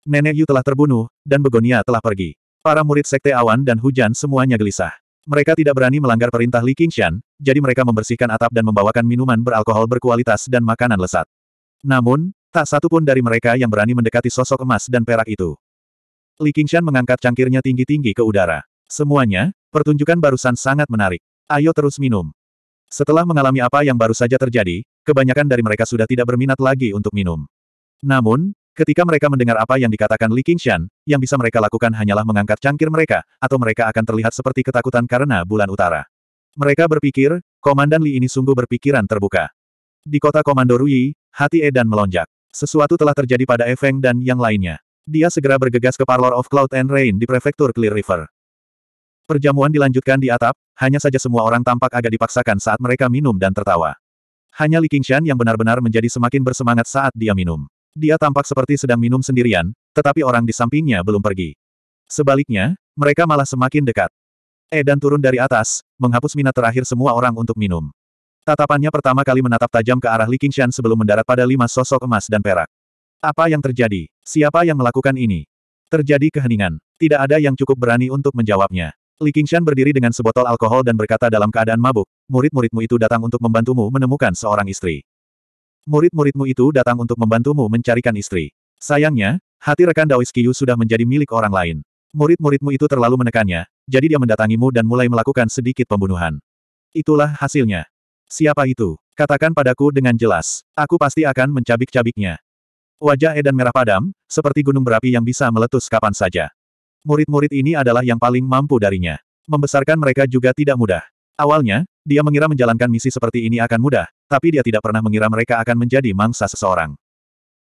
Nenek Yu telah terbunuh, dan Begonia telah pergi. Para murid Sekte Awan dan Hujan semuanya gelisah. Mereka tidak berani melanggar perintah Li Qingshan, jadi mereka membersihkan atap dan membawakan minuman beralkohol berkualitas dan makanan lesat. Namun, tak satu pun dari mereka yang berani mendekati sosok emas dan perak itu. Li Qingshan mengangkat cangkirnya tinggi-tinggi ke udara. Semuanya, pertunjukan barusan sangat menarik. Ayo terus minum. Setelah mengalami apa yang baru saja terjadi, kebanyakan dari mereka sudah tidak berminat lagi untuk minum. Namun, ketika mereka mendengar apa yang dikatakan Li Qingshan, yang bisa mereka lakukan hanyalah mengangkat cangkir mereka, atau mereka akan terlihat seperti ketakutan karena bulan utara. Mereka berpikir, Komandan Li ini sungguh berpikiran terbuka. Di kota Komando Rui, hati Edan melonjak. Sesuatu telah terjadi pada Efeng dan yang lainnya. Dia segera bergegas ke Parlor of Cloud and Rain di prefektur Clear River. Perjamuan dilanjutkan di atap, hanya saja semua orang tampak agak dipaksakan saat mereka minum dan tertawa. Hanya Li Qingshan yang benar-benar menjadi semakin bersemangat saat dia minum. Dia tampak seperti sedang minum sendirian, tetapi orang di sampingnya belum pergi. Sebaliknya, mereka malah semakin dekat. Edan eh, turun dari atas, menghapus minat terakhir semua orang untuk minum. Tatapannya pertama kali menatap tajam ke arah Li Qingshan sebelum mendarat pada lima sosok emas dan perak. Apa yang terjadi? Siapa yang melakukan ini? Terjadi keheningan. Tidak ada yang cukup berani untuk menjawabnya. Li Qingshan berdiri dengan sebotol alkohol dan berkata dalam keadaan mabuk, murid-muridmu itu datang untuk membantumu menemukan seorang istri. Murid-muridmu itu datang untuk membantumu mencarikan istri. Sayangnya, hati rekan Daois Qiyu sudah menjadi milik orang lain. Murid-muridmu itu terlalu menekannya, jadi dia mendatangimu dan mulai melakukan sedikit pembunuhan. Itulah hasilnya. Siapa itu? Katakan padaku dengan jelas. Aku pasti akan mencabik-cabiknya. Wajah Edan merah padam, seperti gunung berapi yang bisa meletus kapan saja. Murid-murid ini adalah yang paling mampu darinya. Membesarkan mereka juga tidak mudah. Awalnya, dia mengira menjalankan misi seperti ini akan mudah, tapi dia tidak pernah mengira mereka akan menjadi mangsa seseorang.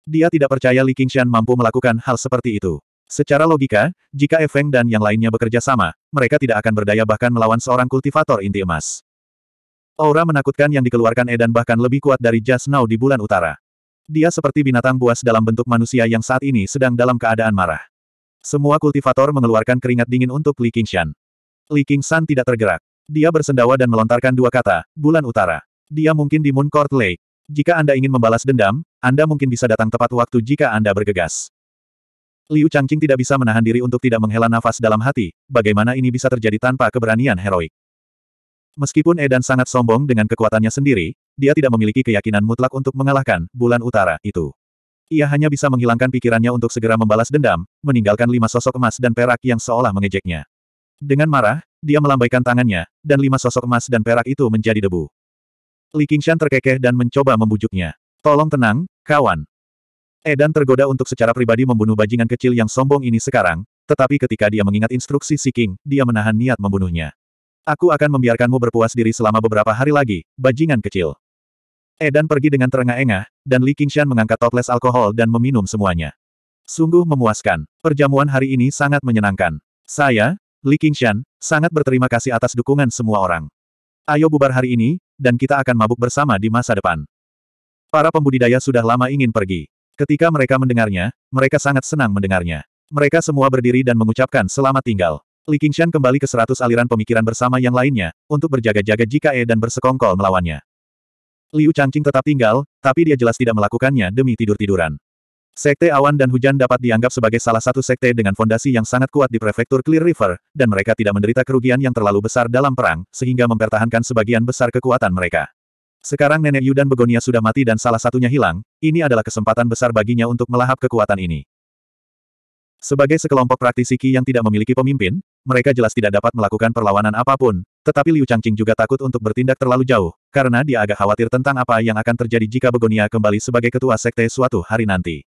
Dia tidak percaya Li Qingshan mampu melakukan hal seperti itu. Secara logika, jika Efeng dan yang lainnya bekerja sama, mereka tidak akan berdaya bahkan melawan seorang kultivator inti emas. Aura menakutkan yang dikeluarkan Edan bahkan lebih kuat dari Just di bulan utara. Dia seperti binatang buas dalam bentuk manusia yang saat ini sedang dalam keadaan marah. Semua kultivator mengeluarkan keringat dingin untuk Li Qingshan. Li Qingshan tidak tergerak. Dia bersendawa dan melontarkan dua kata, bulan utara. Dia mungkin di Moon Court Lake. Jika Anda ingin membalas dendam, Anda mungkin bisa datang tepat waktu jika Anda bergegas. Liu Changqing tidak bisa menahan diri untuk tidak menghela nafas dalam hati, bagaimana ini bisa terjadi tanpa keberanian heroik. Meskipun Edan sangat sombong dengan kekuatannya sendiri, dia tidak memiliki keyakinan mutlak untuk mengalahkan bulan utara itu. Ia hanya bisa menghilangkan pikirannya untuk segera membalas dendam, meninggalkan lima sosok emas dan perak yang seolah mengejeknya. Dengan marah, dia melambaikan tangannya, dan lima sosok emas dan perak itu menjadi debu. Li Qingshan terkekeh dan mencoba membujuknya. Tolong tenang, kawan. Edan tergoda untuk secara pribadi membunuh bajingan kecil yang sombong ini sekarang, tetapi ketika dia mengingat instruksi Si King, dia menahan niat membunuhnya. Aku akan membiarkanmu berpuas diri selama beberapa hari lagi, bajingan kecil. Edan pergi dengan terengah-engah, dan Li Qingshan mengangkat toples alkohol dan meminum semuanya. Sungguh memuaskan. Perjamuan hari ini sangat menyenangkan. Saya, Li Qingshan, sangat berterima kasih atas dukungan semua orang. Ayo bubar hari ini, dan kita akan mabuk bersama di masa depan. Para pembudidaya sudah lama ingin pergi. Ketika mereka mendengarnya, mereka sangat senang mendengarnya. Mereka semua berdiri dan mengucapkan selamat tinggal. Li Qingshan kembali ke seratus aliran pemikiran bersama yang lainnya, untuk berjaga-jaga jika E dan bersekongkol melawannya. Liu Changqing tetap tinggal, tapi dia jelas tidak melakukannya demi tidur-tiduran. Sekte awan dan hujan dapat dianggap sebagai salah satu sekte dengan fondasi yang sangat kuat di prefektur Clear River, dan mereka tidak menderita kerugian yang terlalu besar dalam perang, sehingga mempertahankan sebagian besar kekuatan mereka. Sekarang nenek Yu dan Begonia sudah mati dan salah satunya hilang, ini adalah kesempatan besar baginya untuk melahap kekuatan ini. Sebagai sekelompok praktisi Qi yang tidak memiliki pemimpin, mereka jelas tidak dapat melakukan perlawanan apapun, tetapi Liu Changqing juga takut untuk bertindak terlalu jauh, karena dia agak khawatir tentang apa yang akan terjadi jika Begonia kembali sebagai ketua sekte suatu hari nanti.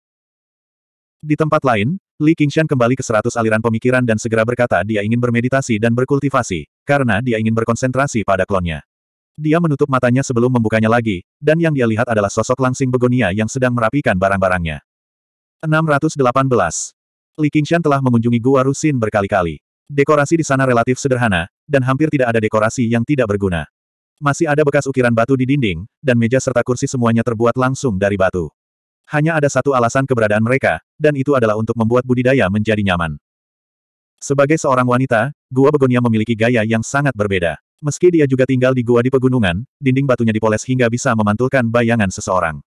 Di tempat lain, Li Qingshan kembali ke seratus aliran pemikiran dan segera berkata dia ingin bermeditasi dan berkultivasi, karena dia ingin berkonsentrasi pada klonnya. Dia menutup matanya sebelum membukanya lagi, dan yang dia lihat adalah sosok langsing begonia yang sedang merapikan barang-barangnya. 618. Li Qingshan telah mengunjungi Gua Rusin berkali-kali. Dekorasi di sana relatif sederhana, dan hampir tidak ada dekorasi yang tidak berguna. Masih ada bekas ukiran batu di dinding, dan meja serta kursi semuanya terbuat langsung dari batu. Hanya ada satu alasan keberadaan mereka, dan itu adalah untuk membuat budidaya menjadi nyaman. Sebagai seorang wanita, Gua Begonia memiliki gaya yang sangat berbeda. Meski dia juga tinggal di gua di pegunungan, dinding batunya dipoles hingga bisa memantulkan bayangan seseorang.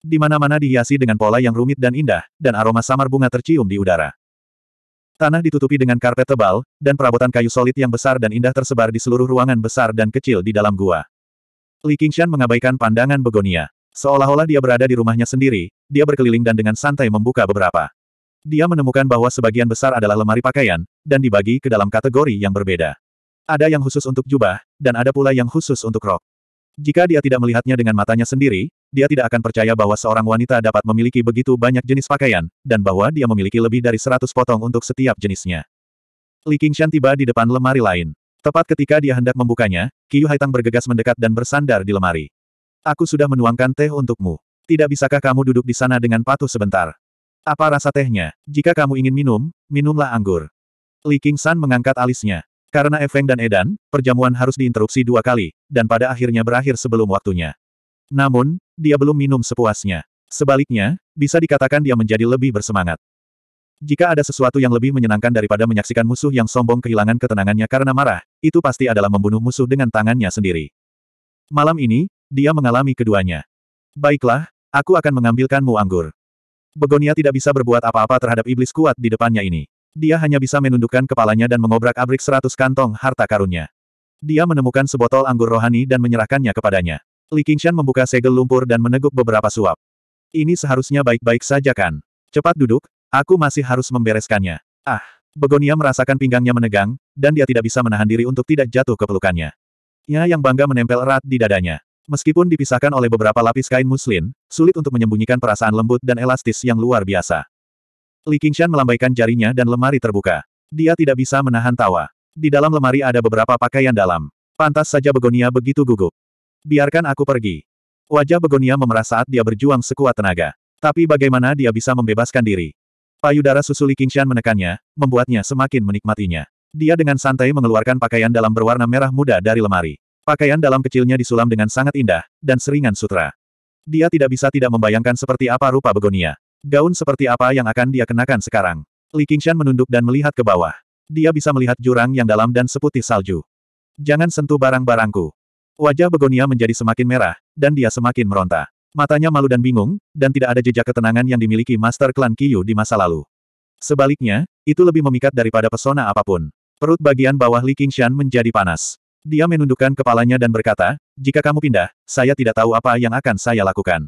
Di mana-mana dihiasi dengan pola yang rumit dan indah, dan aroma samar bunga tercium di udara. Tanah ditutupi dengan karpet tebal, dan perabotan kayu solid yang besar dan indah tersebar di seluruh ruangan besar dan kecil di dalam gua. Li Qingshan mengabaikan pandangan Begonia. Seolah-olah dia berada di rumahnya sendiri, dia berkeliling dan dengan santai membuka beberapa. Dia menemukan bahwa sebagian besar adalah lemari pakaian, dan dibagi ke dalam kategori yang berbeda. Ada yang khusus untuk jubah, dan ada pula yang khusus untuk rok. Jika dia tidak melihatnya dengan matanya sendiri, dia tidak akan percaya bahwa seorang wanita dapat memiliki begitu banyak jenis pakaian, dan bahwa dia memiliki lebih dari seratus potong untuk setiap jenisnya. Li Qingshan tiba di depan lemari lain. Tepat ketika dia hendak membukanya, Qiyu Haitang bergegas mendekat dan bersandar di lemari. Aku sudah menuangkan teh untukmu. Tidak bisakah kamu duduk di sana dengan patuh sebentar? Apa rasa tehnya? Jika kamu ingin minum, minumlah anggur. Li Qingshan mengangkat alisnya. Karena Efeng dan Edan, perjamuan harus diinterupsi dua kali, dan pada akhirnya berakhir sebelum waktunya. Namun, dia belum minum sepuasnya. Sebaliknya, bisa dikatakan dia menjadi lebih bersemangat. Jika ada sesuatu yang lebih menyenangkan daripada menyaksikan musuh yang sombong kehilangan ketenangannya karena marah, itu pasti adalah membunuh musuh dengan tangannya sendiri. Malam ini, dia mengalami keduanya. Baiklah, aku akan mengambilkanmu anggur. Begonia tidak bisa berbuat apa-apa terhadap iblis kuat di depannya ini. Dia hanya bisa menundukkan kepalanya dan mengobrak-abrik seratus kantong harta karunnya. Dia menemukan sebotol anggur rohani dan menyerahkannya kepadanya. Li Qingshan membuka segel lumpur dan meneguk beberapa suap. Ini seharusnya baik-baik saja kan? Cepat duduk, aku masih harus membereskannya. Ah, Begonia merasakan pinggangnya menegang, dan dia tidak bisa menahan diri untuk tidak jatuh ke pelukannya. Nya yang bangga menempel erat di dadanya. Meskipun dipisahkan oleh beberapa lapis kain muslin, sulit untuk menyembunyikan perasaan lembut dan elastis yang luar biasa. Li Qingshan melambaikan jarinya dan lemari terbuka. Dia tidak bisa menahan tawa. Di dalam lemari ada beberapa pakaian dalam. Pantas saja Begonia begitu gugup. Biarkan aku pergi. Wajah Begonia memerah saat dia berjuang sekuat tenaga. Tapi bagaimana dia bisa membebaskan diri? Payudara susuli kingshan menekannya, membuatnya semakin menikmatinya. Dia dengan santai mengeluarkan pakaian dalam berwarna merah muda dari lemari. Pakaian dalam kecilnya disulam dengan sangat indah, dan seringan sutra. Dia tidak bisa tidak membayangkan seperti apa rupa Begonia. Gaun seperti apa yang akan dia kenakan sekarang. Li Qingshan menunduk dan melihat ke bawah. Dia bisa melihat jurang yang dalam dan seputih salju. Jangan sentuh barang-barangku. Wajah Begonia menjadi semakin merah, dan dia semakin meronta. Matanya malu dan bingung, dan tidak ada jejak ketenangan yang dimiliki Master Klan Kiyu di masa lalu. Sebaliknya, itu lebih memikat daripada pesona apapun. Perut bagian bawah Li Qingshan menjadi panas. Dia menundukkan kepalanya dan berkata, jika kamu pindah, saya tidak tahu apa yang akan saya lakukan.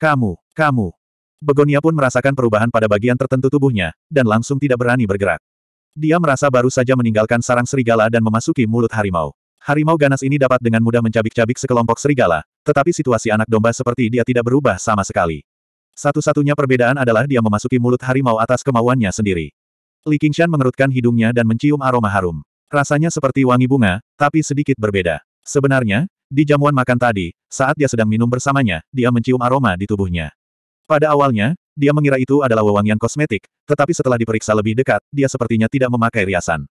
Kamu, kamu. Begonia pun merasakan perubahan pada bagian tertentu tubuhnya, dan langsung tidak berani bergerak. Dia merasa baru saja meninggalkan sarang serigala dan memasuki mulut harimau. Harimau ganas ini dapat dengan mudah mencabik-cabik sekelompok serigala, tetapi situasi anak domba seperti dia tidak berubah sama sekali. Satu-satunya perbedaan adalah dia memasuki mulut harimau atas kemauannya sendiri. Li Qingshan mengerutkan hidungnya dan mencium aroma harum. Rasanya seperti wangi bunga, tapi sedikit berbeda. Sebenarnya, di jamuan makan tadi, saat dia sedang minum bersamanya, dia mencium aroma di tubuhnya. Pada awalnya, dia mengira itu adalah wewangian kosmetik, tetapi setelah diperiksa lebih dekat, dia sepertinya tidak memakai riasan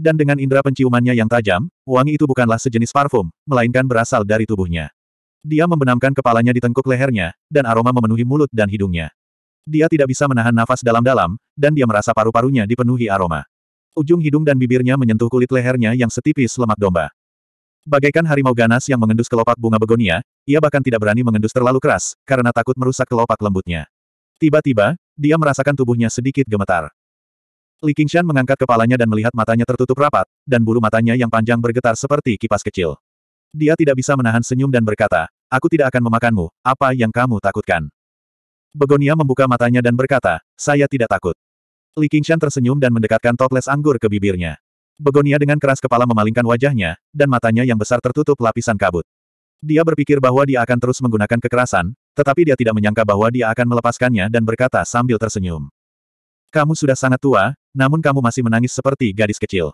dan dengan indera penciumannya yang tajam, wangi itu bukanlah sejenis parfum, melainkan berasal dari tubuhnya. Dia membenamkan kepalanya di tengkuk lehernya, dan aroma memenuhi mulut dan hidungnya. Dia tidak bisa menahan nafas dalam-dalam, dan dia merasa paru-parunya dipenuhi aroma. Ujung hidung dan bibirnya menyentuh kulit lehernya yang setipis lemak domba. Bagaikan harimau ganas yang mengendus kelopak bunga begonia, ia bahkan tidak berani mengendus terlalu keras, karena takut merusak kelopak lembutnya. Tiba-tiba, dia merasakan tubuhnya sedikit gemetar. Li Qingshan mengangkat kepalanya dan melihat matanya tertutup rapat, dan bulu matanya yang panjang bergetar seperti kipas kecil. Dia tidak bisa menahan senyum dan berkata, aku tidak akan memakanmu, apa yang kamu takutkan? Begonia membuka matanya dan berkata, saya tidak takut. Li Qingshan tersenyum dan mendekatkan toples anggur ke bibirnya. Begonia dengan keras kepala memalingkan wajahnya, dan matanya yang besar tertutup lapisan kabut. Dia berpikir bahwa dia akan terus menggunakan kekerasan, tetapi dia tidak menyangka bahwa dia akan melepaskannya dan berkata sambil tersenyum. Kamu sudah sangat tua, namun kamu masih menangis seperti gadis kecil.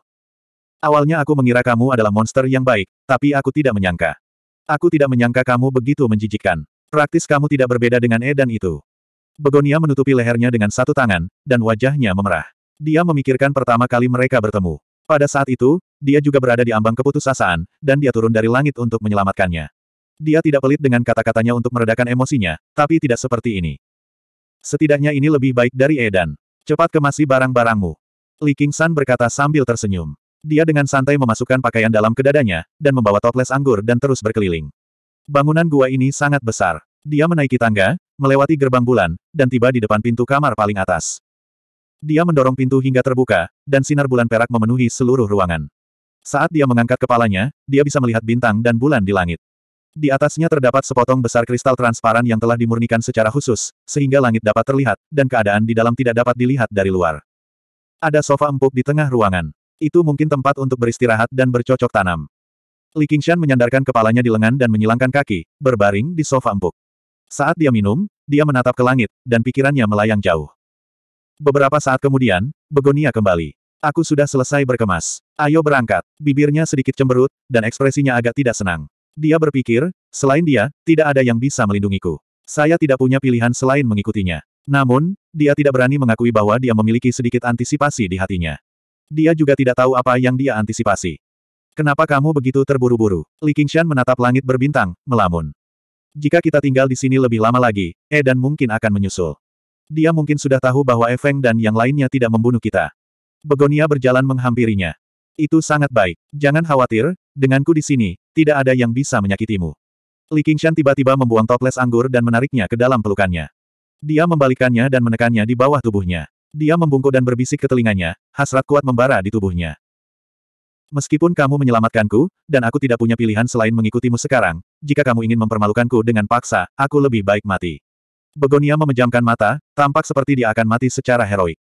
Awalnya aku mengira kamu adalah monster yang baik, tapi aku tidak menyangka. Aku tidak menyangka kamu begitu menjijikkan. Praktis kamu tidak berbeda dengan Edan itu. Begonia menutupi lehernya dengan satu tangan, dan wajahnya memerah. Dia memikirkan pertama kali mereka bertemu. Pada saat itu, dia juga berada di ambang keputusasaan, dan dia turun dari langit untuk menyelamatkannya. Dia tidak pelit dengan kata-katanya untuk meredakan emosinya, tapi tidak seperti ini. Setidaknya ini lebih baik dari Edan. Cepat kemasi barang-barangmu. Li San berkata sambil tersenyum. Dia dengan santai memasukkan pakaian dalam ke dadanya, dan membawa toples anggur dan terus berkeliling. Bangunan gua ini sangat besar. Dia menaiki tangga, melewati gerbang bulan, dan tiba di depan pintu kamar paling atas. Dia mendorong pintu hingga terbuka, dan sinar bulan perak memenuhi seluruh ruangan. Saat dia mengangkat kepalanya, dia bisa melihat bintang dan bulan di langit. Di atasnya terdapat sepotong besar kristal transparan yang telah dimurnikan secara khusus, sehingga langit dapat terlihat, dan keadaan di dalam tidak dapat dilihat dari luar. Ada sofa empuk di tengah ruangan. Itu mungkin tempat untuk beristirahat dan bercocok tanam. Li Qingshan menyandarkan kepalanya di lengan dan menyilangkan kaki, berbaring di sofa empuk. Saat dia minum, dia menatap ke langit, dan pikirannya melayang jauh. Beberapa saat kemudian, Begonia kembali. Aku sudah selesai berkemas. Ayo berangkat. Bibirnya sedikit cemberut, dan ekspresinya agak tidak senang. Dia berpikir, selain dia, tidak ada yang bisa melindungiku. Saya tidak punya pilihan selain mengikutinya. Namun, dia tidak berani mengakui bahwa dia memiliki sedikit antisipasi di hatinya. Dia juga tidak tahu apa yang dia antisipasi. Kenapa kamu begitu terburu-buru? Li Qingshan menatap langit berbintang, melamun. Jika kita tinggal di sini lebih lama lagi, Edan mungkin akan menyusul. Dia mungkin sudah tahu bahwa Efeng dan yang lainnya tidak membunuh kita. Begonia berjalan menghampirinya. Itu sangat baik. Jangan khawatir, denganku di sini, tidak ada yang bisa menyakitimu. Li Qingshan tiba-tiba membuang toples anggur dan menariknya ke dalam pelukannya. Dia membalikkannya dan menekannya di bawah tubuhnya. Dia membungkuk dan berbisik ke telinganya, hasrat kuat membara di tubuhnya. Meskipun kamu menyelamatkanku, dan aku tidak punya pilihan selain mengikutimu sekarang, jika kamu ingin mempermalukanku dengan paksa, aku lebih baik mati. Begonia memejamkan mata, tampak seperti dia akan mati secara heroik.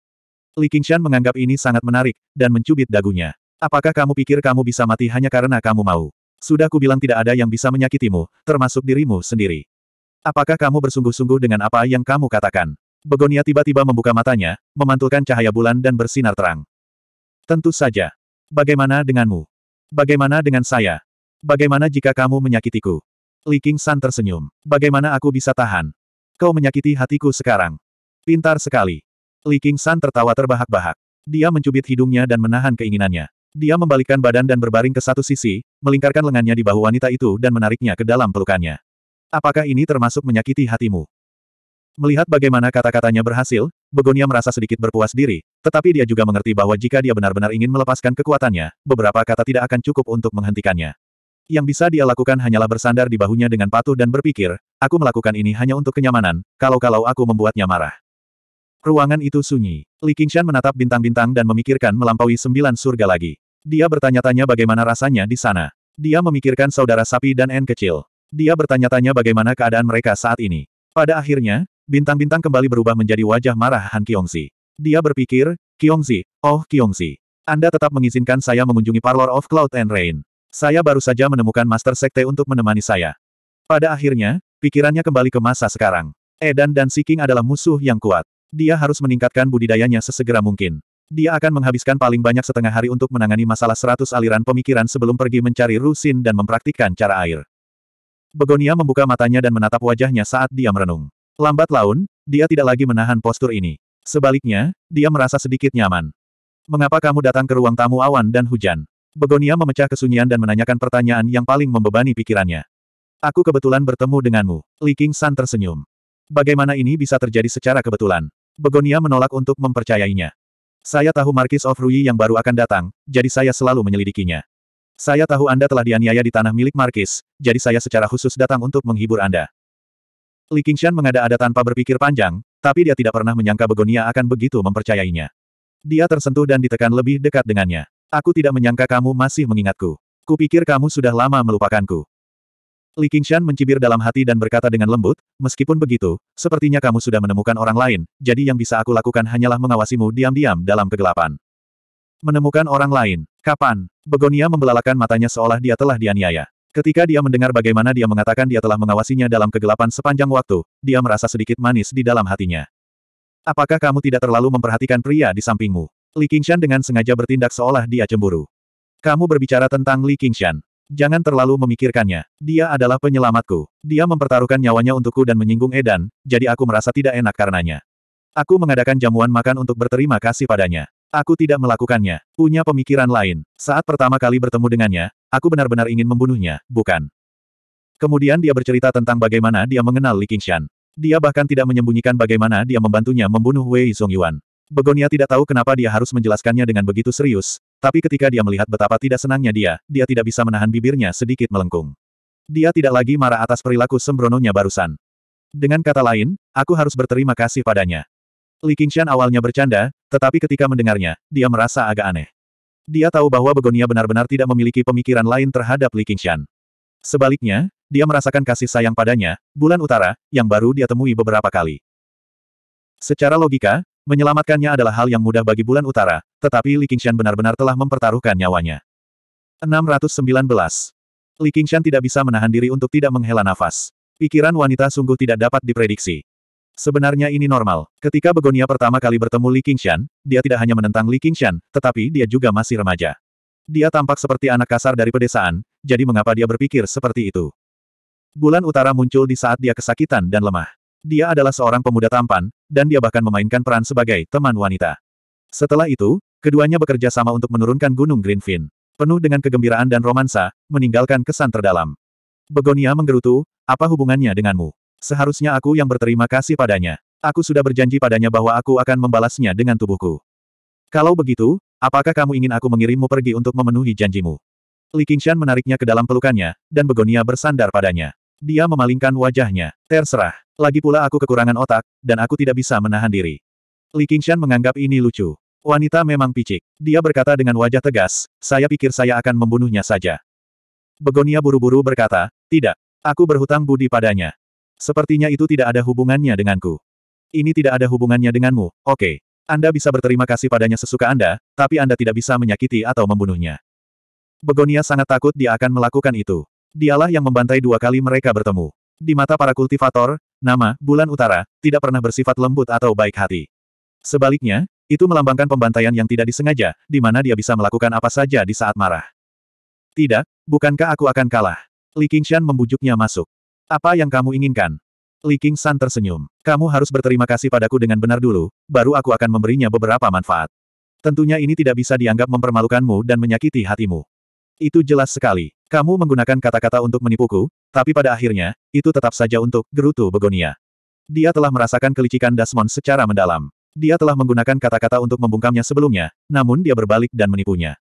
Li Qingshan menganggap ini sangat menarik, dan mencubit dagunya. Apakah kamu pikir kamu bisa mati hanya karena kamu mau? Sudah kubilang tidak ada yang bisa menyakitimu, termasuk dirimu sendiri. Apakah kamu bersungguh-sungguh dengan apa yang kamu katakan? Begonia tiba-tiba membuka matanya, memantulkan cahaya bulan dan bersinar terang. Tentu saja. Bagaimana denganmu? Bagaimana dengan saya? Bagaimana jika kamu menyakitiku? Li King San tersenyum. Bagaimana aku bisa tahan? Kau menyakiti hatiku sekarang. Pintar sekali. Li King San tertawa terbahak-bahak. Dia mencubit hidungnya dan menahan keinginannya. Dia membalikkan badan dan berbaring ke satu sisi, melingkarkan lengannya di bahu wanita itu dan menariknya ke dalam pelukannya. Apakah ini termasuk menyakiti hatimu? Melihat bagaimana kata-katanya berhasil, Begonia merasa sedikit berpuas diri, tetapi dia juga mengerti bahwa jika dia benar-benar ingin melepaskan kekuatannya, beberapa kata tidak akan cukup untuk menghentikannya. Yang bisa dia lakukan hanyalah bersandar di bahunya dengan patuh dan berpikir, aku melakukan ini hanya untuk kenyamanan, kalau-kalau aku membuatnya marah. Ruangan itu sunyi. Li Qingshan menatap bintang-bintang dan memikirkan melampaui sembilan surga lagi. Dia bertanya-tanya bagaimana rasanya di sana. Dia memikirkan saudara sapi dan N kecil. Dia bertanya-tanya bagaimana keadaan mereka saat ini. Pada akhirnya, bintang-bintang kembali berubah menjadi wajah marah Han Kyongzi. Dia berpikir, Kyongzi, oh Kyongzi. Anda tetap mengizinkan saya mengunjungi Parlor of Cloud and Rain. Saya baru saja menemukan Master Sekte untuk menemani saya. Pada akhirnya, pikirannya kembali ke masa sekarang. Edan dan Siking adalah musuh yang kuat. Dia harus meningkatkan budidayanya sesegera mungkin. Dia akan menghabiskan paling banyak setengah hari untuk menangani masalah seratus aliran pemikiran sebelum pergi mencari Rusin dan mempraktikkan cara air. Begonia membuka matanya dan menatap wajahnya saat dia merenung. Lambat laun, dia tidak lagi menahan postur ini. Sebaliknya, dia merasa sedikit nyaman. Mengapa kamu datang ke ruang tamu awan dan hujan? Begonia memecah kesunyian dan menanyakan pertanyaan yang paling membebani pikirannya. Aku kebetulan bertemu denganmu. Li King San tersenyum. Bagaimana ini bisa terjadi secara kebetulan? Begonia menolak untuk mempercayainya. Saya tahu Markis of Rui yang baru akan datang, jadi saya selalu menyelidikinya. Saya tahu Anda telah dianiaya di tanah milik Markis, jadi saya secara khusus datang untuk menghibur Anda. Li Qingshan mengada-ada tanpa berpikir panjang, tapi dia tidak pernah menyangka Begonia akan begitu mempercayainya. Dia tersentuh dan ditekan lebih dekat dengannya. Aku tidak menyangka kamu masih mengingatku. Kupikir kamu sudah lama melupakanku. Li Qingshan mencibir dalam hati dan berkata dengan lembut, meskipun begitu, sepertinya kamu sudah menemukan orang lain, jadi yang bisa aku lakukan hanyalah mengawasimu diam-diam dalam kegelapan. Menemukan orang lain. Kapan? Begonia membelalakan matanya seolah dia telah dianiaya. Ketika dia mendengar bagaimana dia mengatakan dia telah mengawasinya dalam kegelapan sepanjang waktu, dia merasa sedikit manis di dalam hatinya. Apakah kamu tidak terlalu memperhatikan pria di sampingmu? Li Qingshan dengan sengaja bertindak seolah dia cemburu. Kamu berbicara tentang Li Qingshan. Jangan terlalu memikirkannya. Dia adalah penyelamatku. Dia mempertaruhkan nyawanya untukku dan menyinggung Edan, jadi aku merasa tidak enak karenanya. Aku mengadakan jamuan makan untuk berterima kasih padanya. Aku tidak melakukannya. Punya pemikiran lain. Saat pertama kali bertemu dengannya, aku benar-benar ingin membunuhnya, bukan? Kemudian dia bercerita tentang bagaimana dia mengenal Li Qingshan. Dia bahkan tidak menyembunyikan bagaimana dia membantunya membunuh Wei Songyuan. Begonia tidak tahu kenapa dia harus menjelaskannya dengan begitu serius, tapi ketika dia melihat betapa tidak senangnya dia, dia tidak bisa menahan bibirnya sedikit melengkung. Dia tidak lagi marah atas perilaku sembrononya barusan. Dengan kata lain, aku harus berterima kasih padanya. Li Qingshan awalnya bercanda, tetapi ketika mendengarnya, dia merasa agak aneh. Dia tahu bahwa Begonia benar-benar tidak memiliki pemikiran lain terhadap Li Qingshan. Sebaliknya, dia merasakan kasih sayang padanya, bulan utara, yang baru dia temui beberapa kali. Secara logika, menyelamatkannya adalah hal yang mudah bagi bulan utara, tetapi Li Qingshan benar-benar telah mempertaruhkan nyawanya. 619. Li Qingshan tidak bisa menahan diri untuk tidak menghela nafas. Pikiran wanita sungguh tidak dapat diprediksi. Sebenarnya ini normal. Ketika Begonia pertama kali bertemu Li Qingshan, dia tidak hanya menentang Li Qingshan, tetapi dia juga masih remaja. Dia tampak seperti anak kasar dari pedesaan, jadi mengapa dia berpikir seperti itu? Bulan utara muncul di saat dia kesakitan dan lemah. Dia adalah seorang pemuda tampan, dan dia bahkan memainkan peran sebagai teman wanita. Setelah itu, keduanya bekerja sama untuk menurunkan Gunung Greenfin. Penuh dengan kegembiraan dan romansa, meninggalkan kesan terdalam. Begonia menggerutu, apa hubungannya denganmu? Seharusnya aku yang berterima kasih padanya. Aku sudah berjanji padanya bahwa aku akan membalasnya dengan tubuhku. Kalau begitu, apakah kamu ingin aku mengirimmu pergi untuk memenuhi janjimu? Li Qingshan menariknya ke dalam pelukannya, dan Begonia bersandar padanya. Dia memalingkan wajahnya. Terserah. Lagi pula aku kekurangan otak, dan aku tidak bisa menahan diri. Li Qingshan menganggap ini lucu. Wanita memang picik. Dia berkata dengan wajah tegas, saya pikir saya akan membunuhnya saja. Begonia buru-buru berkata, tidak. Aku berhutang budi padanya. Sepertinya itu tidak ada hubungannya denganku. Ini tidak ada hubungannya denganmu, oke. Anda bisa berterima kasih padanya sesuka Anda, tapi Anda tidak bisa menyakiti atau membunuhnya. Begonia sangat takut dia akan melakukan itu. Dialah yang membantai dua kali mereka bertemu. Di mata para kultivator, nama, bulan utara, tidak pernah bersifat lembut atau baik hati. Sebaliknya, itu melambangkan pembantaian yang tidak disengaja, di mana dia bisa melakukan apa saja di saat marah. Tidak, bukankah aku akan kalah? Li Qingshan membujuknya masuk. Apa yang kamu inginkan? Li Qingshan tersenyum. Kamu harus berterima kasih padaku dengan benar dulu, baru aku akan memberinya beberapa manfaat. Tentunya ini tidak bisa dianggap mempermalukanmu dan menyakiti hatimu. Itu jelas sekali. Kamu menggunakan kata-kata untuk menipuku, tapi pada akhirnya, itu tetap saja untuk gerutu begonia. Dia telah merasakan kelicikan Dasmon secara mendalam. Dia telah menggunakan kata-kata untuk membungkamnya sebelumnya, namun dia berbalik dan menipunya.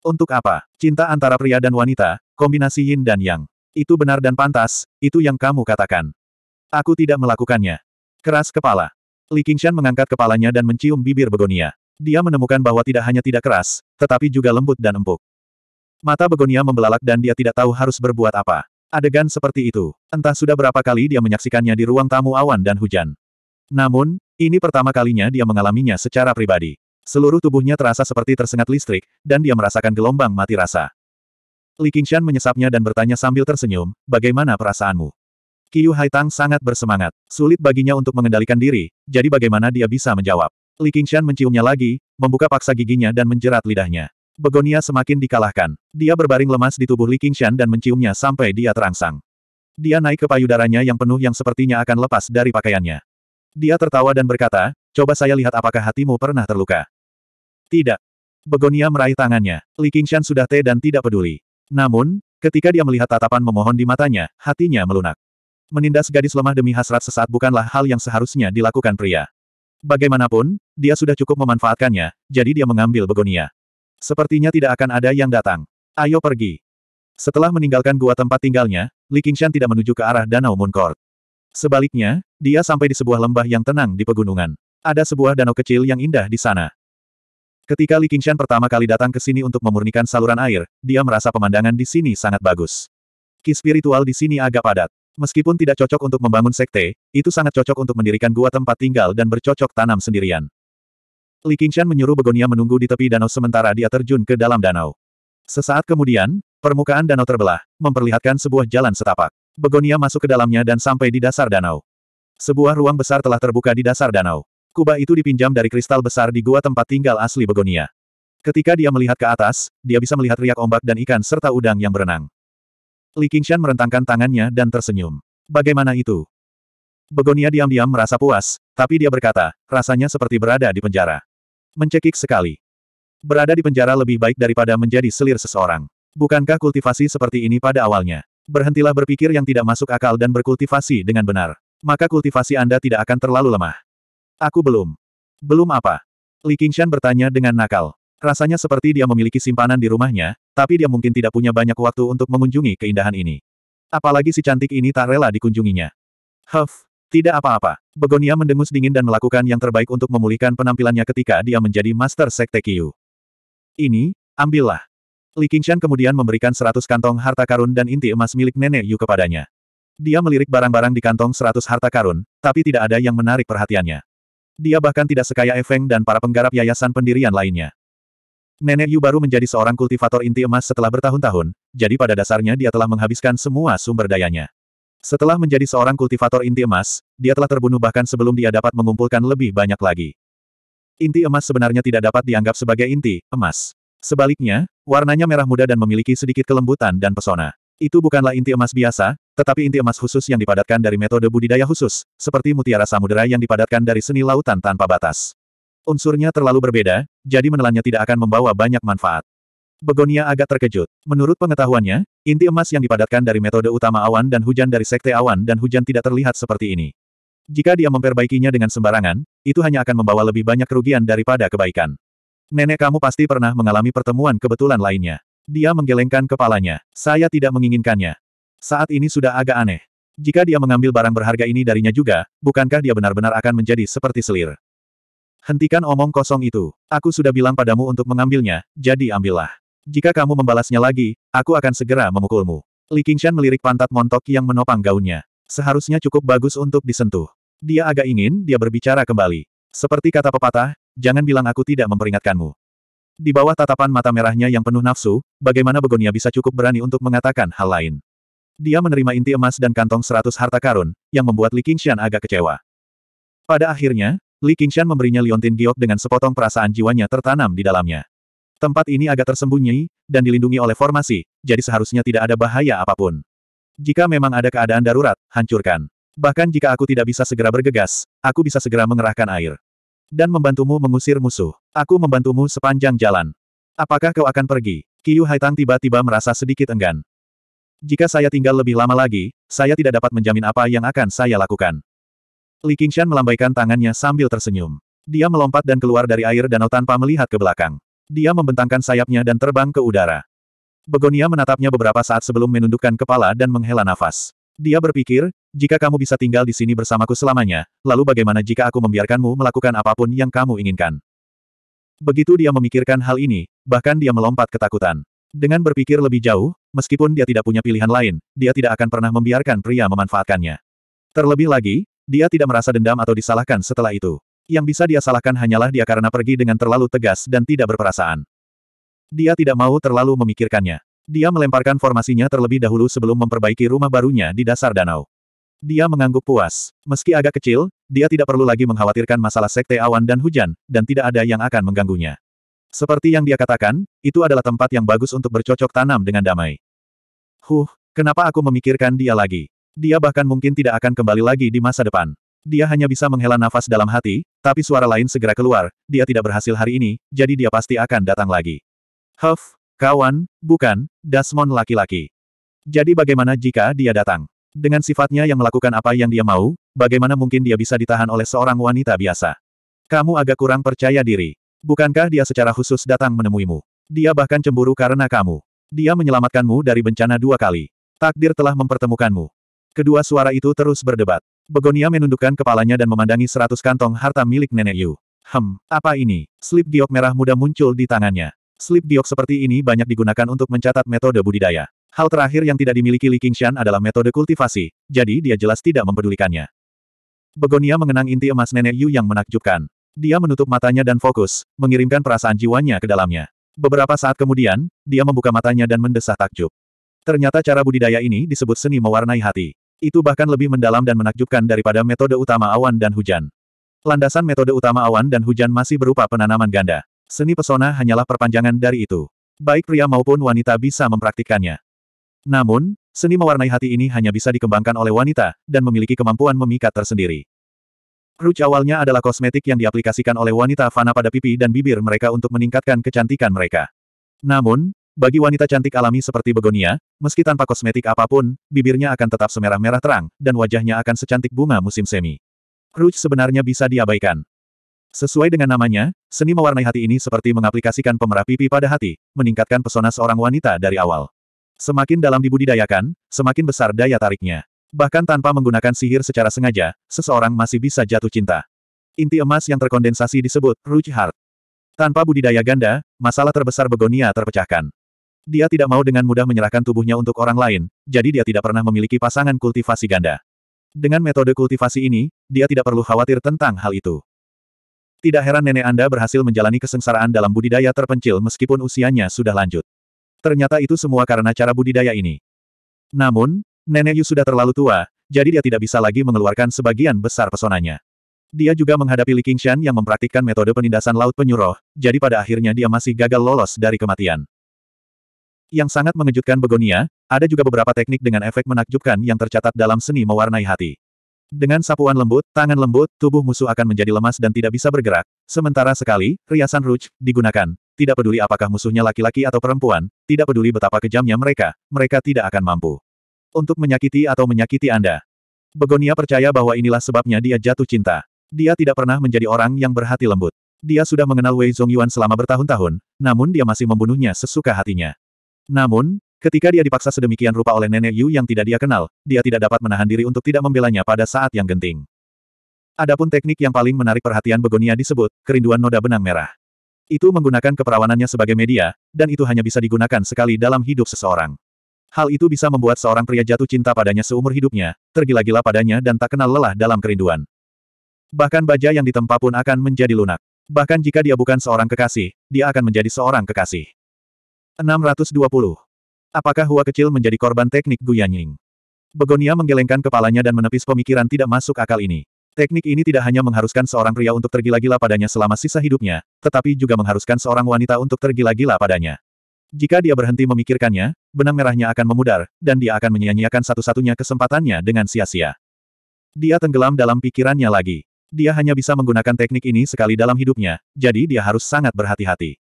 Untuk apa? Cinta antara pria dan wanita, kombinasi yin dan yang. Itu benar dan pantas, itu yang kamu katakan. Aku tidak melakukannya. Keras kepala. Li Qingshan mengangkat kepalanya dan mencium bibir begonia. Dia menemukan bahwa tidak hanya tidak keras, tetapi juga lembut dan empuk. Mata begonia membelalak dan dia tidak tahu harus berbuat apa. Adegan seperti itu. Entah sudah berapa kali dia menyaksikannya di ruang tamu awan dan hujan. Namun, ini pertama kalinya dia mengalaminya secara pribadi. Seluruh tubuhnya terasa seperti tersengat listrik, dan dia merasakan gelombang mati rasa. Li Qingshan menyesapnya dan bertanya sambil tersenyum, bagaimana perasaanmu? Qiu Haitang sangat bersemangat. Sulit baginya untuk mengendalikan diri, jadi bagaimana dia bisa menjawab? Li Qingshan menciumnya lagi, membuka paksa giginya dan menjerat lidahnya. Begonia semakin dikalahkan. Dia berbaring lemas di tubuh Li Qingshan dan menciumnya sampai dia terangsang. Dia naik ke payudaranya yang penuh yang sepertinya akan lepas dari pakaiannya. Dia tertawa dan berkata, coba saya lihat apakah hatimu pernah terluka. Tidak. Begonia meraih tangannya. Li Qingshan sudah teh dan tidak peduli. Namun, ketika dia melihat tatapan memohon di matanya, hatinya melunak. Menindas gadis lemah demi hasrat sesaat bukanlah hal yang seharusnya dilakukan pria. Bagaimanapun, dia sudah cukup memanfaatkannya, jadi dia mengambil begonia. Sepertinya tidak akan ada yang datang. Ayo pergi. Setelah meninggalkan gua tempat tinggalnya, Li Qingshan tidak menuju ke arah Danau Moon Court. Sebaliknya, dia sampai di sebuah lembah yang tenang di pegunungan. Ada sebuah danau kecil yang indah di sana. Ketika Li Qingshan pertama kali datang ke sini untuk memurnikan saluran air, dia merasa pemandangan di sini sangat bagus. Ki spiritual di sini agak padat. Meskipun tidak cocok untuk membangun sekte, itu sangat cocok untuk mendirikan gua tempat tinggal dan bercocok tanam sendirian. Li Qingshan menyuruh Begonia menunggu di tepi danau sementara dia terjun ke dalam danau. Sesaat kemudian, permukaan danau terbelah, memperlihatkan sebuah jalan setapak. Begonia masuk ke dalamnya dan sampai di dasar danau. Sebuah ruang besar telah terbuka di dasar danau. Kubah itu dipinjam dari kristal besar di gua tempat tinggal asli Begonia. Ketika dia melihat ke atas, dia bisa melihat riak ombak dan ikan serta udang yang berenang. Li Qingshan merentangkan tangannya dan tersenyum. Bagaimana itu? Begonia diam-diam merasa puas, tapi dia berkata, rasanya seperti berada di penjara. Mencekik sekali. Berada di penjara lebih baik daripada menjadi selir seseorang. Bukankah kultivasi seperti ini pada awalnya? Berhentilah berpikir yang tidak masuk akal dan berkultivasi dengan benar. Maka kultivasi Anda tidak akan terlalu lemah. Aku belum. Belum apa? Li Qingshan bertanya dengan nakal. Rasanya seperti dia memiliki simpanan di rumahnya, tapi dia mungkin tidak punya banyak waktu untuk mengunjungi keindahan ini. Apalagi si cantik ini tak rela dikunjunginya. Huff, tidak apa-apa. Begonia mendengus dingin dan melakukan yang terbaik untuk memulihkan penampilannya ketika dia menjadi Master Sekte Kiyu. Ini, ambillah. Li Qingshan kemudian memberikan seratus kantong harta karun dan inti emas milik nenek Yu kepadanya. Dia melirik barang-barang di kantong seratus harta karun, tapi tidak ada yang menarik perhatiannya. Dia bahkan tidak sekaya Efeng dan para penggarap yayasan pendirian lainnya. Nenek Yu baru menjadi seorang kultivator inti emas setelah bertahun-tahun, jadi pada dasarnya dia telah menghabiskan semua sumber dayanya. Setelah menjadi seorang kultivator inti emas, dia telah terbunuh bahkan sebelum dia dapat mengumpulkan lebih banyak lagi. Inti emas sebenarnya tidak dapat dianggap sebagai inti emas. Sebaliknya, warnanya merah muda dan memiliki sedikit kelembutan dan pesona. Itu bukanlah inti emas biasa, tetapi inti emas khusus yang dipadatkan dari metode budidaya khusus, seperti mutiara samudera yang dipadatkan dari seni lautan tanpa batas. Unsurnya terlalu berbeda, jadi menelannya tidak akan membawa banyak manfaat. Begonia agak terkejut. Menurut pengetahuannya, inti emas yang dipadatkan dari metode utama awan dan hujan dari sekte awan dan hujan tidak terlihat seperti ini. Jika dia memperbaikinya dengan sembarangan, itu hanya akan membawa lebih banyak kerugian daripada kebaikan. Nenek kamu pasti pernah mengalami pertemuan kebetulan lainnya. Dia menggelengkan kepalanya. Saya tidak menginginkannya. Saat ini sudah agak aneh. Jika dia mengambil barang berharga ini darinya juga, bukankah dia benar-benar akan menjadi seperti selir? Hentikan omong kosong itu. Aku sudah bilang padamu untuk mengambilnya, jadi ambillah. Jika kamu membalasnya lagi, aku akan segera memukulmu. Li Qingshan melirik pantat montok yang menopang gaunnya. Seharusnya cukup bagus untuk disentuh. Dia agak ingin dia berbicara kembali. Seperti kata pepatah, jangan bilang aku tidak memperingatkanmu. Di bawah tatapan mata merahnya yang penuh nafsu, bagaimana Begonia bisa cukup berani untuk mengatakan hal lain. Dia menerima inti emas dan kantong seratus harta karun, yang membuat Li Qingshan agak kecewa. Pada akhirnya, Li Qingshan memberinya liontin giok dengan sepotong perasaan jiwanya tertanam di dalamnya. Tempat ini agak tersembunyi, dan dilindungi oleh formasi, jadi seharusnya tidak ada bahaya apapun. Jika memang ada keadaan darurat, hancurkan. Bahkan jika aku tidak bisa segera bergegas, aku bisa segera mengerahkan air. Dan membantumu mengusir musuh. Aku membantumu sepanjang jalan. Apakah kau akan pergi? Qiu Haitang tiba-tiba merasa sedikit enggan. Jika saya tinggal lebih lama lagi, saya tidak dapat menjamin apa yang akan saya lakukan. Li Qingshan melambaikan tangannya sambil tersenyum. Dia melompat dan keluar dari air danau tanpa melihat ke belakang. Dia membentangkan sayapnya dan terbang ke udara. Begonia menatapnya beberapa saat sebelum menundukkan kepala dan menghela nafas. Dia berpikir, jika kamu bisa tinggal di sini bersamaku selamanya, lalu bagaimana jika aku membiarkanmu melakukan apapun yang kamu inginkan? Begitu dia memikirkan hal ini, bahkan dia melompat ketakutan. Dengan berpikir lebih jauh, meskipun dia tidak punya pilihan lain, dia tidak akan pernah membiarkan pria memanfaatkannya. Terlebih lagi, dia tidak merasa dendam atau disalahkan setelah itu. Yang bisa dia salahkan hanyalah dia karena pergi dengan terlalu tegas dan tidak berperasaan. Dia tidak mau terlalu memikirkannya. Dia melemparkan formasinya terlebih dahulu sebelum memperbaiki rumah barunya di dasar danau. Dia mengangguk puas. Meski agak kecil, dia tidak perlu lagi mengkhawatirkan masalah sekte awan dan hujan, dan tidak ada yang akan mengganggunya. Seperti yang dia katakan, itu adalah tempat yang bagus untuk bercocok tanam dengan damai. Huh, kenapa aku memikirkan dia lagi? Dia bahkan mungkin tidak akan kembali lagi di masa depan. Dia hanya bisa menghela nafas dalam hati, tapi suara lain segera keluar, dia tidak berhasil hari ini, jadi dia pasti akan datang lagi. Huff, kawan, bukan, Dasmon laki-laki. Jadi bagaimana jika dia datang? Dengan sifatnya yang melakukan apa yang dia mau, bagaimana mungkin dia bisa ditahan oleh seorang wanita biasa? Kamu agak kurang percaya diri. Bukankah dia secara khusus datang menemuimu? Dia bahkan cemburu karena kamu. Dia menyelamatkanmu dari bencana dua kali. Takdir telah mempertemukanmu. Kedua suara itu terus berdebat. Begonia menundukkan kepalanya dan memandangi seratus kantong harta milik nenek Yu. Hem, apa ini? Slip giok merah muda muncul di tangannya. Slip giok seperti ini banyak digunakan untuk mencatat metode budidaya. Hal terakhir yang tidak dimiliki Li Qingshan adalah metode kultivasi, jadi dia jelas tidak mempedulikannya. Begonia mengenang inti emas nenek Yu yang menakjubkan. Dia menutup matanya dan fokus, mengirimkan perasaan jiwanya ke dalamnya. Beberapa saat kemudian, dia membuka matanya dan mendesah takjub. Ternyata cara budidaya ini disebut seni mewarnai hati. Itu bahkan lebih mendalam dan menakjubkan daripada metode utama awan dan hujan. Landasan metode utama awan dan hujan masih berupa penanaman ganda. Seni pesona hanyalah perpanjangan dari itu. Baik pria maupun wanita bisa mempraktikkannya. Namun, seni mewarnai hati ini hanya bisa dikembangkan oleh wanita, dan memiliki kemampuan memikat tersendiri. Rouge awalnya adalah kosmetik yang diaplikasikan oleh wanita fana pada pipi dan bibir mereka untuk meningkatkan kecantikan mereka. Namun, bagi wanita cantik alami seperti Begonia, meski tanpa kosmetik apapun, bibirnya akan tetap semerah-merah terang, dan wajahnya akan secantik bunga musim semi. Rouge sebenarnya bisa diabaikan. Sesuai dengan namanya, seni mewarnai hati ini seperti mengaplikasikan pemerah pipi pada hati, meningkatkan pesona seorang wanita dari awal. Semakin dalam dibudidayakan, semakin besar daya tariknya. Bahkan tanpa menggunakan sihir secara sengaja, seseorang masih bisa jatuh cinta. Inti emas yang terkondensasi disebut Rouge Heart. Tanpa budidaya ganda, masalah terbesar begonia terpecahkan. Dia tidak mau dengan mudah menyerahkan tubuhnya untuk orang lain, jadi dia tidak pernah memiliki pasangan kultivasi ganda. Dengan metode kultivasi ini, dia tidak perlu khawatir tentang hal itu. Tidak heran nenek Anda berhasil menjalani kesengsaraan dalam budidaya terpencil meskipun usianya sudah lanjut. Ternyata itu semua karena cara budidaya ini. Namun, Nenek Yu sudah terlalu tua, jadi dia tidak bisa lagi mengeluarkan sebagian besar pesonanya. Dia juga menghadapi Li Qingshan yang mempraktikkan metode penindasan laut penyuruh, jadi pada akhirnya dia masih gagal lolos dari kematian. Yang sangat mengejutkan Begonia, ada juga beberapa teknik dengan efek menakjubkan yang tercatat dalam seni mewarnai hati. Dengan sapuan lembut, tangan lembut, tubuh musuh akan menjadi lemas dan tidak bisa bergerak. Sementara sekali, riasan rouge, digunakan. Tidak peduli apakah musuhnya laki-laki atau perempuan, tidak peduli betapa kejamnya mereka, mereka tidak akan mampu untuk menyakiti atau menyakiti Anda. Begonia percaya bahwa inilah sebabnya dia jatuh cinta. Dia tidak pernah menjadi orang yang berhati lembut. Dia sudah mengenal Wei Zongyuan selama bertahun-tahun, namun dia masih membunuhnya sesuka hatinya. Namun, ketika dia dipaksa sedemikian rupa oleh nenek Yu yang tidak dia kenal, dia tidak dapat menahan diri untuk tidak membelanya pada saat yang genting. Adapun teknik yang paling menarik perhatian Begonia disebut, kerinduan noda benang merah. Itu menggunakan keperawanannya sebagai media, dan itu hanya bisa digunakan sekali dalam hidup seseorang. Hal itu bisa membuat seorang pria jatuh cinta padanya seumur hidupnya, tergila-gila padanya dan tak kenal lelah dalam kerinduan. Bahkan baja yang ditempa pun akan menjadi lunak. Bahkan jika dia bukan seorang kekasih, dia akan menjadi seorang kekasih. 620. Apakah Hua kecil menjadi korban teknik Guyanying? Begonia menggelengkan kepalanya dan menepis pemikiran tidak masuk akal ini. Teknik ini tidak hanya mengharuskan seorang pria untuk tergila-gila padanya selama sisa hidupnya, tetapi juga mengharuskan seorang wanita untuk tergila-gila padanya. Jika dia berhenti memikirkannya, benang merahnya akan memudar, dan dia akan menyia-nyiakan satu-satunya kesempatannya dengan sia-sia. Dia tenggelam dalam pikirannya lagi. Dia hanya bisa menggunakan teknik ini sekali dalam hidupnya, jadi dia harus sangat berhati-hati.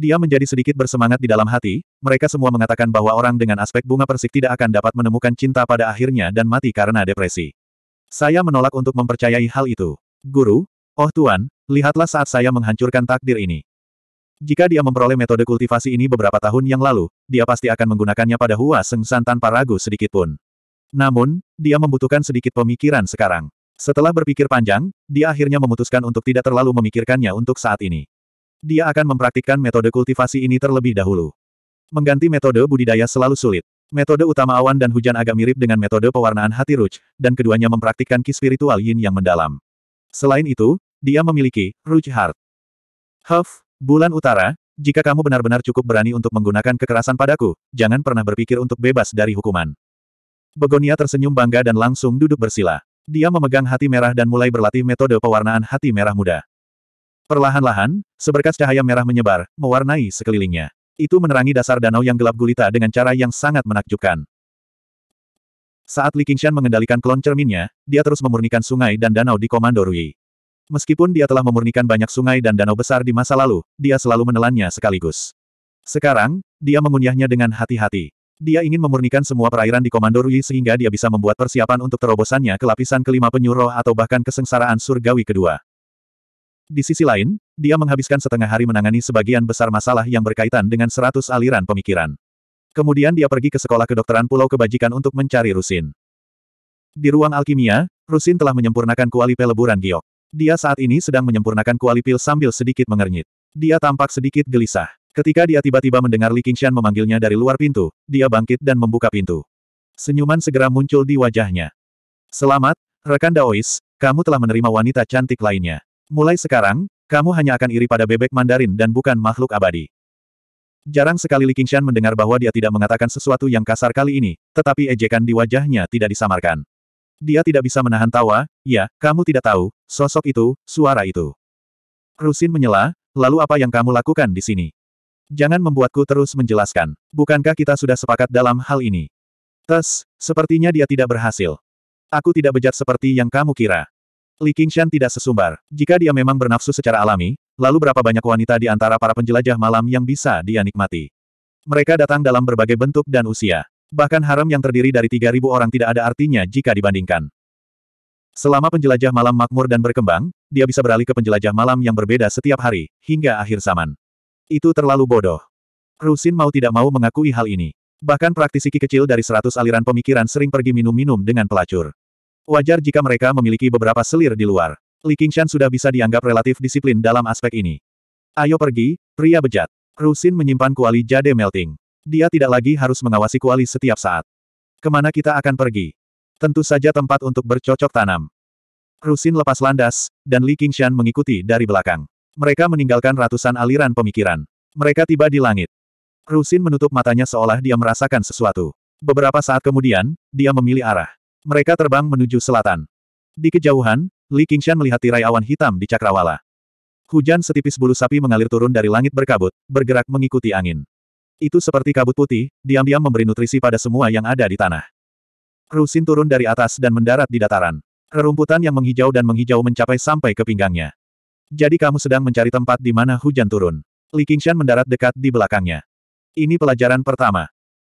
Dia menjadi sedikit bersemangat di dalam hati, mereka semua mengatakan bahwa orang dengan aspek bunga persik tidak akan dapat menemukan cinta pada akhirnya dan mati karena depresi. Saya menolak untuk mempercayai hal itu. Guru, oh Tuan, lihatlah saat saya menghancurkan takdir ini. Jika dia memperoleh metode kultivasi ini beberapa tahun yang lalu, dia pasti akan menggunakannya pada Hua Seng San tanpa ragu sedikitpun. Namun, dia membutuhkan sedikit pemikiran sekarang. Setelah berpikir panjang, dia akhirnya memutuskan untuk tidak terlalu memikirkannya untuk saat ini. Dia akan mempraktikkan metode kultivasi ini terlebih dahulu. Mengganti metode budidaya selalu sulit. Metode utama awan dan hujan agak mirip dengan metode pewarnaan hati Ruch, dan keduanya mempraktikkan ki spiritual yin yang mendalam. Selain itu, dia memiliki Ruch Heart. Huff, Bulan Utara, jika kamu benar-benar cukup berani untuk menggunakan kekerasan padaku, jangan pernah berpikir untuk bebas dari hukuman. Begonia tersenyum bangga dan langsung duduk bersila. Dia memegang hati merah dan mulai berlatih metode pewarnaan hati merah muda. Perlahan-lahan, seberkas cahaya merah menyebar, mewarnai sekelilingnya. Itu menerangi dasar danau yang gelap gulita dengan cara yang sangat menakjubkan. Saat Li Qingshan mengendalikan klon cerminnya, dia terus memurnikan sungai dan danau di Komando Rui. Meskipun dia telah memurnikan banyak sungai dan danau besar di masa lalu, dia selalu menelannya sekaligus. Sekarang, dia mengunyahnya dengan hati-hati. Dia ingin memurnikan semua perairan di Komando Rui sehingga dia bisa membuat persiapan untuk terobosannya ke lapisan kelima penyuruh atau bahkan kesengsaraan surgawi kedua. Di sisi lain, dia menghabiskan setengah hari menangani sebagian besar masalah yang berkaitan dengan seratus aliran pemikiran. Kemudian dia pergi ke sekolah kedokteran Pulau Kebajikan untuk mencari Rusin. Di ruang alkimia, Rusin telah menyempurnakan kuali peleburan giok. Dia saat ini sedang menyempurnakan kuali pil sambil sedikit mengernyit. Dia tampak sedikit gelisah. Ketika dia tiba-tiba mendengar Li Qingshan memanggilnya dari luar pintu, dia bangkit dan membuka pintu. Senyuman segera muncul di wajahnya. Selamat, rekan Daois, kamu telah menerima wanita cantik lainnya. Mulai sekarang, kamu hanya akan iri pada bebek mandarin dan bukan makhluk abadi. Jarang sekali Li Qingshan mendengar bahwa dia tidak mengatakan sesuatu yang kasar kali ini, tetapi ejekan di wajahnya tidak disamarkan. Dia tidak bisa menahan tawa, ya, kamu tidak tahu, sosok itu, suara itu. Rusin menyela, lalu apa yang kamu lakukan di sini? Jangan membuatku terus menjelaskan. Bukankah kita sudah sepakat dalam hal ini? Tes, sepertinya dia tidak berhasil. Aku tidak bejat seperti yang kamu kira. Li Qingshan tidak sesumbar. Jika dia memang bernafsu secara alami, lalu berapa banyak wanita di antara para penjelajah malam yang bisa dia nikmati? Mereka datang dalam berbagai bentuk dan usia. Bahkan harem yang terdiri dari 3.000 orang tidak ada artinya jika dibandingkan. Selama penjelajah malam makmur dan berkembang, dia bisa beralih ke penjelajah malam yang berbeda setiap hari, hingga akhir zaman. Itu terlalu bodoh. Rusin mau tidak mau mengakui hal ini. Bahkan praktisi kecil dari seratus aliran pemikiran sering pergi minum-minum dengan pelacur. Wajar jika mereka memiliki beberapa selir di luar. Li Qingshan sudah bisa dianggap relatif disiplin dalam aspek ini. Ayo pergi, pria bejat. Rusin menyimpan kuali jade melting. Dia tidak lagi harus mengawasi kuali setiap saat. Kemana kita akan pergi? Tentu saja tempat untuk bercocok tanam. Rusin lepas landas, dan Li Qingshan mengikuti dari belakang. Mereka meninggalkan ratusan aliran pemikiran. Mereka tiba di langit. Rusin menutup matanya seolah dia merasakan sesuatu. Beberapa saat kemudian, dia memilih arah. Mereka terbang menuju selatan. Di kejauhan, Li Qingshan melihat tirai awan hitam di cakrawala. Hujan setipis bulu sapi mengalir turun dari langit berkabut, bergerak mengikuti angin. Itu seperti kabut putih, diam-diam memberi nutrisi pada semua yang ada di tanah. Rusin turun dari atas dan mendarat di dataran. Rerumputan yang menghijau dan menghijau mencapai sampai ke pinggangnya. Jadi kamu sedang mencari tempat di mana hujan turun. Li Qingshan mendarat dekat di belakangnya. Ini pelajaran pertama.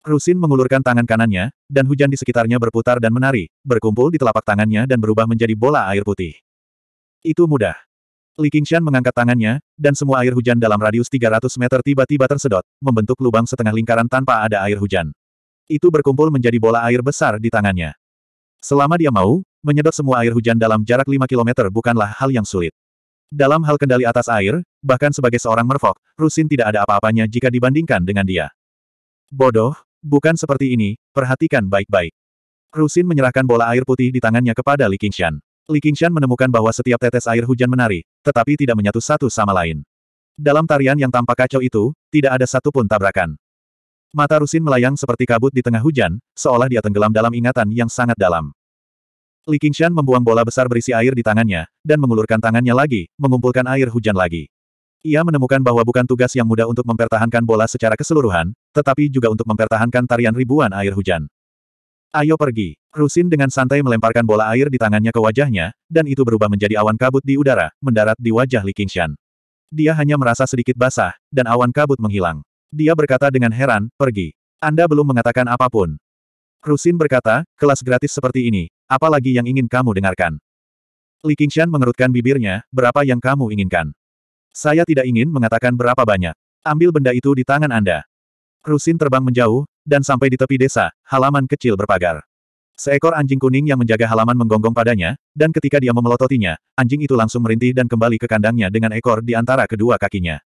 Rusin mengulurkan tangan kanannya, dan hujan di sekitarnya berputar dan menari, berkumpul di telapak tangannya dan berubah menjadi bola air putih. Itu mudah. Li Qingshan mengangkat tangannya, dan semua air hujan dalam radius 300 meter tiba-tiba tersedot, membentuk lubang setengah lingkaran tanpa ada air hujan. Itu berkumpul menjadi bola air besar di tangannya. Selama dia mau, menyedot semua air hujan dalam jarak 5 km bukanlah hal yang sulit. Dalam hal kendali atas air, bahkan sebagai seorang merfok, Rusin tidak ada apa-apanya jika dibandingkan dengan dia. Bodoh, bukan seperti ini, perhatikan baik-baik. Rusin menyerahkan bola air putih di tangannya kepada Li Qingshan. Li Qingshan menemukan bahwa setiap tetes air hujan menari, tetapi tidak menyatu satu sama lain. Dalam tarian yang tampak kacau itu, tidak ada satupun tabrakan. Mata Rusin melayang seperti kabut di tengah hujan, seolah dia tenggelam dalam ingatan yang sangat dalam. Li Qingshan membuang bola besar berisi air di tangannya, dan mengulurkan tangannya lagi, mengumpulkan air hujan lagi. Ia menemukan bahwa bukan tugas yang mudah untuk mempertahankan bola secara keseluruhan, tetapi juga untuk mempertahankan tarian ribuan air hujan. Ayo pergi. Rusin dengan santai melemparkan bola air di tangannya ke wajahnya, dan itu berubah menjadi awan kabut di udara, mendarat di wajah Li Qingshan. Dia hanya merasa sedikit basah, dan awan kabut menghilang. Dia berkata dengan heran, pergi. Anda belum mengatakan apapun. Rusin berkata, kelas gratis seperti ini, apalagi yang ingin kamu dengarkan. Li Qingshan mengerutkan bibirnya, berapa yang kamu inginkan? Saya tidak ingin mengatakan berapa banyak. Ambil benda itu di tangan Anda. Krusin terbang menjauh, dan sampai di tepi desa, halaman kecil berpagar. Seekor anjing kuning yang menjaga halaman menggonggong padanya, dan ketika dia memelototinya, anjing itu langsung merintih dan kembali ke kandangnya dengan ekor di antara kedua kakinya.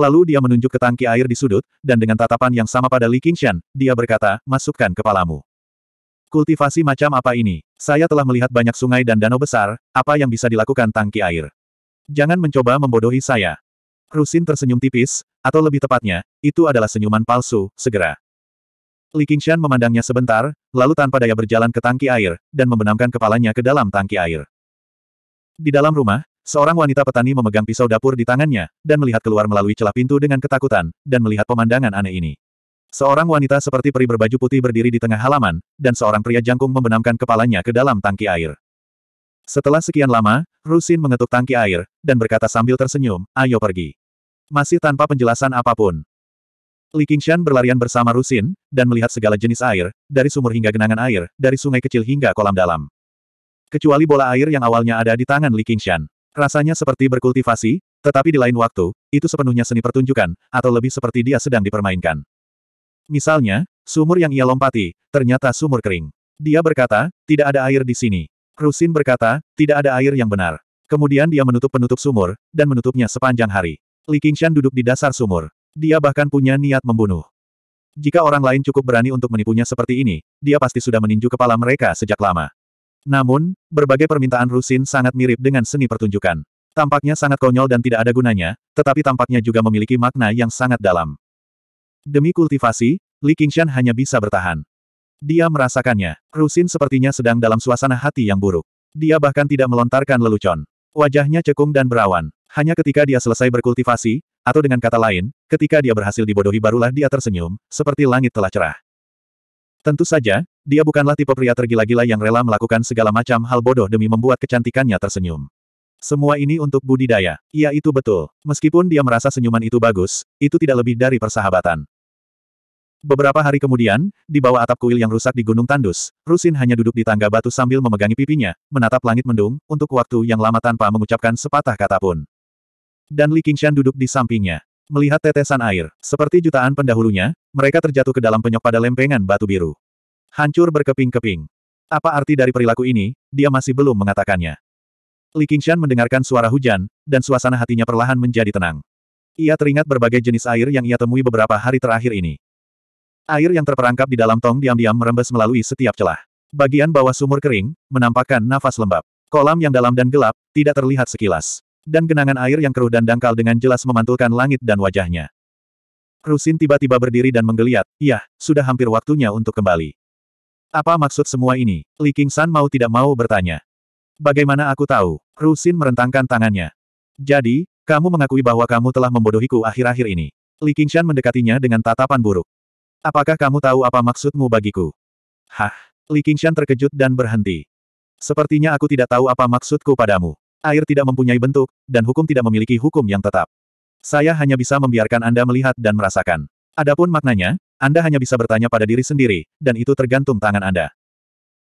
Lalu dia menunjuk ke tangki air di sudut, dan dengan tatapan yang sama pada Li Qingshan, dia berkata, masukkan kepalamu. Kultivasi macam apa ini? Saya telah melihat banyak sungai dan danau besar, apa yang bisa dilakukan tangki air? Jangan mencoba membodohi saya. Rusin tersenyum tipis, atau lebih tepatnya, itu adalah senyuman palsu, segera. Li Qingshan memandangnya sebentar, lalu tanpa daya berjalan ke tangki air, dan membenamkan kepalanya ke dalam tangki air. Di dalam rumah, seorang wanita petani memegang pisau dapur di tangannya, dan melihat keluar melalui celah pintu dengan ketakutan, dan melihat pemandangan aneh ini. Seorang wanita seperti peri berbaju putih berdiri di tengah halaman, dan seorang pria jangkung membenamkan kepalanya ke dalam tangki air. Setelah sekian lama, Rusin mengetuk tangki air, dan berkata sambil tersenyum, ayo pergi. Masih tanpa penjelasan apapun. Li Qingshan berlarian bersama Rusin, dan melihat segala jenis air, dari sumur hingga genangan air, dari sungai kecil hingga kolam dalam. Kecuali bola air yang awalnya ada di tangan Li Qingshan. Rasanya seperti berkultivasi, tetapi di lain waktu, itu sepenuhnya seni pertunjukan, atau lebih seperti dia sedang dipermainkan. Misalnya, sumur yang ia lompati, ternyata sumur kering. Dia berkata, tidak ada air di sini. Rusin berkata, tidak ada air yang benar. Kemudian dia menutup penutup sumur, dan menutupnya sepanjang hari. Li Qingshan duduk di dasar sumur. Dia bahkan punya niat membunuh. Jika orang lain cukup berani untuk menipunya seperti ini, dia pasti sudah meninju kepala mereka sejak lama. Namun, berbagai permintaan Rusin sangat mirip dengan seni pertunjukan. Tampaknya sangat konyol dan tidak ada gunanya, tetapi tampaknya juga memiliki makna yang sangat dalam. Demi kultivasi, Li Qingshan hanya bisa bertahan. Dia merasakannya, Rusin sepertinya sedang dalam suasana hati yang buruk. Dia bahkan tidak melontarkan lelucon. Wajahnya cekung dan berawan. Hanya ketika dia selesai berkultivasi, atau dengan kata lain, ketika dia berhasil dibodohi barulah dia tersenyum, seperti langit telah cerah. Tentu saja, dia bukanlah tipe pria tergila-gila yang rela melakukan segala macam hal bodoh demi membuat kecantikannya tersenyum. Semua ini untuk budidaya. Iya itu betul. Meskipun dia merasa senyuman itu bagus, itu tidak lebih dari persahabatan. Beberapa hari kemudian, di bawah atap kuil yang rusak di Gunung Tandus, Rusin hanya duduk di tangga batu sambil memegangi pipinya, menatap langit mendung, untuk waktu yang lama tanpa mengucapkan sepatah kata pun. Dan Li Qingshan duduk di sampingnya. Melihat tetesan air, seperti jutaan pendahulunya, mereka terjatuh ke dalam penyok pada lempengan batu biru. Hancur berkeping-keping. Apa arti dari perilaku ini, dia masih belum mengatakannya. Li Qingshan mendengarkan suara hujan, dan suasana hatinya perlahan menjadi tenang. Ia teringat berbagai jenis air yang ia temui beberapa hari terakhir ini. Air yang terperangkap di dalam tong diam-diam merembes melalui setiap celah. Bagian bawah sumur kering, menampakkan nafas lembab. Kolam yang dalam dan gelap, tidak terlihat sekilas. Dan genangan air yang keruh dan dangkal dengan jelas memantulkan langit dan wajahnya. Rusin tiba-tiba berdiri dan menggeliat, Yah, sudah hampir waktunya untuk kembali. Apa maksud semua ini? Li San mau tidak mau bertanya. Bagaimana aku tahu? Rusin merentangkan tangannya. Jadi, kamu mengakui bahwa kamu telah membodohiku akhir-akhir ini. Li Qingshan mendekatinya dengan tatapan buruk. Apakah kamu tahu apa maksudmu bagiku? Hah? Li Qingshan terkejut dan berhenti. Sepertinya aku tidak tahu apa maksudku padamu. Air tidak mempunyai bentuk, dan hukum tidak memiliki hukum yang tetap. Saya hanya bisa membiarkan Anda melihat dan merasakan. Adapun maknanya, Anda hanya bisa bertanya pada diri sendiri, dan itu tergantung tangan Anda.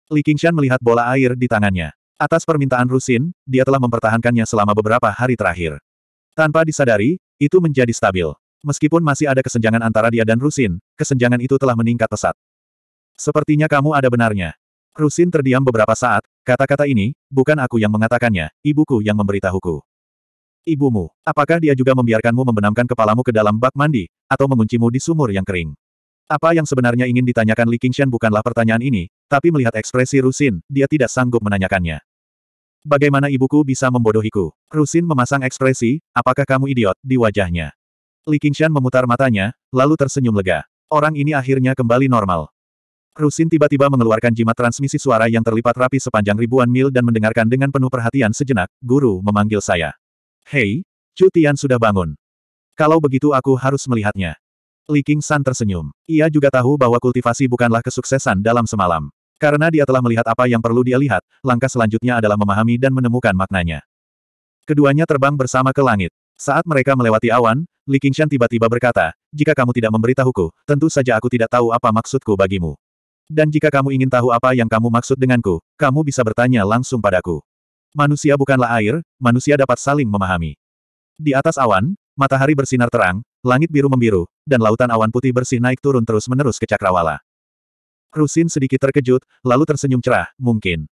Li Qingshan melihat bola air di tangannya. Atas permintaan Rusin, dia telah mempertahankannya selama beberapa hari terakhir. Tanpa disadari, itu menjadi stabil. Meskipun masih ada kesenjangan antara dia dan Rusin, kesenjangan itu telah meningkat pesat. Sepertinya kamu ada benarnya. Rusin terdiam beberapa saat, kata-kata ini, bukan aku yang mengatakannya, ibuku yang memberitahuku. Ibumu, apakah dia juga membiarkanmu membenamkan kepalamu ke dalam bak mandi, atau menguncimu di sumur yang kering? Apa yang sebenarnya ingin ditanyakan Li Qingshan bukanlah pertanyaan ini, tapi melihat ekspresi Rusin, dia tidak sanggup menanyakannya. Bagaimana ibuku bisa membodohiku? Rusin memasang ekspresi, apakah kamu idiot, di wajahnya. Li Qingshan memutar matanya, lalu tersenyum lega. Orang ini akhirnya kembali normal. Rusin tiba-tiba mengeluarkan jimat transmisi suara yang terlipat rapi sepanjang ribuan mil dan mendengarkan dengan penuh perhatian sejenak, guru memanggil saya. Hei, Cutian sudah bangun. Kalau begitu aku harus melihatnya. Li Qingshan tersenyum. Ia juga tahu bahwa kultivasi bukanlah kesuksesan dalam semalam. Karena dia telah melihat apa yang perlu dia lihat, langkah selanjutnya adalah memahami dan menemukan maknanya. Keduanya terbang bersama ke langit. Saat mereka melewati awan, Li Qingshan tiba-tiba berkata, jika kamu tidak memberitahuku, tentu saja aku tidak tahu apa maksudku bagimu. Dan jika kamu ingin tahu apa yang kamu maksud denganku, kamu bisa bertanya langsung padaku. Manusia bukanlah air, manusia dapat saling memahami. Di atas awan, matahari bersinar terang, langit biru membiru, dan lautan awan putih bersih naik turun terus-menerus ke cakrawala. Rusin sedikit terkejut, lalu tersenyum cerah, mungkin.